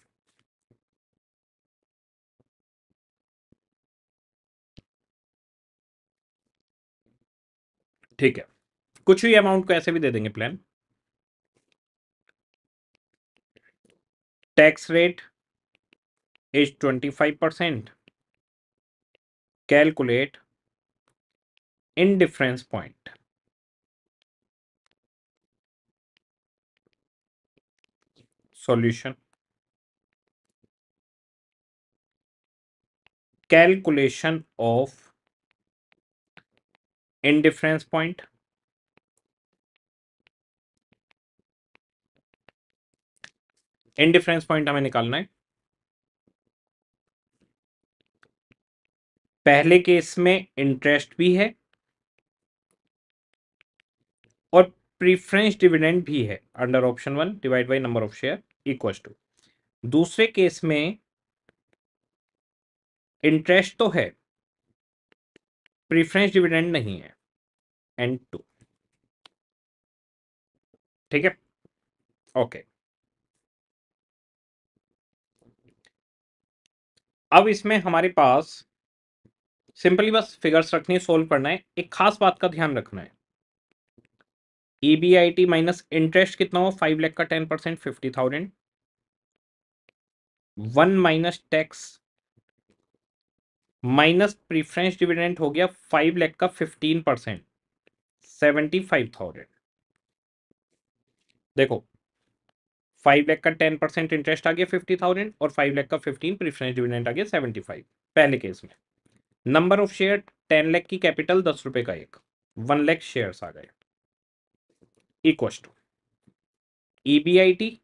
ठीक है कुछ भी अमाउंट को ऐसे भी दे देंगे plan tax rate is twenty five percent calculate indifference point. Solution Calculation of indifference point indifference point हमें निकालना है पहले केस में इंटरेस्ट भी है और प्रीफ्रेंस डिविडेंड भी है under option one divide by number of share equal to दूसरे केस में इंटरेस्ट तो है प्रीफ्रेंस डिविडेंड नहीं है एंड टू ठीक है ओके अब इसमें हमारे पास सिंपली बस फिगर्स रखनी है सोल्व करना है एक खास बात का ध्यान रखना है E B I T minus interest कितना हो फाइव लैख का ten percent fifty thousand one minus tax minus preference dividend हो गया फाइव लैख का fifteen percent seventy five thousand देखो फाइव लैख का टेन परसेंट इंटरेस्ट आ गया फिफ्टी थाउजेंड और फाइव लैख का फिफ्टीन प्रीफरेंस डिविडेंट आ गया सेवेंटी फाइव पहले केस में number of share ten lakh की कैपिटल दस रुपए का एक वन लैख शेयर्स आ गए equals to EBIT e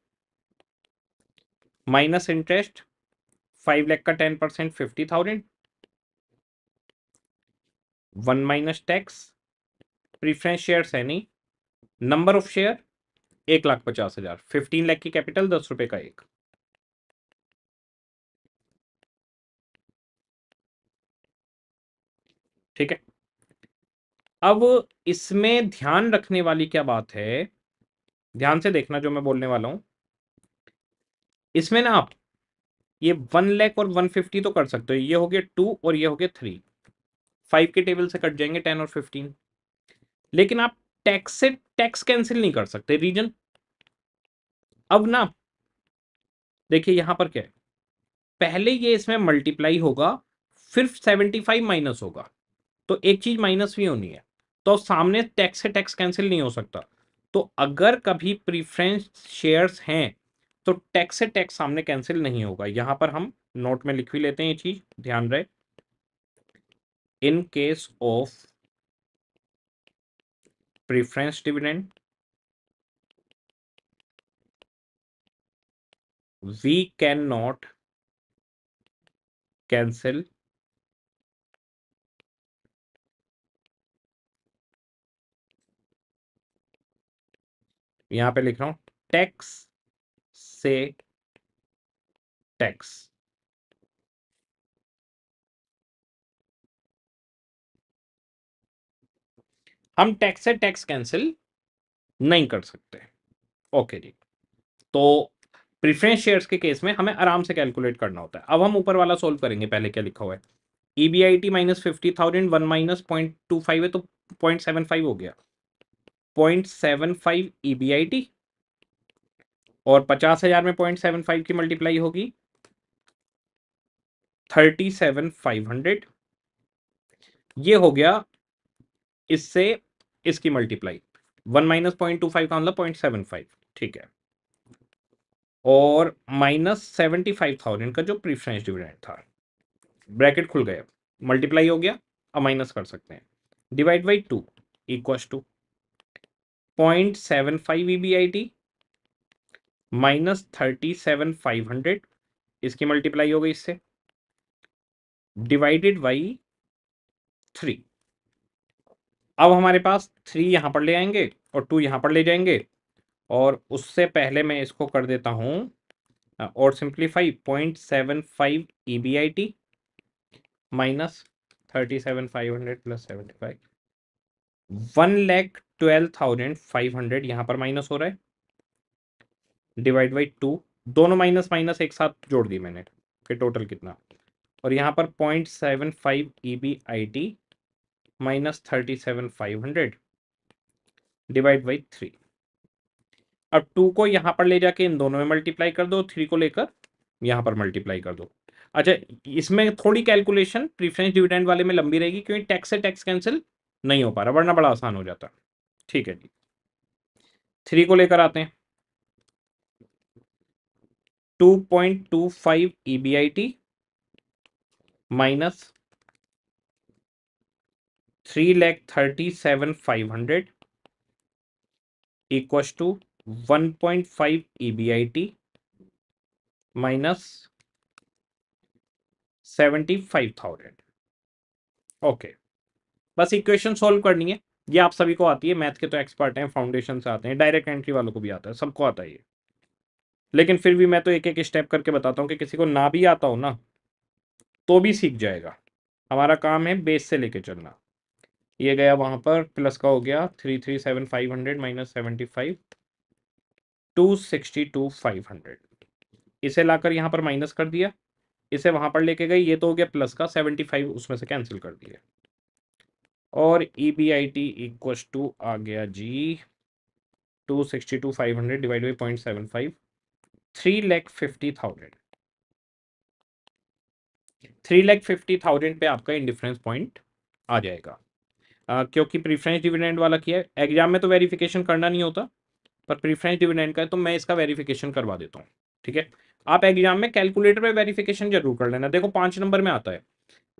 minus interest five lakh का ten percent fifty thousand one minus tax preference shares है नहीं नंबर ऑफ शेयर एक लाख पचास हजार फिफ्टीन लैख की कैपिटल दस रुपए का एक ठीक है अब इसमें ध्यान रखने वाली क्या बात है ध्यान से देखना जो मैं बोलने वाला हूं इसमें ना आप ये वन लैख और वन फिफ्टी तो कर सकते हो ये हो गया टू और ये हो गया थ्री फाइव के टेबल से कट जाएंगे टेन और फिफ्टीन लेकिन आप टैक्स से टैक्स कैंसिल नहीं कर सकते रीजन अब ना देखिए यहां पर क्या है पहले ये इसमें मल्टीप्लाई होगा फिर सेवेंटी फाइव माइनस होगा तो एक चीज माइनस भी होनी है तो सामने टैक्स से टैक्स कैंसिल नहीं हो सकता तो अगर कभी प्रीफ्रेंस शेयर्स हैं तो टैक्स से टैक्स सामने कैंसिल नहीं होगा यहां पर हम नोट में लिख भी लेते हैं ये चीज ध्यान रहे in case of preference dividend we can not cancel यहां पे लिख रहा हूं टैक्स से टैक्स हम टैक्स से टैक्स कैंसिल नहीं कर सकते ओके जी तो प्रिफरेंस शेयर्स के केस में हमें आराम से कैलकुलेट करना होता है अब हम ऊपर वाला सोल्व करेंगे पहले क्या लिखा हुआ है E B I T minus fifty thousand one minus point two five है तो पॉइंट सेवन फाइव हो गया point seven five E B I T और पचास हजार में पॉइंट सेवन फाइव की मल्टीप्लाई होगी थर्टी सेवन फाइव हंड्रेड ये हो गया इससे इसकी multiply one minus point two five का मतलब पॉइंट सेवन फाइव ठीक है और माइनस सेवेंटी फाइव थाउजेंड का जो प्रीफ्रेंस डिविडेंड था ब्रैकेट खुल गया मल्टीप्लाई हो गया अब माइनस कर सकते हैं divide by two equals to point seven five E B I T minus thirty seven five hundred इसकी मल्टीप्लाई हो गई इससे डिवाइडेड बाई थ्री अब हमारे पास थ्री यहां पर ले आएंगे और टू यहां पर ले जाएंगे और उससे पहले मैं इसको कर देता हूं और simplify point seven five E B I T minus thirty seven five hundred plus seventy five one lakh twelve thousand five hundred यहां पर माइनस हो रहा है डिवाइड बाई टू दोनों माइनस माइनस एक साथ जोड़ दी मैंने कि टोटल कितना और यहां पर point seven five E B I T minus thirty seven five hundred divide by three अब टू को यहां पर ले जाके इन दोनों में मल्टीप्लाई कर दो थ्री को लेकर यहां पर मल्टीप्लाई कर दो अच्छा इसमें थोड़ी कैलकुलेशन प्रीफरेंस डिविडेंड वाले में लंबी रहेगी क्योंकि टैक्स से टैक्स कैंसिल नहीं हो पा रहा वरना बड़ा आसान हो जाता ठीक है जी थ्री को लेकर आते हैं two point two five E B I T minus three lakh thirty seven five hundred equal to one point five E B I T minus seventy five thousand okay बस इक्वेशन सोल्व करनी है ये आप सभी को आती है मैथ के तो एक्सपर्ट हैं फाउंडेशन से आते हैं डायरेक्ट एंट्री वालों को भी आता है सबको आता है ये लेकिन फिर भी मैं तो एक एक स्टेप करके बताता हूँ कि किसी को ना भी आता हो ना तो भी सीख जाएगा हमारा काम है बेस से लेके चलना ये गया वहाँ पर प्लस का हो गया three three seven five hundred minus seventy five two sixty two five hundred इसे लाकर यहाँ पर माइनस कर दिया इसे वहाँ पर लेके गई ये तो हो गया प्लस का सेवेंटी फाइव उसमें से कैंसिल कर दिया और E B I T equal to आ गया जी two sixty two five hundred divide by point seven five three lakh fifty thousand three lakh fifty thousand पे आपका इंडिफरेंस पॉइंट आ जाएगा uh, क्योंकि प्रीफ्रेंस डिविडेंड वाला किया है एग्जाम में तो वेरिफिकेशन करना नहीं होता पर प्रीफ्रेंस डिविडेंड का है तो मैं इसका वेरिफिकेशन करवा देता हूँ ठीक है आप एग्जाम में कैलकुलेटर पे वेरिफिकेशन जरूर कर लेना देखो पांच नंबर में आता है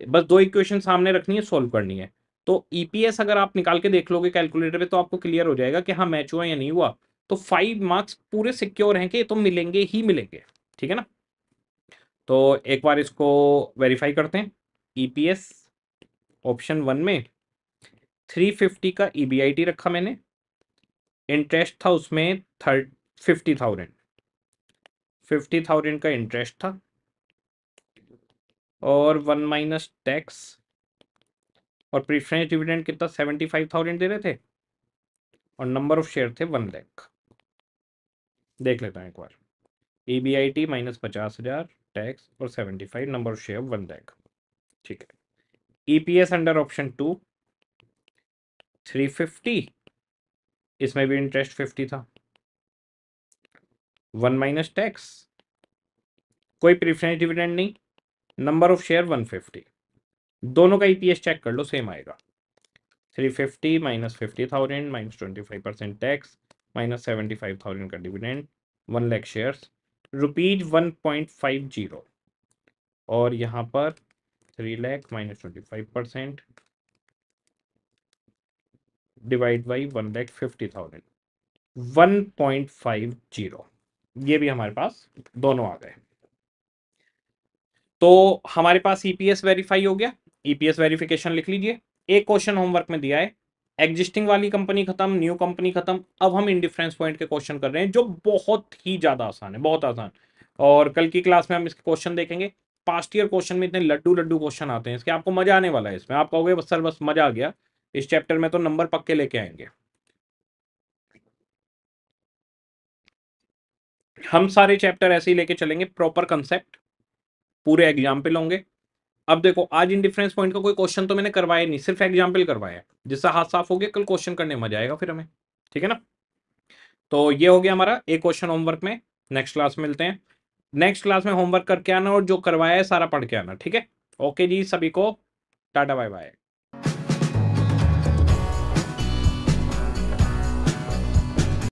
बस दो इक्वेशन सामने रखनी है सॉल्व करनी है तो ईपीएस e अगर आप निकाल के देख लोगे कैलकुलेटर पे तो आपको क्लियर हो जाएगा कि हाँ मैच हुआ या नहीं हुआ तो फाइव मार्क्स पूरे सिक्योर हैं कि ये तो मिलेंगे ही मिलेंगे ठीक है ना तो एक बार इसको वेरीफाई करते हैं ईपीएस ऑप्शन वन में थ्री फिफ्टी का ईबीआईटी e रखा मैंने इंटरेस्ट था उसमें third fifty thousand fifty thousand का इंटरेस्ट था और वन माइनस टैक्स और प्रीफ्रेंस डिविडेंड कितना सेवेंटी फाइव थाउजेंड दे रहे थे और नंबर ऑफ शेयर थे वन लैख देख लेता हूँ एक बार A B I T minus पचास हज़ार टैक्स और seventy five number of share one lakh ठीक है ई P S under option two three fifty इसमें भी इंटरेस्ट फिफ्टी था वन माइनस टैक्स कोई प्रीफ्रेंस डिविडेंड नहीं number of share one fifty दोनों का ईपीएस e चेक कर लो सेम आएगा three fifty minus fifty thousand minus twenty five percent tax minus seventy five thousand का dividend one lakh share rupees one point five zero और यहाँ पर three lakh minus twenty five percent divide by one lakh fifty thousand one point five zero ये भी हमारे पास दोनों आ गए तो हमारे पास ईपीएस e वेरीफाई हो गया ईपीएस e वेरिफिकेशन लिख लीजिए एक क्वेश्चन होमवर्क में दिया है एग्जिस्टिंग वाली कंपनी खत्म न्यू कंपनी खत्म अब हम इंडिफरेंस पॉइंट के क्वेश्चन कर रहे हैं जो बहुत ही ज़्यादा आसान है बहुत आसान और कल की क्लास में हम इसके क्वेश्चन देखेंगे पास्ट ईयर क्वेश्चन में इतने लड्डू लड्डू क्वेश्चन आते हैं इसके आपको मजा आने वाला है इसमें आप कहोगे बस सर बस मजा आ गया इस चैप्टर में तो नंबर पक्के लेके आएंगे हम सारे चैप्टर ऐसे ही लेके चलेंगे प्रॉपर कंसेप्ट पूरे एग्जाम पे होंगे अब देखो आज इंडिफरेंस पॉइंट का कोई क्वेश्चन तो मैंने करवाया नहीं सिर्फ एग्जाम्पल करवाया जिससे हाथ साफ हो गया कल क्वेश्चन करने मजा आएगा फिर हमें ठीक है ना तो ये हो गया हमारा एक क्वेश्चन होमवर्क में नेक्स्ट क्लास में मिलते हैं नेक्स्ट क्लास में होमवर्क करके आना और जो करवाया है सारा पढ़ के आना ठीक है ओके जी सभी को टाटा बाय बाय